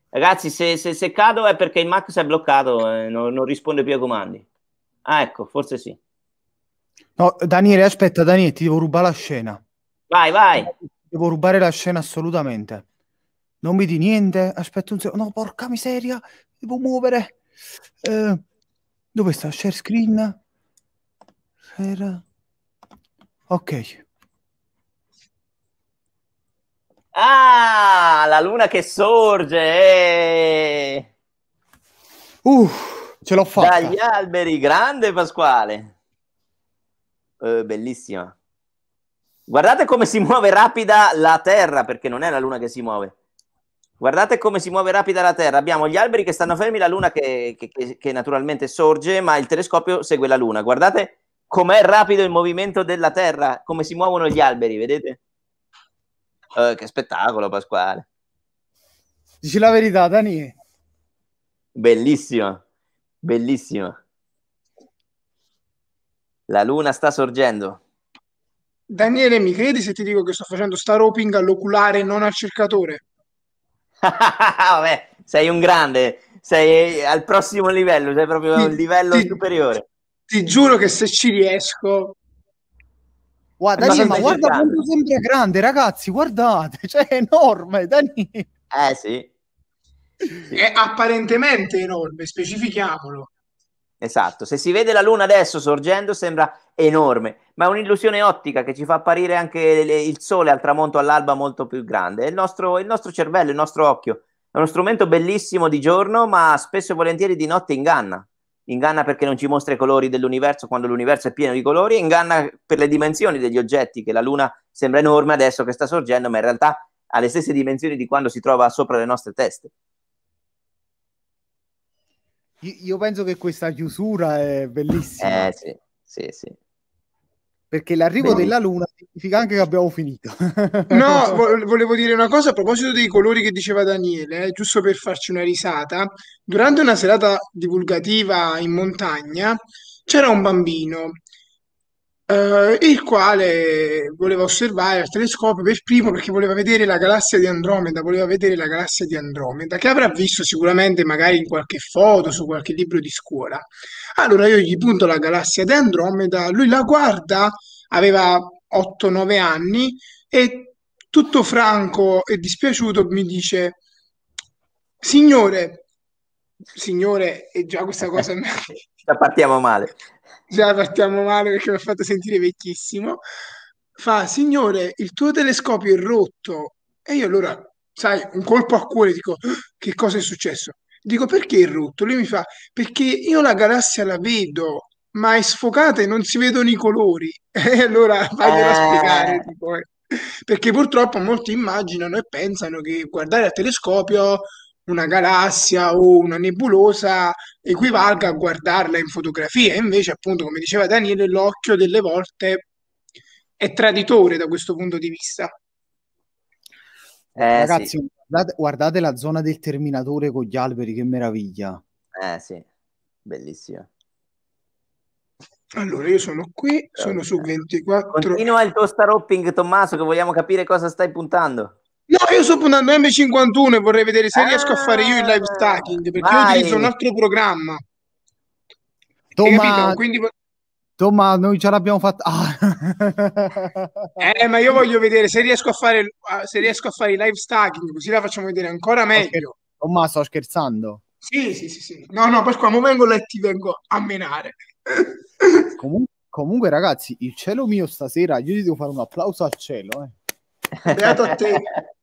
Ragazzi, se, se, se, cado è perché il Mac si è bloccato, eh, non, non, risponde più ai comandi. Ah, ecco, forse sì. No, Daniele, aspetta, Daniele, ti devo rubare la scena. Vai, vai. Devo rubare la scena assolutamente. Non mi di niente, aspetta un secondo. No, porca miseria, devo muovere. Eh, dove sta? Share screen? Share. Ok. Ah, la luna che sorge. Eh. Uh, ce l'ho fatta. Dagli alberi, grande Pasquale. Eh, bellissima. Guardate come si muove rapida la Terra, perché non è la Luna che si muove. Guardate come si muove rapida la Terra. Abbiamo gli alberi che stanno fermi, la Luna che, che, che naturalmente sorge, ma il telescopio segue la Luna. Guardate com'è rapido il movimento della Terra, come si muovono gli alberi, vedete? Uh, che spettacolo, Pasquale. Dici la verità, Dani. Bellissima, bellissima. La Luna sta sorgendo. Daniele, mi credi se ti dico che sto facendo star roping all'oculare, non al cercatore? [laughs] Vabbè, sei un grande, sei al prossimo livello, sei proprio a un livello ti, superiore. Ti, ti giuro che se ci riesco... Guarda, Daniele, eh, ma guarda grande. quanto sembra grande, ragazzi, guardate, [laughs] cioè è enorme, Daniele. Eh sì. È apparentemente enorme, specifichiamolo. Esatto, se si vede la Luna adesso sorgendo sembra enorme, ma è un'illusione ottica che ci fa apparire anche il Sole al tramonto all'alba molto più grande. il nostro, il nostro cervello, il nostro occhio. È uno strumento bellissimo di giorno, ma spesso e volentieri di notte inganna. Inganna perché non ci mostra i colori dell'universo quando l'universo è pieno di colori, inganna per le dimensioni degli oggetti, che la Luna sembra enorme adesso che sta sorgendo, ma in realtà ha le stesse dimensioni di quando si trova sopra le nostre teste. Io penso che questa chiusura è bellissima. Eh sì, sì, sì. Perché l'arrivo Beh. della luna significa anche che abbiamo finito. [laughs] no, volevo dire una cosa a proposito dei colori che diceva Daniele, eh, giusto per farci una risata. Durante una serata divulgativa in montagna c'era un bambino eh, il quale voleva osservare al telescopio per primo perché voleva vedere la galassia di Andromeda, voleva vedere la galassia di Andromeda, che avrà visto sicuramente magari in qualche foto, su qualche libro di scuola. Allora io gli punto la galassia di Andromeda, lui la guarda, aveva 8-9 anni e tutto franco e dispiaciuto mi dice, signore, signore, e già questa cosa... mi... [laughs] partiamo male già partiamo male perché mi ha fatto sentire vecchissimo, fa, signore, il tuo telescopio è rotto. E io allora, sai, un colpo a cuore, dico, ah, che cosa è successo? Dico, perché è rotto? Lui mi fa, perché io la galassia la vedo, ma è sfocata e non si vedono i colori. [laughs] E allora vagliela a ah. spiegare, tipo, eh. perché purtroppo molti immaginano e pensano che guardare al telescopio una galassia o una nebulosa equivalga a guardarla in fotografia. Invece, appunto, come diceva Daniele, l'occhio delle volte è traditore da questo punto di vista. Eh, Ragazzi, sì. guardate, guardate, la zona del terminatore con gli alberi, che meraviglia! Eh sì, bellissima. Allora, io sono qui, sono su 24. Eh. Continua il tuo staropping, Tommaso, che vogliamo capire cosa stai puntando. No, io sto puntando M51 e vorrei vedere se ah, riesco a fare io il live ah, stacking perché vai. io utilizzo un altro programma. Tomma, Quindi... Tomma, noi ce l'abbiamo fatta. Ah. [laughs] eh, ma io voglio vedere se riesco a fare, ah, se riesco a fare il live stacking, così la facciamo vedere ancora meglio. Tomma, sto scherzando. Sì, sì, sì, sì. No, no, per qua vengo là e ti vengo a menare. [laughs] comunque, comunque, ragazzi, il cielo mio stasera, io ti devo fare un applauso al cielo, eh. Beato a te. [laughs]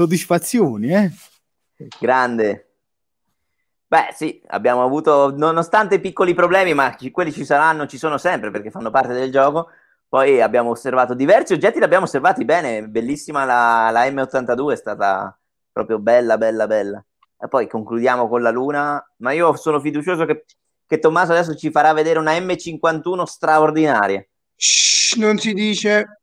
soddisfazioni, eh? Grande. Beh, sì, abbiamo avuto, nonostante piccoli problemi, ma ci, quelli ci saranno, ci sono sempre perché fanno parte del gioco. Poi abbiamo osservato diversi oggetti, li abbiamo osservati bene, bellissima la, la M82, è stata proprio bella, bella, bella. E poi concludiamo con la Luna, ma io sono fiducioso che, che Tommaso adesso ci farà vedere una M51 straordinaria. Shh, non si dice.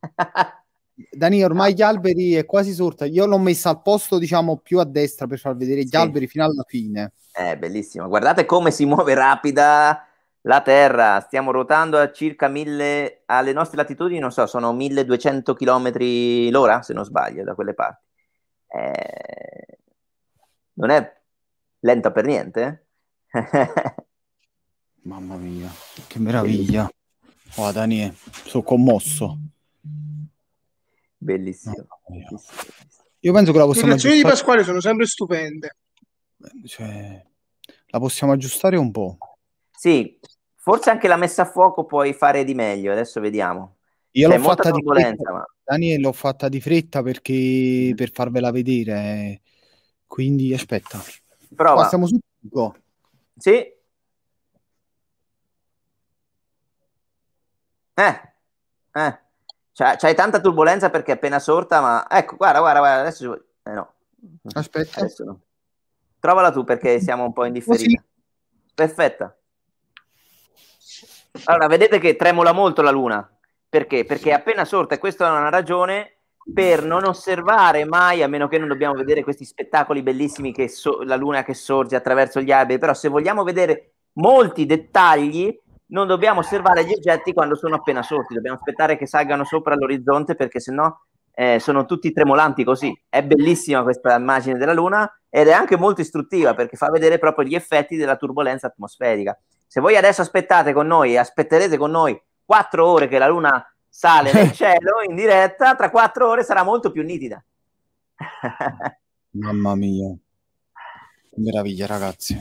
[laughs] Dani, ormai gli ah. alberi è quasi sorta. Io l'ho messa al posto, diciamo, più a destra per far vedere gli sì. alberi fino alla fine. È eh, bellissimo. Guardate come si muove rapida la Terra. Stiamo ruotando a circa mille alle nostre latitudini, non so, sono 1200 km l'ora, se non sbaglio, da quelle parti. Eh... Non è lenta per niente. Eh? [laughs] Mamma mia, che meraviglia. Oh, Dani, eh, sono commosso. Bellissimo. No, bellissimo. Io penso che la possiamo Le aggiustare. di Pasquale sono sempre stupende. Cioè, la possiamo aggiustare un po'. Sì, forse anche la messa a fuoco puoi fare di meglio, adesso vediamo. Io C'è cioè, l'ho fatta di fretta, ma... Daniel, l'ho fatta di fretta perché mm. per farvela vedere. Eh. Quindi aspetta. Prova. Passiamo su Go. Sì. Eh. Eh. Cioè, c'hai tanta turbolenza perché è appena sorta, ma ecco, guarda, guarda, guarda adesso... Eh, no. Aspetta. Adesso no. Trovala tu perché siamo un po' indifferenti. Oh, sì. Perfetta. Allora, vedete che tremola molto la luna. Perché? Perché è appena sorta, e questa è una ragione per non osservare mai, a meno che non dobbiamo vedere questi spettacoli bellissimi che so- la luna che sorge attraverso gli alberi, però se vogliamo vedere molti dettagli, non dobbiamo osservare gli oggetti quando sono appena sorti, dobbiamo aspettare che salgano sopra l'orizzonte perché sennò eh, sono tutti tremolanti così. È bellissima questa immagine della Luna ed è anche molto istruttiva perché fa vedere proprio gli effetti della turbolenza atmosferica. Se voi adesso aspettate con noi e aspetterete con noi quattro ore che la Luna sale nel [laughs] cielo in diretta, tra quattro ore sarà molto più nitida. Mamma mia, meraviglia ragazzi.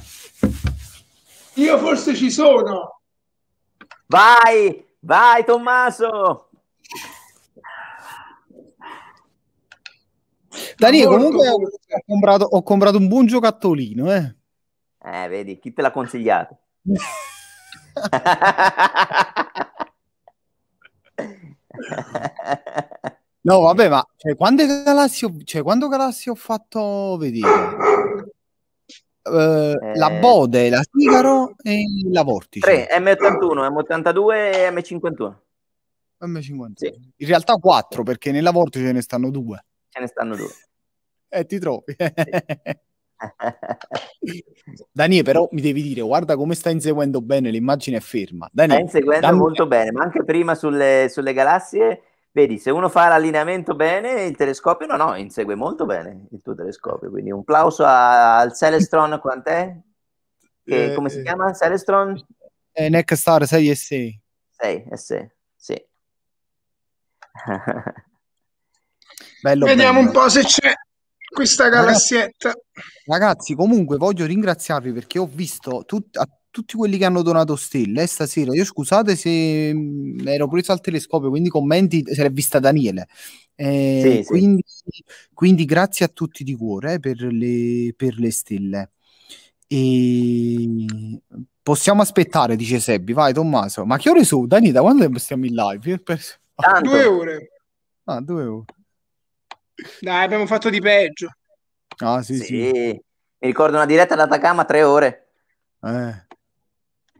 Io forse ci sono. Vai, vai Tommaso! Dani, comunque ho comprato, ho comprato, un buon giocattolino, eh. Eh, vedi, chi te l'ha consigliato? [laughs] no, vabbè, ma cioè, quando Galassi cioè, quando Galassi ho fatto vedere Uhm, la eh, Bode, la Sigaro e la Vortice. 3, M81, M82 e M51. M51. Sì. In realtà 4 perché nella Vortice ce ne stanno due. Ce ne stanno due. E eh, ti trovi. Sì. [laughs] Daniele, però mi devi dire, guarda come sta inseguendo bene, l'immagine è ferma. Daniele, sta inseguendo dammi... molto bene, ma anche prima sulle, sulle galassie Vedi, se uno fa l'allineamento bene, il telescopio no, no, insegue molto bene il tuo telescopio. Quindi un plauso a, al Celestron, [laughs] quant'è? Che, eh, come si eh. chiama? Celestron? Eh, Neckstar 6 s 6. s sì. [laughs] bello, Vediamo bello. un po' se c'è questa galassietta. Ragazzi, comunque voglio ringraziarvi perché ho visto tut- tutti quelli che hanno donato stelle eh, stasera. Io scusate se mm, ero preso al telescopio, quindi commenti se l'è vista Daniele. Eh, sì, quindi, sì. quindi, grazie a tutti di cuore eh, per, le, per, le, stelle. E possiamo aspettare, dice Sebbi. Vai Tommaso. Ma che ore sono? Dani, da quando stiamo in live? Perso... due ore. Ah, due ore. Dai, abbiamo fatto di peggio. Ah, sì, sì. sì. Mi ricordo una diretta ad Atacama, tre ore. Eh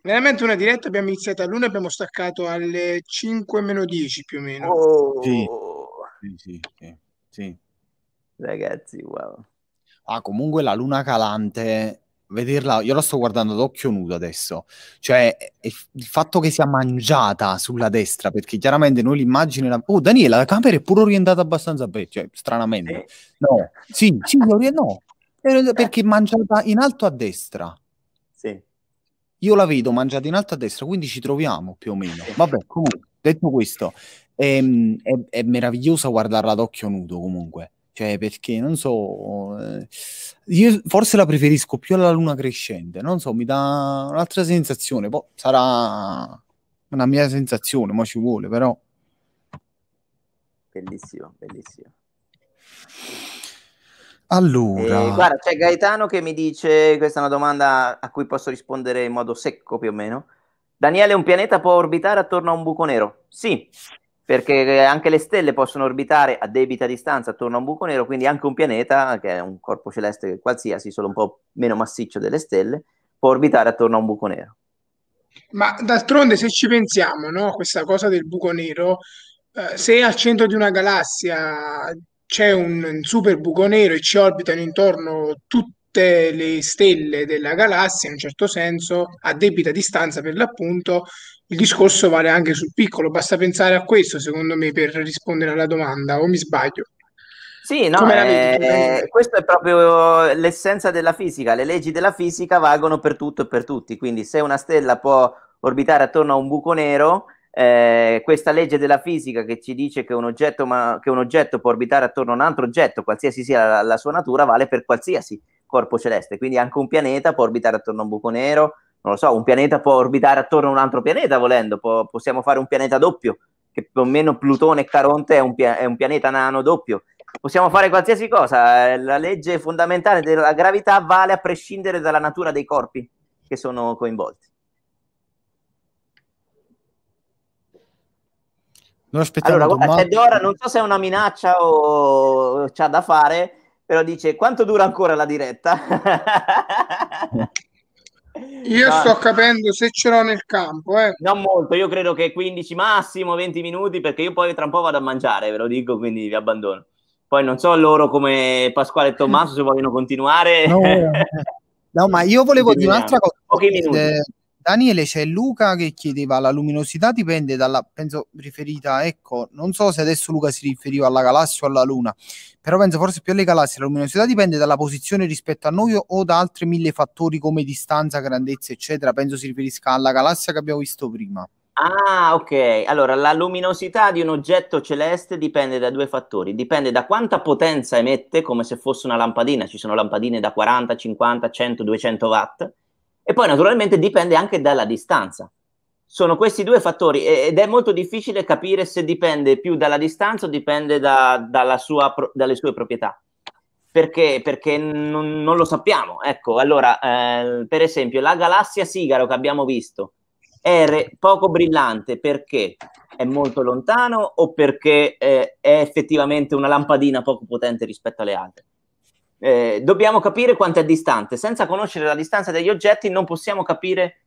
veramente una diretta abbiamo iniziato a luna abbiamo staccato alle 5 meno 10 più o meno. Oh. Sì. Sì, sì, sì. Ragazzi, wow. Ah, comunque la luna calante, vederla, io la sto guardando d'occhio nudo adesso, cioè il fatto che sia mangiata sulla destra, perché chiaramente noi l'immagine... La... Oh, Daniela, la camera è pure orientata abbastanza bene, cioè, stranamente. Eh. No, sì, sì, no, [laughs] eh, perché mangiata in alto a destra io la vedo mangiata in alto a destra, quindi ci troviamo più o meno. Vabbè, comunque, detto questo, è, ehm, è, è meravigliosa guardarla d'occhio nudo comunque. Cioè, perché non so, eh, io forse la preferisco più alla luna crescente, non so, mi dà un'altra sensazione. Poi boh, sarà una mia sensazione, ma ci vuole, però. Bellissimo, bellissimo. Allora, eh, guarda, c'è Gaetano che mi dice: Questa è una domanda a cui posso rispondere in modo secco più o meno. Daniele, un pianeta può orbitare attorno a un buco nero? Sì, perché anche le stelle possono orbitare a debita distanza attorno a un buco nero, quindi anche un pianeta, che è un corpo celeste qualsiasi, solo un po' meno massiccio delle stelle, può orbitare attorno a un buco nero. Ma d'altronde, se ci pensiamo, no? questa cosa del buco nero, eh, se al centro di una galassia c'è un super buco nero e ci orbitano intorno tutte le stelle della galassia, in un certo senso, a debita distanza per l'appunto, il discorso vale anche sul piccolo, basta pensare a questo, secondo me, per rispondere alla domanda, o mi sbaglio? Sì, no, eh, questo è proprio l'essenza della fisica, le leggi della fisica valgono per tutto e per tutti, quindi se una stella può orbitare attorno a un buco nero, eh, questa legge della fisica che ci dice che un, oggetto, ma, che un, oggetto, può orbitare attorno a un altro oggetto, qualsiasi sia la, la, sua natura, vale per qualsiasi corpo celeste. Quindi anche un pianeta può orbitare attorno a un buco nero, non lo so, un pianeta può orbitare attorno a un altro pianeta volendo, può, possiamo fare un pianeta doppio, che più o meno Plutone e Caronte è un, pia- è un pianeta nano doppio. Possiamo fare qualsiasi cosa, eh, la legge fondamentale della gravità vale a prescindere dalla natura dei corpi che sono coinvolti. Non aspettavo allora, guarda, c'è Dora, non so se è una minaccia o c'ha da fare, però dice quanto dura ancora la diretta? Io ma... sto capendo se ce l'ho nel campo. Eh. Non molto, io credo che 15 massimo, 20 minuti, perché io poi tra un po' vado a mangiare, ve lo dico, quindi vi abbandono. Poi non so loro come Pasquale e Tommaso se vogliono continuare. No, eh. [laughs] no ma io volevo dire un'altra cosa. Pochi minuti. Eh, Daniele c'è Luca che chiedeva la luminosità dipende dalla penso riferita ecco non so se adesso Luca si riferiva alla galassia o alla luna però penso forse più alle galassie la luminosità dipende dalla posizione rispetto a noi o da altri mille fattori come distanza grandezza eccetera penso si riferisca alla galassia che abbiamo visto prima Ah, ok. Allora, la luminosità di un oggetto celeste dipende da due fattori. Dipende da quanta potenza emette, come se fosse una lampadina. Ci sono lampadine da 40, 50, 100, 200 watt e poi naturalmente dipende anche dalla distanza. Sono questi due fattori ed è molto difficile capire se dipende più dalla distanza o dipende da, sua, dalle sue proprietà. Perché, perché non, non, lo sappiamo. Ecco, allora, eh, per esempio, la galassia Sigaro che abbiamo visto è re, poco brillante perché è molto lontano o perché eh, è effettivamente una lampadina poco potente rispetto alle altre? Eh, dobbiamo capire quanto è distante. Senza conoscere la distanza degli oggetti non possiamo capire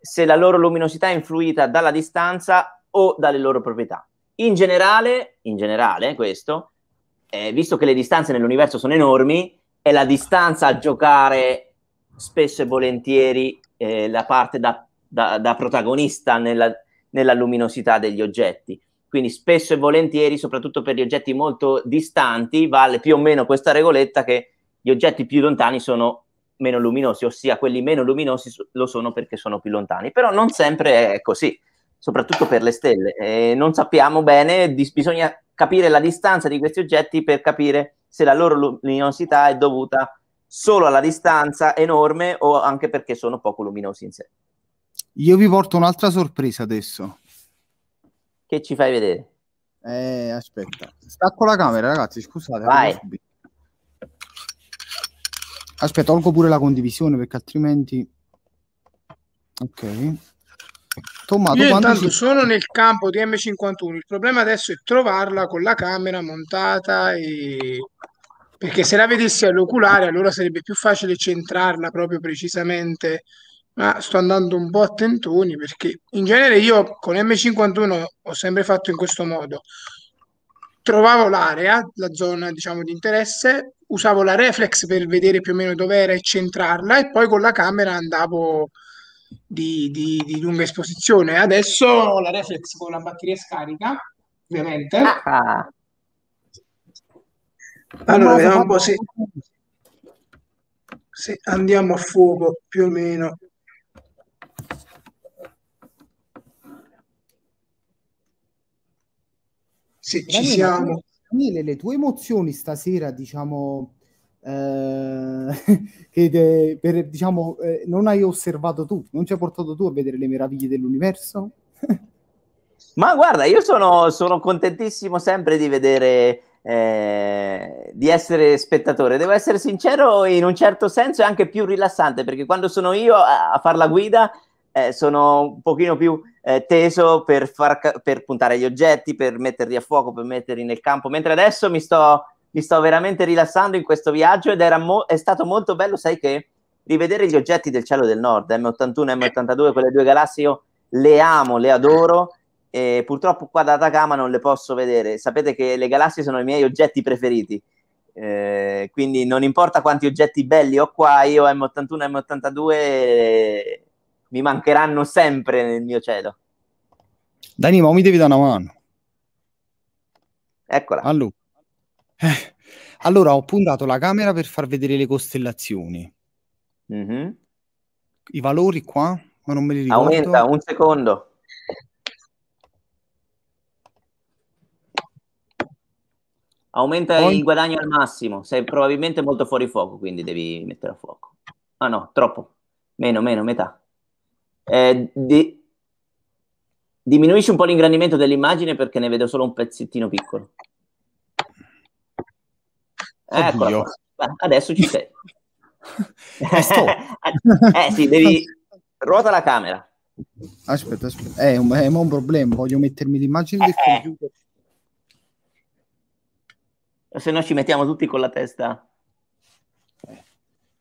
se la loro luminosità è influita dalla distanza o dalle loro proprietà. In generale, in generale questo, eh, visto che le distanze nell'universo sono enormi, è la distanza a giocare spesso e volentieri eh, la parte da, da, da protagonista nella, nella luminosità degli oggetti. Quindi spesso e volentieri, soprattutto per gli oggetti molto distanti, vale più o meno questa regoletta che gli oggetti più lontani sono meno luminosi, ossia quelli meno luminosi lo sono perché sono più lontani, però non sempre è così, soprattutto per le stelle. E non sappiamo bene, dis- bisogna capire la distanza di questi oggetti per capire se la loro luminosità è dovuta solo alla distanza enorme o anche perché sono poco luminosi in sé. Io vi porto un'altra sorpresa adesso. Che ci fai vedere? Eh, aspetta, stacco la camera, ragazzi. Scusate, Vai. Subito. Aspetta, tolgo pure la condivisione perché altrimenti... Ok. Tommaso, Io intanto si... sono nel campo di M51, il problema adesso è trovarla con la camera montata e... perché se la vedessi all'oculare allora sarebbe più facile centrarla proprio precisamente, ma sto andando un po' a tentoni perché in genere io con M51 ho sempre fatto in questo modo, trovavo l'area, la zona diciamo di interesse, usavo la reflex per vedere più o meno dove era e centrarla e poi con la camera andavo di, di, di lunga esposizione. Adesso ho la reflex con la batteria scarica, ovviamente. Ah. Allora, vediamo un po' se, se andiamo a fuoco più o meno Sì, ci Daniela, siamo. Daniele, le tue emozioni stasera, diciamo, eh, [laughs] che te, per, diciamo, eh, non hai osservato tu, non ci hai portato tu a vedere le meraviglie dell'universo? [laughs] Ma guarda, io sono, sono contentissimo sempre di vedere eh, di essere spettatore. Devo essere sincero, in un certo senso è anche più rilassante perché quando sono io a, a far la guida eh, sono un pochino più eh, teso per, far, per puntare gli oggetti, per metterli a fuoco, per metterli nel campo, mentre adesso mi sto, mi sto veramente rilassando in questo viaggio ed mo- è stato molto bello, sai che? Rivedere gli oggetti del cielo del nord, M81 e M82, quelle due galassie, io le amo, le adoro. E purtroppo qua da Atacama non le posso vedere. Sapete che le galassie sono i miei oggetti preferiti. Eh, quindi non importa quanti oggetti belli ho qua, io M81 M82 mi mancheranno sempre nel mio cielo. Dani, ma mi devi dare una mano. Eccola. Allora. Eh. allora, ho puntato la camera per far vedere le costellazioni. Mm-hmm. I valori qua, ma non me li ricordo. Aumenta, un secondo. Aumenta Poi... il guadagno al massimo, sei probabilmente molto fuori fuoco, quindi devi mettere a fuoco. Ah no, troppo. Meno, meno, metà. Eh, di... Diminuisci un po' l'ingrandimento dell'immagine perché ne vedo solo un pezzettino piccolo. Ecco, adesso ci sei. [laughs] [laughs] eh sì, devi... Ruota la camera. Aspetta, aspetta. Eh, è un, è un problema, voglio mettermi l'immagine del eh, eh. computer. Se no ci mettiamo tutti con la testa.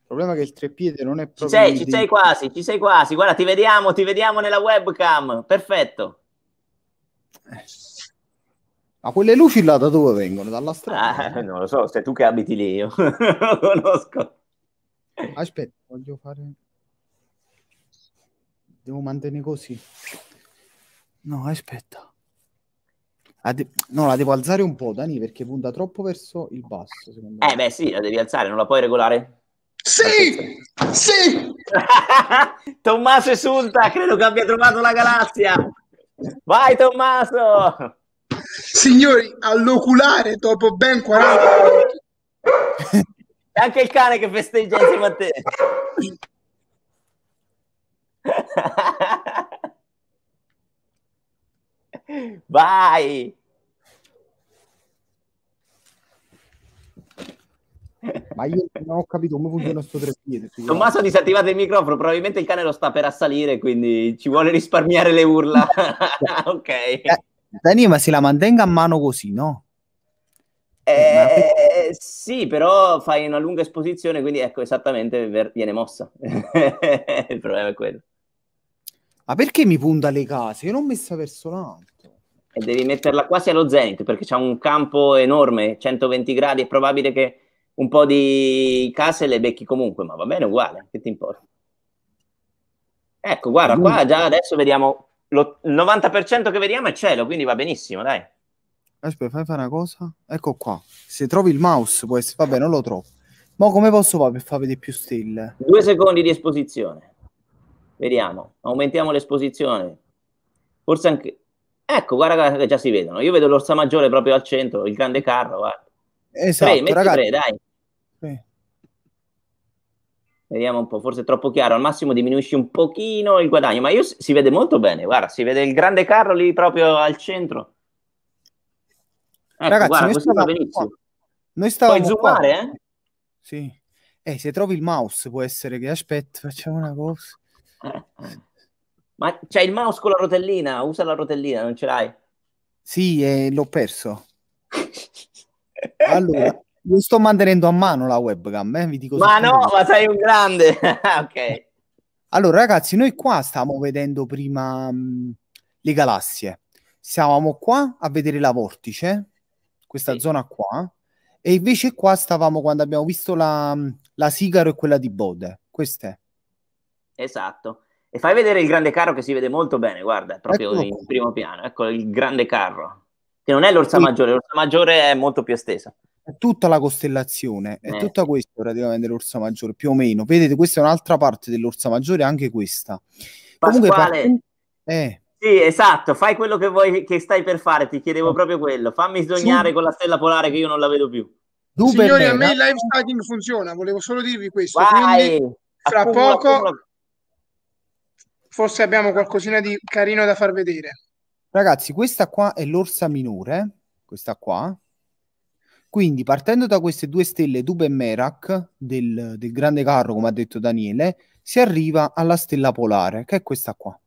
Il problema è che il treppiede non è proprio. Ci sei, ci sei quasi, ci sei quasi. Guarda, ti vediamo, ti vediamo nella webcam. Perfetto. Eh. Ma quelle luci là da dove vengono? Dalla strada? Ah, non lo so, sei tu che abiti lì, io lo [laughs] conosco. Aspetta, voglio fare... Devo mantenere così. No, aspetta. Ad... No, la devo alzare un po', Dani, perché punta troppo verso il basso. Eh beh sì, la devi alzare, non la puoi regolare. Sì! Sì! [laughs] Tommaso esulta, credo che abbia trovato la galassia. Vai Tommaso! Signori, all'oculare dopo ben 40 minuti. È anche il cane che festeggia insieme a te. [laughs] Vai! ma io non ho capito come funziona sto tre piedi. Tommaso, disattivate il microfono, probabilmente il cane lo sta per assalire, quindi ci vuole risparmiare le urla. [laughs] ok. Eh, Dani, ma se la mantenga a mano così, no? Eh, eh sì, però fai una lunga esposizione, quindi ecco, esattamente viene mossa. [laughs] il problema è quello. Ma perché mi punta le case? Io non ho messa verso l'alto. E devi metterla quasi allo zenith, perché c'è un campo enorme, 120 gradi, è probabile che un po' di case le becchi comunque, ma va bene uguale, che ti importa? Ecco, guarda, qua già adesso vediamo, lo, il 90% che vediamo è cielo, quindi va benissimo, dai. Aspetta, fai fare una cosa. Ecco qua, se trovi il mouse, può essere... vabbè, non lo trovo. Ma come posso fare per far vedere più stelle? Due secondi di esposizione. Vediamo, aumentiamo l'esposizione. Forse anche... Ecco, guarda, che già si vedono. Io vedo l'orsa maggiore proprio al centro, il grande carro, guarda. Esatto, 3, ragazzi, 3, dai. Sì. Vediamo un po', forse è troppo chiaro, al massimo diminuisci un pochino il guadagno, ma io si vede molto bene, guarda, si vede il grande carro lì proprio al centro. Ecco, Ragazzi, guarda, questo va benissimo. Qua. Noi stavamo Puoi zoomare, qua. eh? Sì. Eh, se trovi il mouse può essere che aspetta, facciamo una cosa. [laughs] Ma c'è il mouse con la rotellina, usa la rotellina, non ce l'hai? Sì, eh, l'ho perso. [laughs] Allora, lo sto mantenendo a mano la webcam, eh, vi dico Ma no, questo. ma sei un grande. [laughs] ok. Allora, ragazzi, noi qua stavamo vedendo prima mh, mm, le galassie. Stavamo qua a vedere la vortice, questa sì. zona qua, e invece qua stavamo quando abbiamo visto la, mm, la sigaro e quella di Bode. Queste. Esatto. E fai vedere il grande carro che si vede molto bene, guarda, proprio ecco. in primo piano. Ecco il grande carro, che non è l'orsa sì. maggiore, l'orsa maggiore è molto più estesa è tutta la costellazione, è eh. tutta questa praticamente l'orsa maggiore, più o meno. Vedete, questa è un'altra parte dell'orsa maggiore, anche questa. Pasquale, Comunque, eh. Sì, esatto, fai quello che vuoi che stai per fare, ti chiedevo eh. proprio quello. Fammi sognare sì. con la stella polare che io non la vedo più. Du Signori, a me il live stacking funziona, volevo solo dirvi questo. Vai, quindi, fra accumula, poco, accumula. forse abbiamo qualcosina di carino da far vedere. Ragazzi, questa qua è l'orsa minore, questa qua, quindi partendo da queste due stelle, Dube e Merak, del, del grande carro, come ha detto Daniele, si arriva alla stella polare, che è questa qua.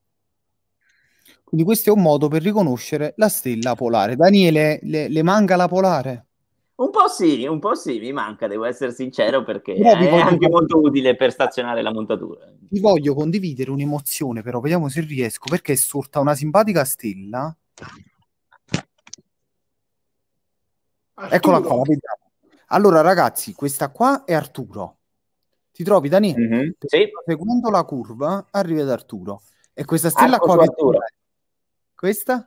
Quindi questo è un modo per riconoscere la stella polare. Daniele, le, le manca la polare? Un po' sì, un po' sì, mi manca, devo essere sincero, perché Beh, è anche molto utile per stazionare la montatura. Vi voglio condividere un'emozione, però vediamo se riesco, perché è sorta una simpatica stella Eccola qua, la vediamo. Allora ragazzi, questa qua è Arturo. Ti trovi da niente. Mm-hmm. Sì. Seguendo la curva arrivi ad Arturo. E questa stella Arco qua... Arturo. Questa?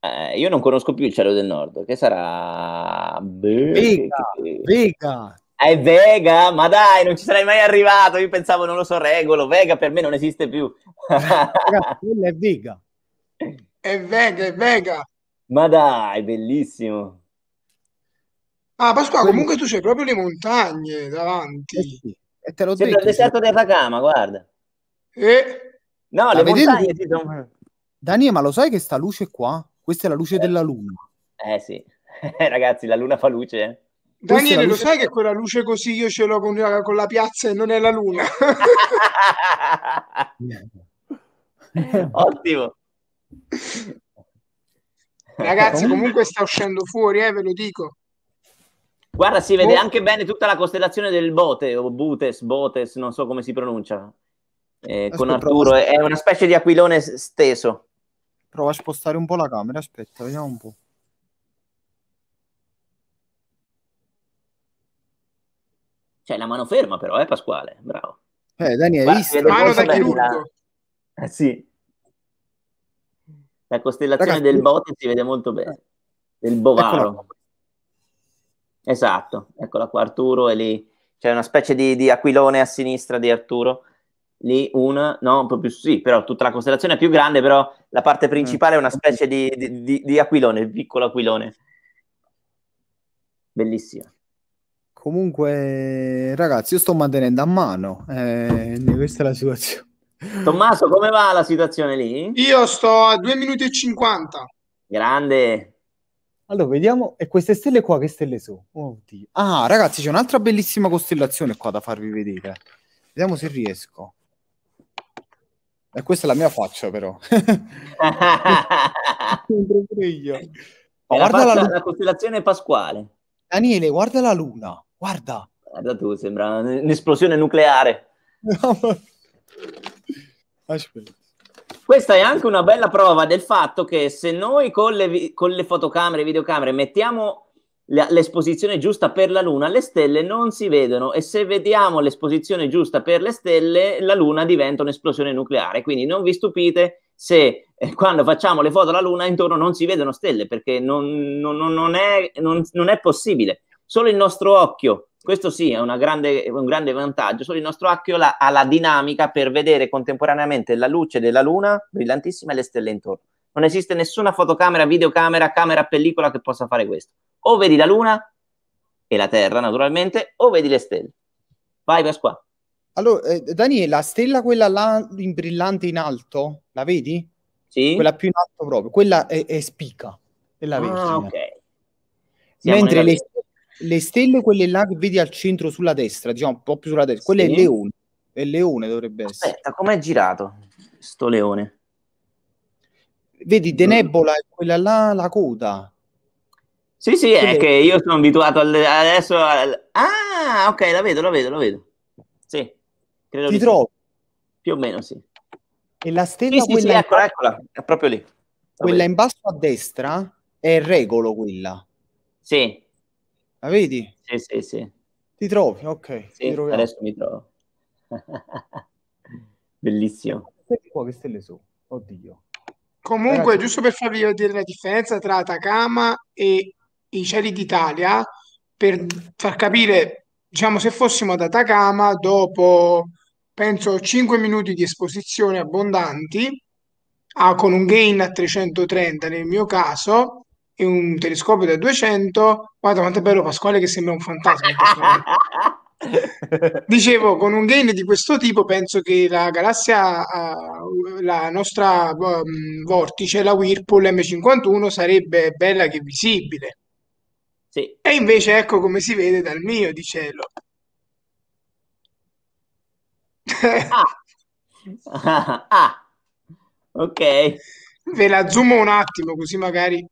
Eh, io non conosco più il cielo del nord, che sarà... Vega, Vega, è Vega, ma dai, non ci sarei mai arrivato. Io pensavo non lo so, regolo. Vega per me non esiste più. Ragazzi, quella è Vega. È Vega, è Vega. Ma dai, bellissimo. Ah, Pasqua, comunque tu c'hai proprio le montagne davanti. Eh sì. E te lo Sembra detto, il deserto sì. d'Atacama, guarda. Eh? No, le vedete? montagne si sono... Daniele, ma lo sai che sta luce qua? Questa è la luce eh. della luna. Eh sì, [laughs] ragazzi, la luna fa luce, eh. Daniele, lo sai che quella luce così io ce l'ho con la, con la piazza e non è la luna? [laughs] Ottimo. [laughs] Ragazzi, comunque sta uscendo fuori, eh, ve lo dico. Guarda, si vede oh. anche bene tutta la costellazione del Bote, o Butes, Botes, non so come si pronuncia. Eh, con Arturo, è una specie di aquilone steso. Prova a spostare un po' la camera, aspetta, vediamo un po'. c'è la mano ferma però, eh, Pasquale? Bravo. Eh, Dani, hai Guarda, visto? Mano da chirurgo. Eh, [laughs] sì. La costellazione Ragazzi, del bote si vede molto bene, del bovaro. Esatto, eccola qua Arturo è lì, c'è una specie di, di aquilone a sinistra di Arturo, lì una, no, proprio sì, però tutta la costellazione è più grande, però la parte principale è una specie di, di, di aquilone, piccolo aquilone. Bellissima. Comunque, ragazzi, io sto mantenendo a mano, eh, questa è la situazione. Tommaso, come va la situazione lì? Io sto a 2 minuti e 50. Grande. Allora, vediamo. E queste stelle qua, che stelle sono? Oddio. ah, ragazzi, c'è un'altra bellissima costellazione qua da farvi vedere. Vediamo se riesco. E questa è la mia faccia, però. [laughs] [laughs] guarda la, faccia, la, la, costellazione pasquale. Daniele, guarda la luna. Guarda. Guarda tu, sembra un'esplosione nucleare. [laughs] Aspetta. Questa è anche una bella prova del fatto che se noi con le, con le fotocamere e videocamere mettiamo l'esposizione giusta per la Luna, le stelle non si vedono e se vediamo l'esposizione giusta per le stelle, la Luna diventa un'esplosione nucleare. Quindi non vi stupite se eh, quando facciamo le foto alla Luna intorno non si vedono stelle perché non, non, non, è, non, è, possibile. Solo il nostro occhio questo sì è grande, un grande vantaggio, solo il nostro occhio la, ha la dinamica per vedere contemporaneamente la luce della luna brillantissima e le stelle intorno. Non esiste nessuna fotocamera, videocamera, camera pellicola che possa fare questo. O vedi la luna e la terra naturalmente, o vedi le stelle. Vai Pasqua. Allora, eh, Daniele, la stella quella là in brillante in alto, la vedi? Sì. Quella più in alto proprio, quella è, è spicca, è la ah, ok. Siamo Mentre le le stelle, quelle là che vedi al centro sulla destra, diciamo un po' più sulla destra, quella sì. è leone. È leone dovrebbe essere. Aspetta, com'è girato sto leone? Vedi, De mm. Nebola è quella là, la coda. Sì, sì, è che io sono abituato al, adesso al... Ah, ok, la vedo, la vedo, la vedo. Sì, credo Ti trovo. Sì. Più o meno, sì. E la stella sì, quella... Sì, eccola, basso, eccola, è proprio lì. La quella vedo. in basso a destra è regolo quella. Sì, la vedi? Sì, sì, sì. Ti trovi? Ok. Sì, adesso mi trovo. [laughs] Bellissimo. Senti qua che stelle su. Oddio. Comunque, Ragazzi. giusto per farvi vedere la differenza tra Atacama e i cieli d'Italia, per far capire, diciamo, se fossimo ad Atacama, dopo penso 5 minuti di esposizione abbondanti, ah, con un gain a 330 nel mio caso, in un telescopio da 200 guarda quanto è bello Pasquale che sembra un fantasma [laughs] dicevo con un gain di questo tipo penso che la galassia ah, la nostra um, vortice la Whirlpool M51 sarebbe bella che visibile sì. e invece ecco come si vede dal mio di cielo ah. [laughs] ah. ok ve la zoom un attimo così magari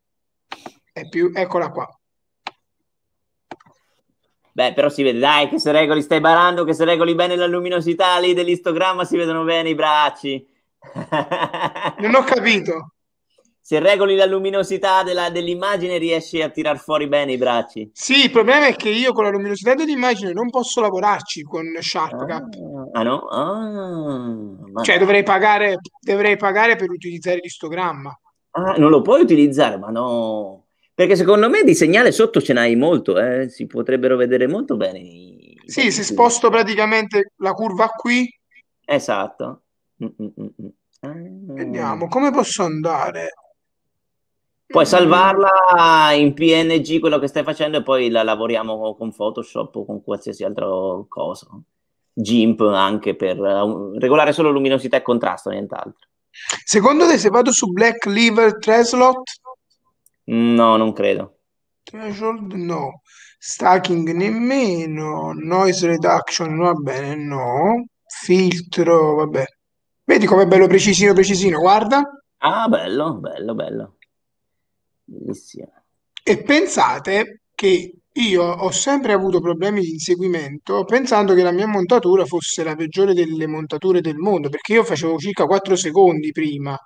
è più, eccola qua. Beh, però si vede, dai, che se regoli, stai barando, che se regoli bene la luminosità lì dell'istogramma si vedono bene i bracci. [laughs] non ho capito. Se regoli la luminosità della, dell'immagine riesci a tirar fuori bene i bracci. Sì, il problema è che io con la luminosità dell'immagine non posso lavorarci con SharpCap. Ah, ah no? Ah, ma... Cioè dovrei pagare, dovrei pagare per utilizzare l'istogramma. Ah, non lo puoi utilizzare, ma no. Perché secondo me di segnale sotto ce n'hai molto, eh? si potrebbero vedere molto bene. I... Sì, se sposto praticamente la curva qui. Esatto. Mm-mm-mm. Ah. Vediamo come posso andare. Puoi mm. salvarla in PNG quello che stai facendo e poi la lavoriamo con Photoshop o con qualsiasi altra cosa. GIMP anche per eh, regolare solo luminosità e contrasto, nient'altro. Secondo te se vado su Black Lever 3 slot? No, non credo. Threshold no. Stacking nemmeno. Noise reduction va bene, no. Filtro, vabbè. Vedi com'è bello precisino, precisino, guarda. Ah, bello, bello, bello. Bellissimo. E pensate che io ho sempre avuto problemi di inseguimento pensando che la mia montatura fosse la peggiore delle montature del mondo, perché io facevo circa 4 secondi prima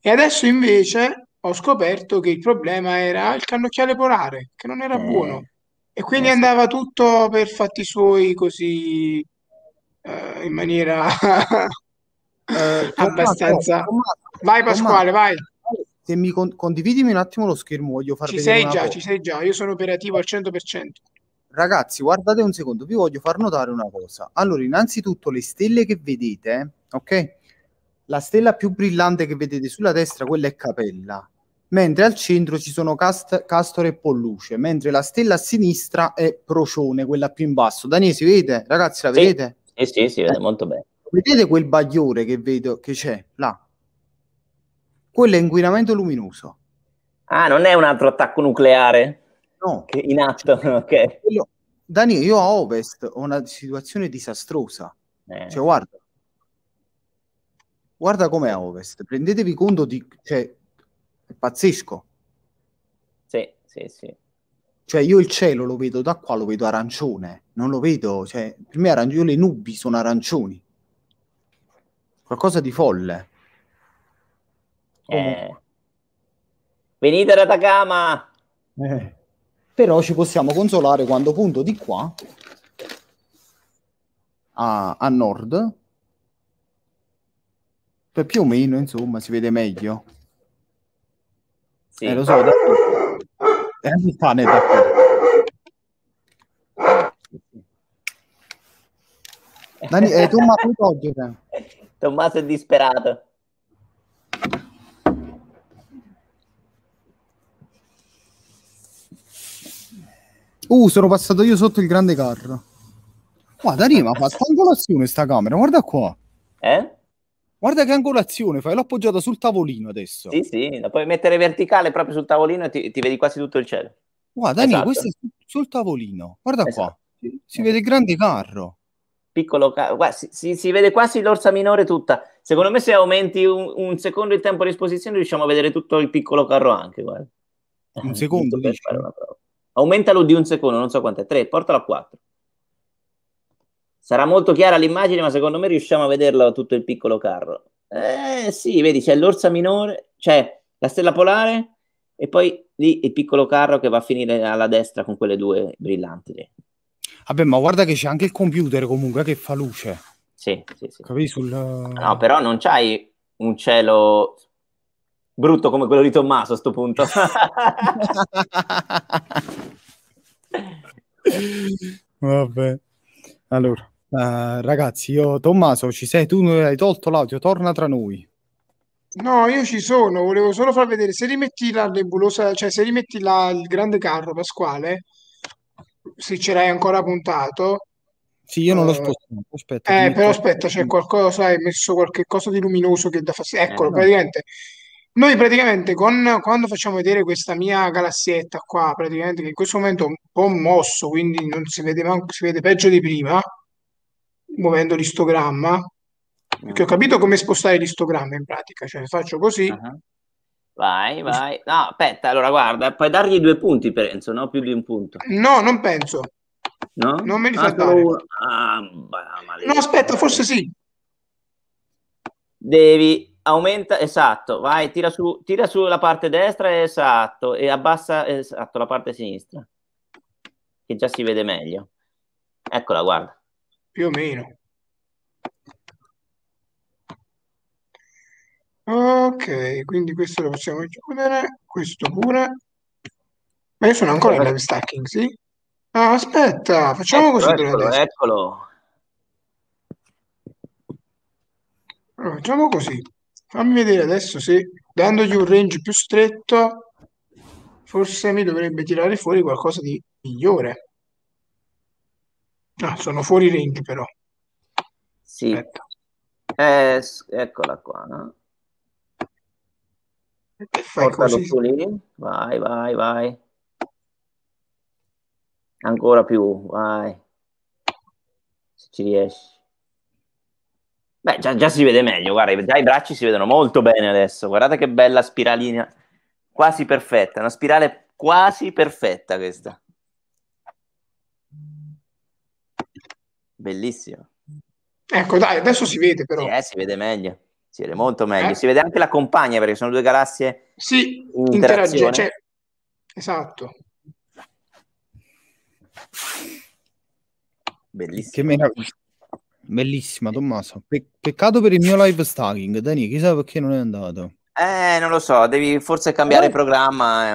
e adesso invece ho scoperto che il problema era il cannocchiale polare, che non era eh, buono e quindi non eh, andava tutto per fatti suoi così eh, in maniera Tommaso, eh, [laughs] abbastanza... Tommaso, Vai Pasquale, vai se mi con- condividimi un attimo lo schermo, voglio farvi vedere. Ci sei già, cosa. ci sei già, io sono operativo al 100%. Ragazzi, guardate un secondo, vi voglio far notare una cosa. Allora, innanzitutto le stelle che vedete, ok? La stella più brillante che vedete sulla destra, quella è Capella, mentre al centro ci sono Cast- Castore e Polluce, mentre la stella a sinistra è Procione, quella più in basso. Daniele, si vede? Ragazzi, la sì. vedete? Sì, sì, si vede molto bene. Vedete quel bagliore che vedo che c'è là? Quello è inquinamento luminoso. Ah, non è un altro attacco nucleare? No. Che in atto, ok. Quello... Danilo, io a Ovest ho una situazione disastrosa. Eh. Cioè, guarda, guarda com'è a Ovest. Prendetevi conto di... Cioè, è pazzesco. Sì, sì, sì. Cioè, io il cielo lo vedo da qua, lo vedo arancione. Non lo vedo, cioè, per me arancio, le nubi sono arancioni. Qualcosa di folle. Eh. eh. Venite da Takama! Eh. Però ci possiamo consolare quando punto di qua a, a nord per più o meno insomma si vede meglio sì. eh, lo so da... eh, si sta nel [laughs] Dani, eh, Tommaso, eh. Tommaso è disperato Uh, sono passato io sotto il grande carro. Guarda, Rima, fa sta angolazione sta camera, guarda qua. Eh? Guarda che angolazione fai, l'ho appoggiata sul tavolino adesso. Sì, sì, la puoi mettere verticale proprio sul tavolino e ti, ti vedi quasi tutto il cielo. Guarda, esatto. questo è sul, tavolino, guarda esatto. qua, si, vede il grande carro. Piccolo carro, guarda, si, si, si, vede quasi l'orsa minore tutta. Secondo me se aumenti un, un secondo il tempo a disposizione riusciamo a vedere tutto il piccolo carro anche, guarda. Un secondo? per fare una prova aumentalo di un secondo, non so quanto è, 3, portalo a 4. Sarà molto chiara l'immagine, ma secondo me riusciamo a vederlo tutto il piccolo carro. Eh sì, vedi, c'è l'orsa minore, c'è la stella polare e poi lì il piccolo carro che va a finire alla destra con quelle due brillanti. Lì. Vabbè, ma guarda che c'è anche il computer comunque che fa luce. Sì, sì, sì. Capisci? Sul... No, però non c'hai un cielo brutto come quello di Tommaso a sto punto. [laughs] Vabbè. Allora, uh, ragazzi, io Tommaso, ci sei? Tu eh, hai tolto l'audio, torna tra noi. No, io ci sono, volevo solo far vedere se rimetti la nebulosa, cioè se rimetti la, il grande carro Pasquale, se ce l'hai ancora puntato. Sì, io non l'ho eh, spostato. Aspetta, eh, però aspetta, c'è qualcosa, hai messo qualche cosa di luminoso che da fastidio. Eccolo, eh, no. praticamente noi praticamente con, quando facciamo vedere questa mia galassietta qua, praticamente che in questo momento è un po' mosso, quindi non si vede, manco, si vede peggio di prima, muovendo l'istogramma, mm. perché ho ah. capito come spostare l'istogramma in pratica, cioè faccio così. Vai, vai. No, aspetta, allora guarda, puoi dargli due punti, penso, no? Più di un punto. No, non penso. No? Non me li fa dare. Ah, ah no, aspetta, forse sì. Devi aumenta, esatto, vai, tira su, tira su la parte destra, esatto, e abbassa, esatto, la parte sinistra, che già si vede meglio. Eccola, guarda. Più o meno. Ok, quindi questo lo possiamo chiudere, questo pure. Ma io sono ancora in live stacking, sì? Ah, aspetta, facciamo ecco, così. Eccolo, eccolo. Allora, facciamo così. Fammi vedere adesso se dandogli un range più stretto forse mi dovrebbe tirare fuori qualcosa di migliore. Ah, sono fuori range però. Sì. Eh, eccola qua. No? Portalo su lì. Vai, vai, vai. Ancora più, vai. Se ci riesci. Beh, già, già si vede meglio, guarda, già i bracci si vedono molto bene adesso. Guardate che bella spiralina, quasi perfetta, una spirale quasi perfetta questa. Bellissimo. Ecco, dai, adesso si vede però. Sì, eh, si vede meglio, si vede molto meglio. Eh? Si vede anche la compagna perché sono due galassie sì, interagisce. Cioè... Esatto. Bellissimo. Che meraviglia. Bellissima Tommaso. Pe- peccato per il mio live stacking, Dani, chissà perché non è andato. Eh, non lo so, devi forse cambiare eh, programma.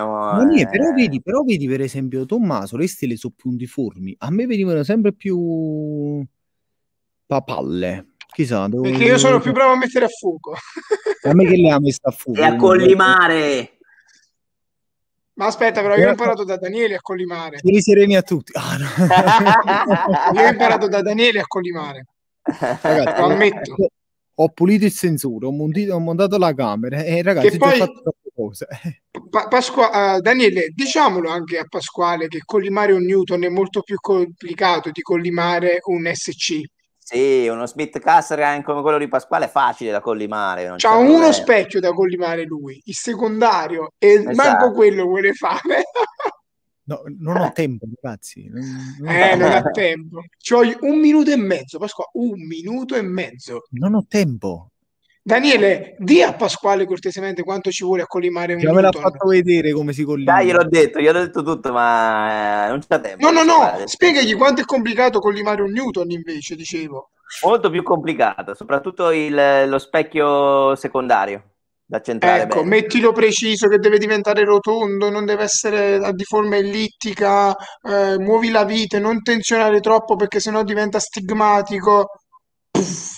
Eh, è, eh. però, vedi, però, vedi, per esempio, Tommaso, le stelle sono più uniformi. A me venivano sempre più papalle. Chissà, devo... Perché io sono più bravo a mettere a fuoco. a me che le ha messa a fuoco. E a collimare. Ma aspetta, però ah, [laughs] io ho imparato da Daniele a collimare. Siete sereni a tutti. Ah, no. io ho imparato da Daniele a collimare. Ragazzi, [laughs] ammetto. Ho pulito il sensore, ho, montito, ho montato la camera e ragazzi, poi... ho fatto troppe cose. [laughs] Pa- Pasqua- uh, Daniele, diciamolo anche a Pasquale che collimare un Newton è molto più complicato di collimare un SC. Sì, uno Smith Casserine come quello di Pasquale è facile da collimare. Non C'ha uno problema. specchio da collimare lui, il secondario, e esatto. manco quello vuole fare. [laughs] No, non ho tempo, ragazzi. Non, non eh, non ho tempo. Ci voglio un minuto e mezzo, Pasquale. un minuto e mezzo. Non ho tempo. Daniele, di a Pasquale cortesemente quanto ci vuole a collimare un minuto. Me l'ha fatto vedere come si collima. Dai, gliel'ho detto, gliel'ho detto tutto, ma eh, non c'è tempo. No, no, no, fare. spiegagli quanto è complicato collimare un Newton invece, dicevo. Molto più complicato, soprattutto il, lo specchio secondario la centrale. Ecco, Veneto. mettilo preciso che deve diventare rotondo, non deve essere di forma ellittica, eh, muovi la vite, non tensionare troppo perché sennò diventa stigmatico. Puff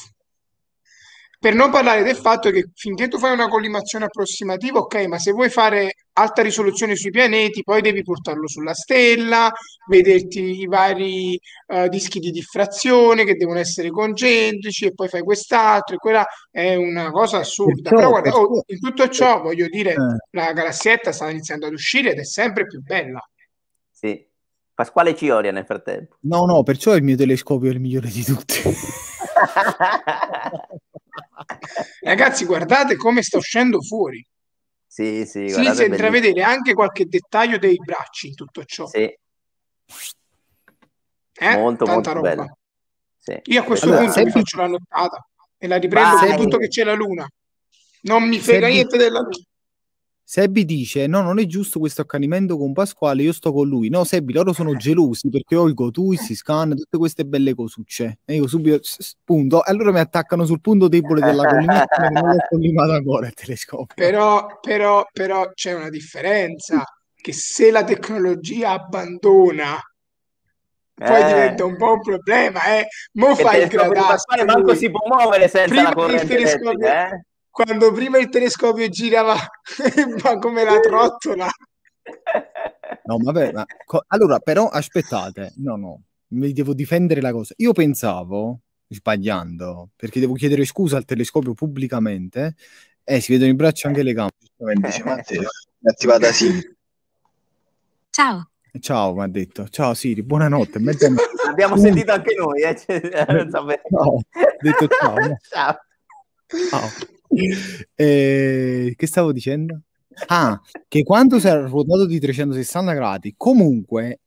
per non parlare del fatto che finché tu fai una collimazione approssimativa, ok, ma se vuoi fare alta risoluzione sui pianeti, poi devi portarlo sulla stella, vederti i vari uh, dischi di diffrazione che devono essere concentrici e poi fai quest'altro e quella è una cosa assurda. Ciò, Però guarda, oh, in tutto ciò voglio dire, eh. la galassietta sta iniziando ad uscire ed è sempre più bella. Sì. Pasquale Cioria nel frattempo. No, no, perciò il mio telescopio è il migliore di tutti. [laughs] Ragazzi, guardate come sta uscendo fuori. Sì, sì, si inizia a intravedere anche qualche dettaglio dei bracci in tutto ciò. Sì. Eh? Molto, molto roba. Sì. Io a questo allora, punto mi faccio la nottata e la riprendo soprattutto che c'è la luna. Non mi frega niente della luna. Sebbi dice: No, non è giusto questo accanimento con Pasquale, io sto con lui. No, Sebbi, loro sono eh. gelosi perché oigo tu, si scanna, tutte queste belle cosucce. E io subito, spunto. E allora mi attaccano sul punto debole della [laughs] collimata, non l'ho collimata ancora il telescopio. Però, però, però c'è una differenza, che se la tecnologia abbandona poi eh. diventa un po' un problema, eh. Mo fai il gradasso. Pasquale manco si può muovere senza Prima la corrente elettrica, eh? quando prima il telescopio girava ma [laughs] come la trottola. No, vabbè, ma co- allora però aspettate, no, no, mi devo difendere la cosa. Io pensavo, sbagliando, perché devo chiedere scusa al telescopio pubblicamente, eh, si vedono i bracci anche le gambe. Dice Matteo, attivata Siri. Ciao. Ciao, mi ha detto. Ciao Siri, buonanotte. Mezzanotte. Abbiamo sentito anche noi, eh. Cioè, [laughs] no, detto ciao. ciao. Ciao. [laughs] eh, che stavo dicendo? Ah, che quando si è ruotato di 360 gradi, comunque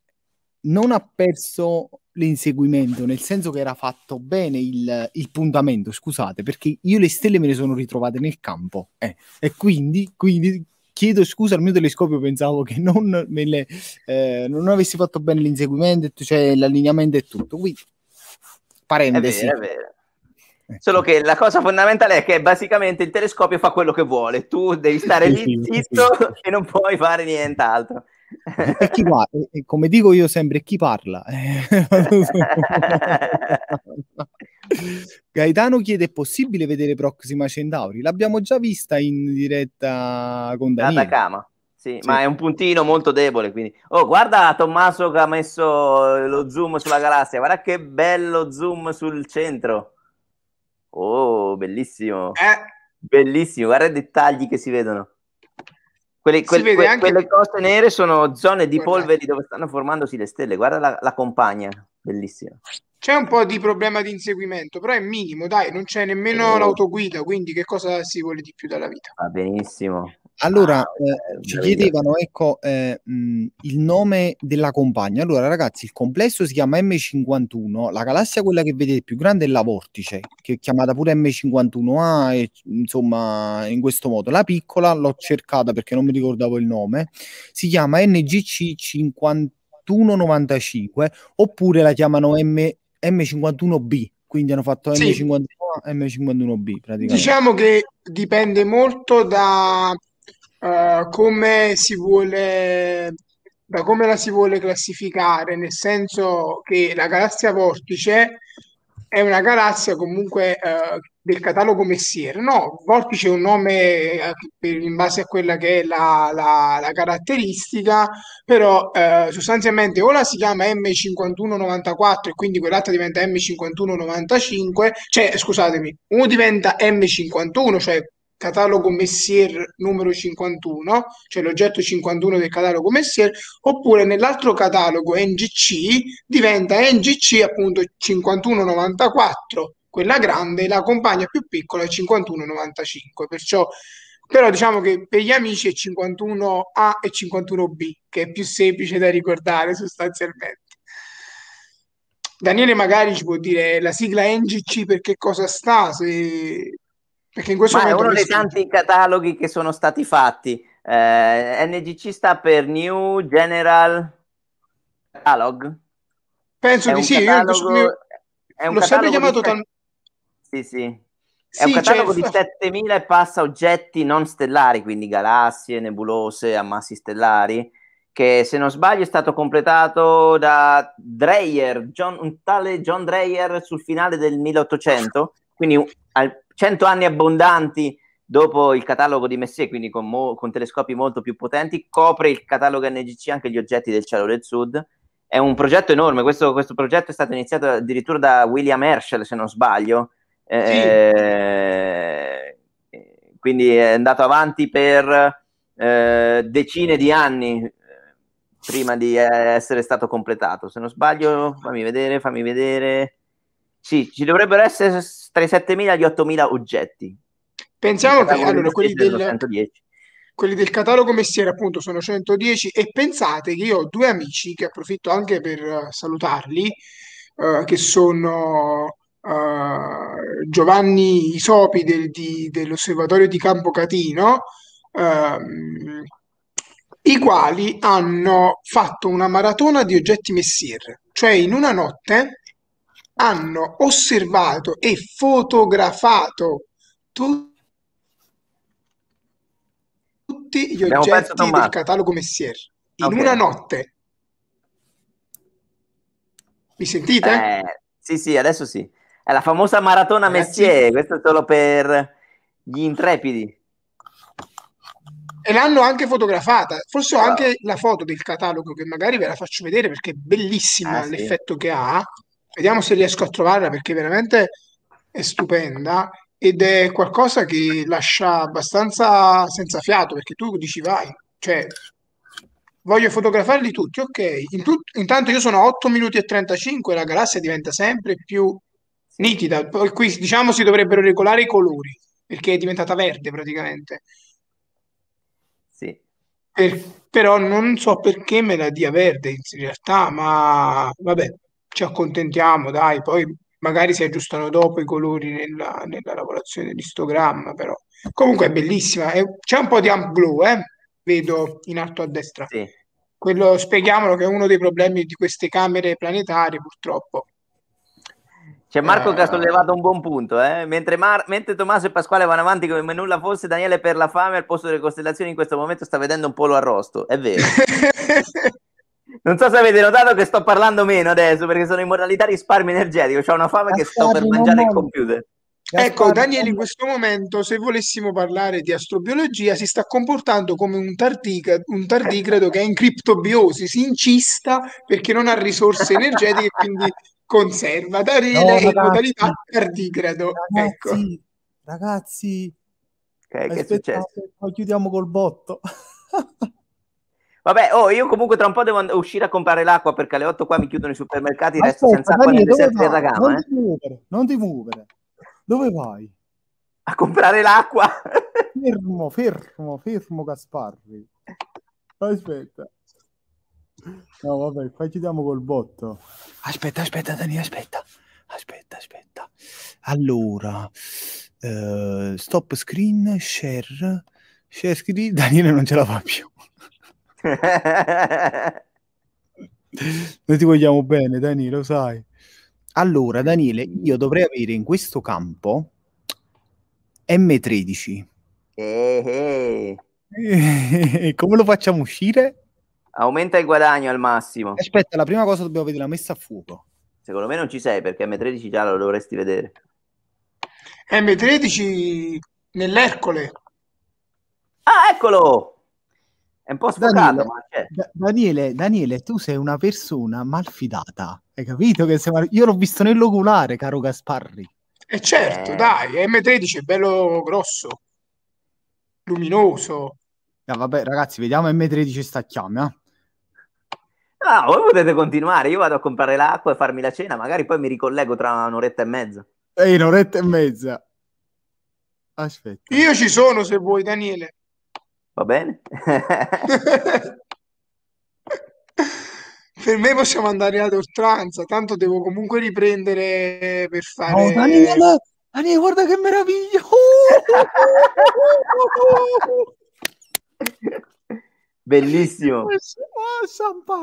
non ha perso l'inseguimento, nel senso che era fatto bene il, il, puntamento, scusate, perché io le stelle me le sono ritrovate nel campo eh, e quindi, quindi, chiedo scusa al mio telescopio, pensavo che non, le, eh, non avessi fatto bene l'inseguimento, cioè l'allineamento e tutto. Quindi, parentesi. È vero, è vero. Solo che la cosa fondamentale è che basicamente il telescopio fa quello che vuole, tu devi stare lì zitto e non puoi fare nient'altro. E chi parla, come dico io sempre, chi parla? Eh, [laughs] Gaetano chiede: è possibile vedere Proxima Centauri? L'abbiamo già vista in diretta con Daniele. Atacama. Sì, sì, ma è un puntino molto debole. Quindi, oh, guarda Tommaso che ha messo lo zoom sulla galassia. Guarda che bello zoom sul centro. Oh, bellissimo. Eh? Bellissimo, guarda i dettagli che si vedono. Quelle, quel, si que, anche... quelle cose nere sono zone di polveri dove stanno formandosi le stelle. Guarda la, la compagna, bellissima. C'è un po' di problema di inseguimento, però è minimo, dai, non c'è nemmeno eh. l'autoguida, quindi che cosa si vuole di più dalla vita? Va benissimo. Allora, ah, eh, ci chiedevano, ecco, eh, mh, mm, il nome della compagna. Allora, ragazzi, il complesso si chiama M51, la galassia quella che vedete più grande è la Vortice, che è chiamata pure M51A, e, insomma, in questo modo. La piccola l'ho cercata perché non mi ricordavo il nome, si chiama NGC 5195, oppure la chiamano M, M51B, quindi hanno fatto sì. M51 M51B praticamente. Diciamo che dipende molto da eh, come si vuole da come la si vuole classificare, nel senso che la galassia Vortice è una galassia comunque uh, del catalogo Messier. No, Vortice è un nome eh, per, in base a quella che è la, la, la caratteristica, però uh, sostanzialmente o la si chiama M5194 e quindi quell'altra diventa M5195, cioè scusatemi, uno diventa M51, cioè catalogo Messier numero 51, cioè l'oggetto 51 del catalogo Messier, oppure nell'altro catalogo NGC diventa NGC appunto 5194, quella grande, la compagna più piccola è 5195, perciò però diciamo che per gli amici è 51A e 51B, che è più semplice da ricordare sostanzialmente. Daniele magari ci può dire la sigla NGC per che cosa sta, se perché in questo Ma è uno dei tanti cataloghi che sono stati fatti. Eh, NGC sta per New General Catalog. Penso è di sì. Catalogo... Io è un L'ho sempre chiamato tal... Sì, sì. È sì, un cioè, catalogo cioè... di 7000 e passa oggetti non stellari, quindi galassie, nebulose, ammassi stellari, che se non sbaglio è stato completato da Dreyer, John, un tale John Dreyer sul finale del 1800, quindi al, 100 anni abbondanti dopo il catalogo di Messier, quindi con, mo- con, telescopi molto più potenti, copre il catalogo NGC anche gli oggetti del cielo del sud. È un progetto enorme, questo, questo progetto è stato iniziato addirittura da William Herschel, se non sbaglio, eh, eh quindi è andato avanti per eh, decine di anni eh, prima di essere stato completato, se non sbaglio, fammi vedere, fammi vedere. Sì, ci dovrebbero essere tra i 7.000 e gli 8.000 oggetti. Pensiamo che allora, quelli del, quelli del catalogo Messiere appunto sono 110 e pensate che io ho due amici che approfitto anche per eh, salutarli, uh, che sono uh, Giovanni Isopi del, di, dell'osservatorio di Campo Catino, uh, i quali hanno fatto una maratona di oggetti Messiere, cioè in una notte hanno osservato e fotografato tutti gli oggetti del catalogo Messier in okay. una notte. Mi sentite? Eh, sì, sì, adesso sì. È la famosa maratona Ragazzi. Eh, Messier, questo è solo per gli intrepidi. E l'hanno anche fotografata, forse ho anche la foto del catalogo che magari ve la faccio vedere perché è bellissima ah, l'effetto sì. che ha Vediamo se riesco a trovarla perché veramente è stupenda ed è qualcosa che lascia abbastanza senza fiato perché tu dici vai, cioè voglio fotografarli tutti, ok. Intut- intanto io sono a 8 minuti e 35 la galassia diventa sempre più nitida. Poi qui diciamo si dovrebbero regolare i colori perché è diventata verde praticamente. Sì. Per- però non so perché me la dia verde in realtà, ma vabbè ci accontentiamo, dai, poi magari si aggiustano dopo i colori nella, nella lavorazione dell'istogramma, però. Comunque è bellissima, è, c'è un po' di amp blu, eh? vedo in alto a destra. Sì. Quello, spieghiamolo, che è uno dei problemi di queste camere planetarie, purtroppo. C'è cioè, Marco eh... che ha sollevato un buon punto, eh? mentre, Mar- mentre, Tommaso e Pasquale vanno avanti come nulla fosse, Daniele per la fame al posto delle costellazioni in questo momento sta vedendo un polo arrosto, è vero. [laughs] Non so se avete notato che sto parlando meno adesso perché sono in modalità risparmio energetico, ho una fame che sto per mangiare il computer. ecco, Daniele, in questo momento, se volessimo parlare di astrobiologia, si sta comportando come un, tardic- un tardigrado che è in criptobiosi, si incista perché non ha risorse energetiche e quindi conserva. Daniele no, ragazzi, in modalità tardigrado. Ragazzi, ecco. ragazzi, okay, che è successo? Poi chiudiamo col botto. [laughs] Vabbè, oh, io comunque tra un po' devo uscire a comprare l'acqua perché alle 8 qua mi chiudono i supermercati e resto senza acqua nel deserto gamma. Non, eh. ti muovere, non ti muovere. Dove vai? A comprare l'acqua. fermo, fermo, fermo Gasparri. Aspetta. No, vabbè, qua chiudiamo col botto. Aspetta, aspetta, Dani, aspetta. Aspetta, aspetta. Allora, uh, stop screen, share, share screen. [laughs] Daniele non ce la fa più. Noi ti vogliamo bene, Dani, lo sai. Allora, Daniele, io dovrei avere in questo campo M13. Eh, eh. [laughs] Come lo facciamo uscire? Aumenta il guadagno al massimo. Aspetta, la prima cosa dobbiamo vedere la messa a fuoco. Secondo me non ci sei perché M13 già lo dovresti vedere. M13 nell'Ercole. Ah, eccolo! È un po' sfocato, Daniele, ma c'è. Da- Daniele, Daniele, tu sei una persona malfidata. Hai capito che sei mal... Io l'ho visto nell'oculare, caro Gasparri. E eh, certo, eh. dai, M13 è bello grosso, luminoso. No, eh, vabbè, ragazzi, vediamo M13 stacchiamo, eh. Ah, voi potete continuare, io vado a comprare l'acqua e farmi la cena, magari poi mi ricollego tra un'oretta e mezza. Ehi, un'oretta e mezza. Aspetta. Io ci sono se vuoi, Daniele. Va bene? [laughs] per me possiamo andare ad oltranza, tanto devo comunque riprendere per fare... Oh, Dani, guarda, guarda che meraviglia! [laughs] Bellissimo! Oh,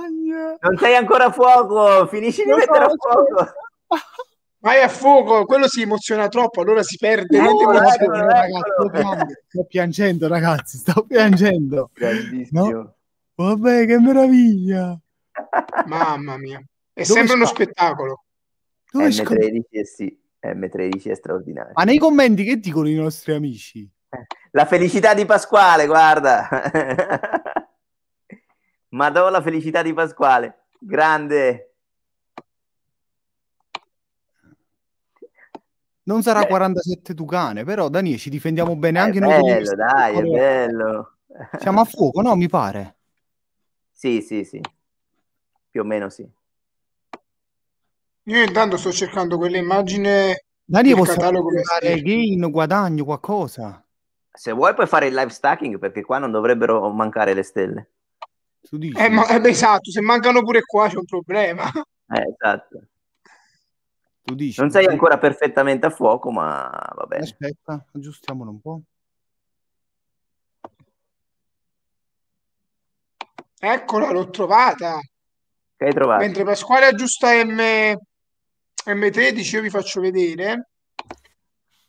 Non sei ancora a fuoco, finisci di no, mettere a fuoco! [laughs] Vai a fuoco, quello si emoziona troppo, allora si perde. No, no, ragazzi, sto, piangendo, sto piangendo, ragazzi, sto piangendo. No? Vabbè, che meraviglia! Mamma mia, è Dove sempre sp- uno spettacolo. Dove M13, sc- sì. M13 è straordinario. Ma nei commenti che dicono i nostri amici? La felicità di Pasquale, guarda. Ma [laughs] Madonna, la felicità di Pasquale. Grande. Non sarà Beh. 47 Tucane, però Daniele ci difendiamo bene anche è noi. Bello, dai, è bello. Siamo a fuoco, no? Mi pare. Sì, sì, sì. Più o meno sì. Io intanto sto cercando quell'immagine Daniele, del catalogo che fare gain, guadagno, qualcosa. Se vuoi puoi fare il live stacking perché qua non dovrebbero mancare le stelle. Tu dici. Eh, ma, eh beh, esatto, se mancano pure qua c'è un problema. Eh, esatto. Tu dici, non sei ancora perfettamente a fuoco, ma va bene. Aspetta, aggiustiamolo un po'. Eccola, l'ho trovata. Che hai trovato? Mentre Pasquale aggiusta M... M13, io vi faccio vedere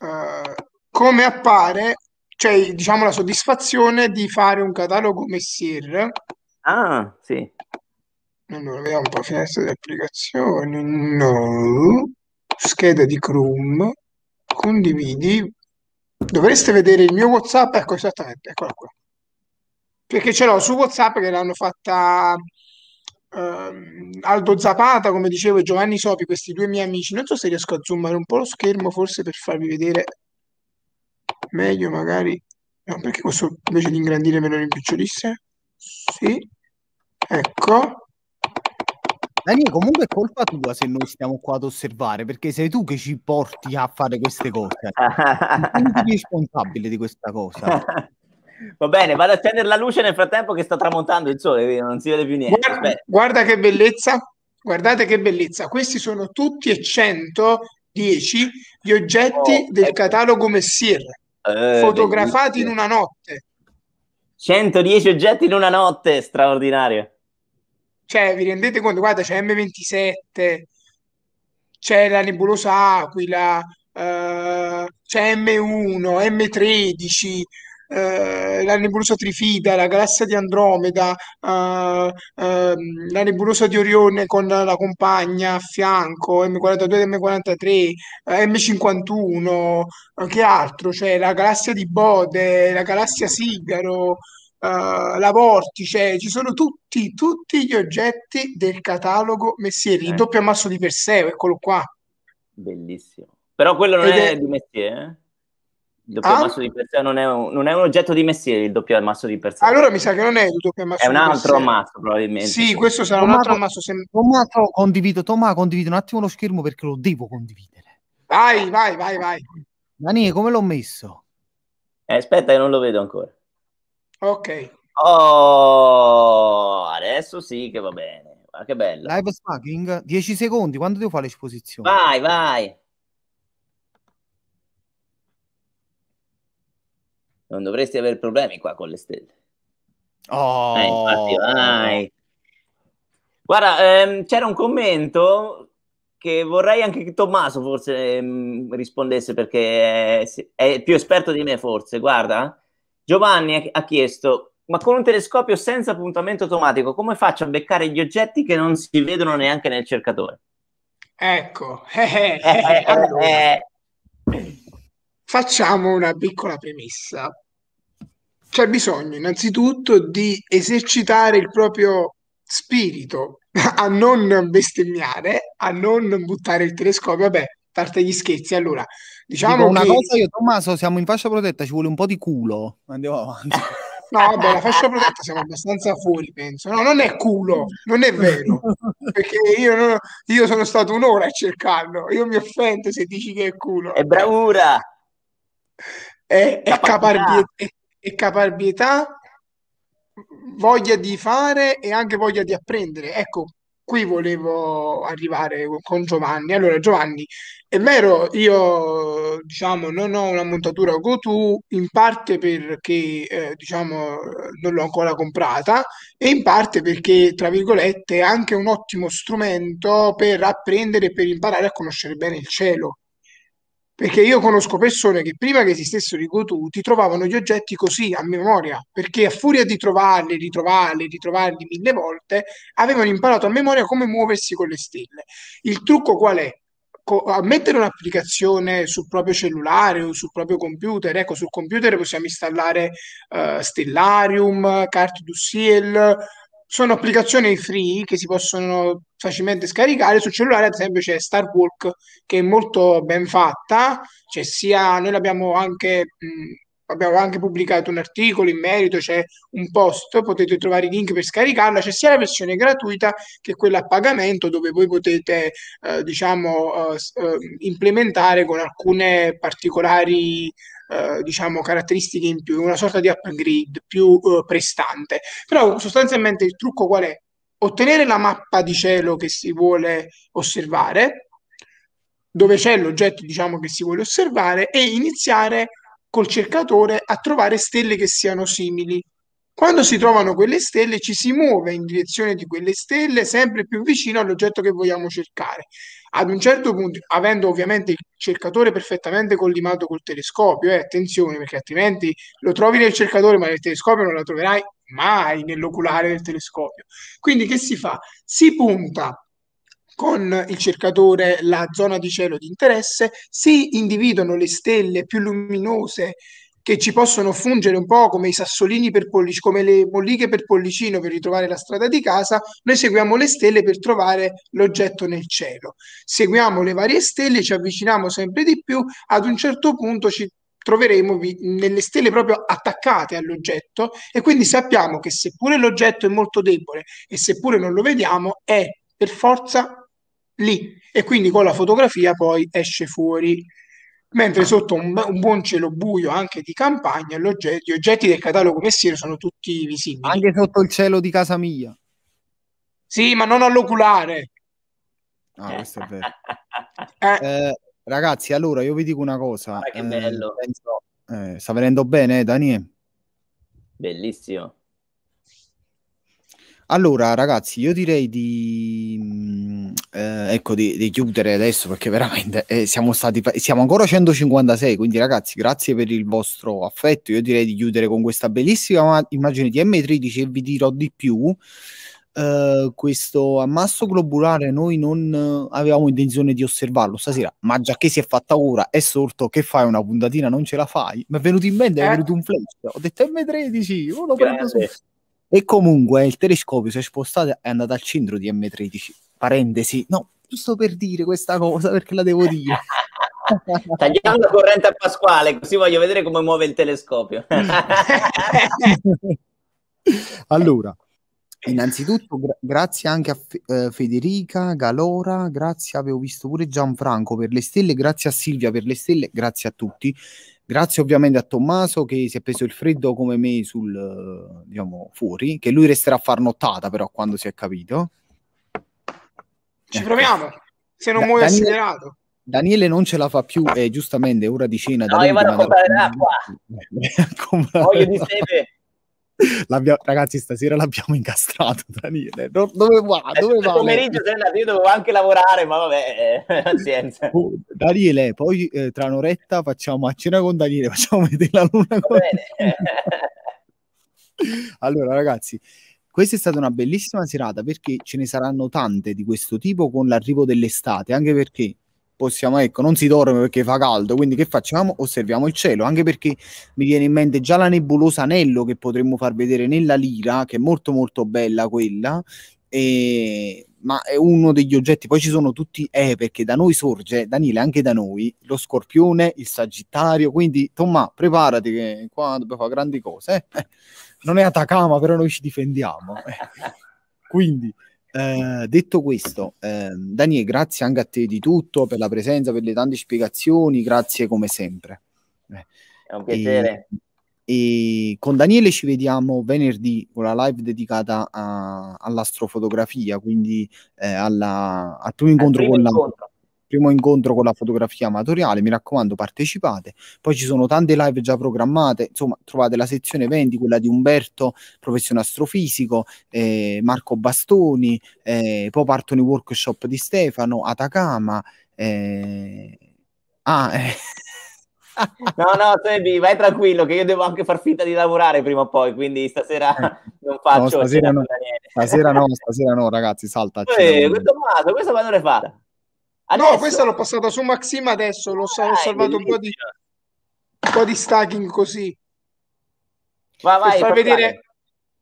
uh, come appare, cioè diciamo la soddisfazione di fare un catalogo Messier. Ah, sì. Allora, vediamo un po' finestra di applicazioni. No scheda di Chrome, condividi, dovreste vedere il mio WhatsApp, ecco esattamente, eccola qua. Perché ce l'ho su WhatsApp che l'hanno fatta Uh, Aldo Zapata, come dicevo, e Giovanni Sopi, questi due miei amici. Non so se riesco a zoomare un po' lo schermo, forse per farvi vedere meglio, magari. No, perché questo invece di ingrandire me lo rimpicciolisse? Sì, ecco. Dani, comunque è colpa tua se noi stiamo qua ad osservare, perché sei tu che ci porti a fare queste cose. Sei responsabile di questa cosa. [laughs] Va bene, vado a accendere la luce nel frattempo che sta tramontando il sole, non si vede più niente. Guarda, guarda che bellezza, guardate che bellezza. Questi sono tutti e 110 gli oggetti oh, del ecco. catalogo Messier, eh, fotografati bellissimo. in una notte. 110 oggetti in una notte, straordinario. Cioè, vi rendete conto? Guarda, c'è M27, c'è la nebulosa aquila, eh, c'è M1, M13, eh, la nebulosa trifida, la galassia di Andromeda, eh, ehm, la nebulosa di Orione con la compagna a fianco, M42 M43, M51, che altro? c'è cioè, la galassia di Bode, la galassia Sigaro. Eh, la vortice, cioè, ci sono tutti, tutti gli oggetti del catalogo Messier, il eh. doppio ammasso di Perseo, eccolo qua. Bellissimo. Però quello non è, è di Messier, eh? Il doppio ah? ammasso di Perseo non è, un, non è un oggetto di Messier, il doppio ammasso di Perseo. Allora mi sa che non è il doppio ammasso È un altro ammasso probabilmente. Sì, questo sarà Tomato, un altro ammasso. Sem- Tomato, condivido, Tomà, condivido un attimo lo schermo perché lo devo condividere. Vai, vai, vai, vai. Dani, come l'ho messo? Eh, aspetta, che non lo vedo ancora. Ok. Oh, adesso sì che va bene. Ma che bello. Live smacking, 10 secondi, quando devo fare l'esposizione? Vai, vai. Non dovresti avere problemi qua con le stelle. Oh. Eh, infatti, vai. Guarda, ehm, c'era un commento che vorrei anche che Tommaso forse ehm, rispondesse perché è, è più esperto di me forse, guarda Giovanni ha chiesto, ma con un telescopio senza appuntamento automatico, come faccio a beccare gli oggetti che non si vedono neanche nel cercatore? Ecco, [laughs] eh, eh, eh, allora, facciamo una piccola premessa. C'è bisogno innanzitutto di esercitare il proprio spirito [laughs] a non bestemmiare, a non buttare il telescopio. Vabbè, parte gli scherzi. Allora, Diciamo una che... cosa io, Tommaso, siamo in fascia protetta, ci vuole un po' di culo. Andiamo avanti. [laughs] No, vabbè, la fascia protetta siamo abbastanza fuori, penso. No, non è culo, non è vero. Perché io, non, io sono stato un'ora a cercarlo. Io mi offendo se dici che è culo. È bravura. È, è, caparbietà, è, è caparbietà, voglia di fare e anche voglia di apprendere. Ecco, qui volevo arrivare con Giovanni. Allora, Giovanni, è vero, io diciamo non ho una montatura GoTo in parte perché eh, diciamo non l'ho ancora comprata e in parte perché, tra virgolette, è anche un ottimo strumento per apprendere e per imparare a conoscere bene il cielo. Perché io conosco persone che prima che esistessero i gotuti trovavano gli oggetti così a memoria, perché a furia di trovarli, ritrovarli, ritrovarli mille volte, avevano imparato a memoria come muoversi con le stelle. Il trucco qual è? a mettere un'applicazione sul proprio cellulare o sul proprio computer. Ecco, sul computer possiamo installare uh, Stellarium, Carte du Ciel, sono applicazioni free che si possono facilmente scaricare sul cellulare, ad esempio c'è Star Walk che è molto ben fatta, cioè sia noi l'abbiamo anche mh, abbiamo anche pubblicato un articolo in merito, c'è un post, potete trovare i link per scaricarla, c'è sia la versione gratuita che quella a pagamento dove voi potete eh, diciamo eh, eh implementare con alcune particolari eh, diciamo, caratteristiche in più, una sorta di upgrade più eh, prestante. Però sostanzialmente il trucco qual è? Ottenere la mappa di cielo che si vuole osservare, dove c'è l'oggetto diciamo, che si vuole osservare, e iniziare col cercatore a trovare stelle che siano simili quando si trovano quelle stelle ci si muove in direzione di quelle stelle sempre più vicino all'oggetto che vogliamo cercare. Ad un certo punto, avendo ovviamente il cercatore perfettamente collimato col telescopio, eh, attenzione perché altrimenti lo trovi nel cercatore ma nel telescopio non la troverai mai nell'oculare del telescopio. Quindi che si fa? Si punta con il cercatore la zona di cielo di interesse, si individuano le stelle più luminose che ci possono fungere un po' come i sassolini per pollici, come le molliche per pollicino per ritrovare la strada di casa, noi seguiamo le stelle per trovare l'oggetto nel cielo. Seguiamo le varie stelle, ci avviciniamo sempre di più, ad un certo punto ci troveremo nelle stelle proprio attaccate all'oggetto e quindi sappiamo che seppure l'oggetto è molto debole e seppure non lo vediamo, è per forza lì e quindi con la fotografia poi esce fuori mentre sotto un, un, buon cielo buio anche di campagna gli oggetti del catalogo Messiere sono tutti visibili anche sotto il cielo di casa mia sì ma non all'oculare ah questo è vero [laughs] eh. Eh, ragazzi allora io vi dico una cosa ah, che eh, bello penso, eh, sta venendo bene eh, Daniele bellissimo allora, ragazzi, io direi di, mm, eh, ecco, di, di chiudere adesso perché veramente eh, siamo stati, siamo ancora 156, quindi ragazzi, grazie per il vostro affetto. Io direi di chiudere con questa bellissima immagine di M13 e vi dirò di più. Uh, questo ammasso globulare noi non uh, avevamo intenzione di osservarlo stasera, ma già che si è fatta ora, è sorto che fai una puntatina, non ce la fai. Mi è venuto in mente, eh? è venuto un flash. Ho detto M13, uno lo Grazie. su. E comunque il telescopio si è spostato è andato al centro di M13. Parentesi, no, giusto per dire questa cosa perché la devo dire. [laughs] Tagliamo la corrente a Pasquale, così voglio vedere come muove il telescopio. [laughs] allora, innanzitutto gra- grazie anche a Fe- eh, Federica, Galora, grazie, avevo visto pure Gianfranco per le stelle, grazie a Silvia per le stelle, grazie a tutti. Grazie ovviamente a Tommaso che si è preso il freddo come me sul, diciamo, fuori, che lui resterà a far nottata però quando si è capito. Ci proviamo, se non da- muoio Daniele, accelerato. Daniele non ce la fa più, è giustamente ora di cena. No, Daniele io vado a comprare l'acqua. [laughs] Voglio di seve ragazzi, stasera l'abbiamo incastrato, Daniele. Dove, va? Eh, dove certo, va? pomeriggio, io dovevo anche lavorare, ma vabbè, eh, [laughs] pazienza. Oh, Daniele, poi eh, tra un'oretta facciamo a cena con Daniele, [laughs] facciamo vedere la luna con Daniele. [laughs] allora, ragazzi, questa è stata una bellissima serata perché ce ne saranno tante di questo tipo con l'arrivo dell'estate, anche perché possiamo, ecco, non si dorme perché fa caldo, quindi che facciamo? Osserviamo il cielo, anche perché mi viene in mente già la nebulosa anello che potremmo far vedere nella lira, che è molto molto bella quella, e... ma è uno degli oggetti, poi ci sono tutti, eh, perché da noi sorge, Daniele, anche da noi, lo scorpione, il sagittario, quindi Tommaso, preparati che qua dobbiamo fare grandi cose, eh. non è Atacama, però noi ci difendiamo. Eh. quindi eh, detto questo, eh, Daniele, grazie anche a te di tutto, per la presenza, per le tante spiegazioni, grazie come sempre. Eh, È un piacere. E, e, con Daniele ci vediamo venerdì con la live dedicata a, all'astrofotografia, quindi eh, alla, al primo incontro al primo con la primo incontro con la fotografia amatoriale, mi raccomando partecipate, poi ci sono tante live già programmate, insomma trovate la sezione 20, quella di Umberto, professione astrofisico, eh, Marco Bastoni, eh, poi partono i workshop di Stefano, Atacama, eh... ah, eh. [laughs] No, no, Sebi, vai tranquillo che io devo anche far finta di lavorare prima o poi, quindi stasera eh. [laughs] non faccio... No, stasera, no, stasera no, stasera no, ragazzi, salta. Eh, questo Tommaso, quando l'hai fatta? Adesso... No, questa l'ho passata su Maxima adesso, l'ho, ah, salvato un po, di, un po' di stacking così. Ma vai, per, far vedere,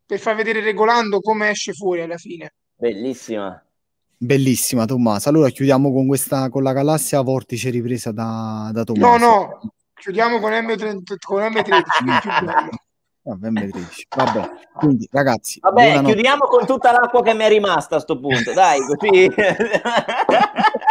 per, far vedere, regolando come esce fuori alla fine. Bellissima. Bellissima Tommaso. Allora chiudiamo con questa con la galassia vortice ripresa da, da Tommaso. No, no, chiudiamo con, M3, con M13. [laughs] Vabbè, Vabbè, quindi ragazzi, Vabbè, chiudiamo con tutta l'acqua che mi è rimasta a sto punto, dai, così [laughs]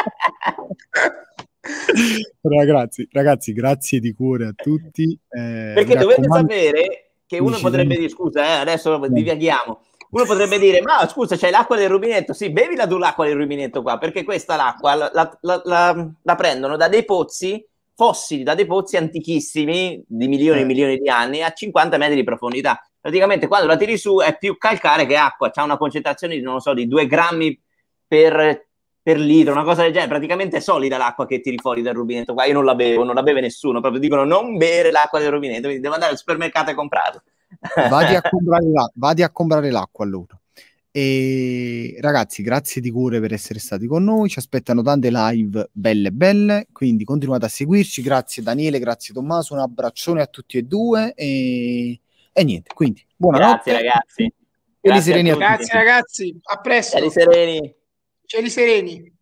ragazzi, ragazzi, grazie di cuore a tutti. Eh, Perché dovete sapere che uno potrebbe dire, scusa, eh, adesso no. divaghiamo. Uno potrebbe dire, ma scusa, c'è l'acqua del rubinetto? Sì, bevila tu l'acqua del rubinetto qua, perché questa l'acqua la, la, la, la prendono da dei pozzi fossili, da dei pozzi antichissimi di milioni e eh. milioni di anni a 50 metri di profondità. Praticamente quando la tiri su è più calcare che acqua, c'è una concentrazione di, non so, di 2 grammi per per litro, una cosa del genere, praticamente è solida l'acqua che tiri fuori dal rubinetto qua, io non la bevo, non la beve nessuno, proprio dicono non bere l'acqua del rubinetto, quindi devo andare al supermercato e comprarla. Vadi a [laughs] comprare, la- vadi a comprare l'acqua allora. E ragazzi, grazie di cuore per essere stati con noi. Ci aspettano tante live belle belle. Quindi continuate a seguirci. Grazie Daniele, grazie Tommaso. Un abbraccione a tutti e due. E, e niente. Quindi buonanotte. Grazie, ragazzi. Grazie, a grazie ragazzi, a presto. sereni. Eli é Sereni.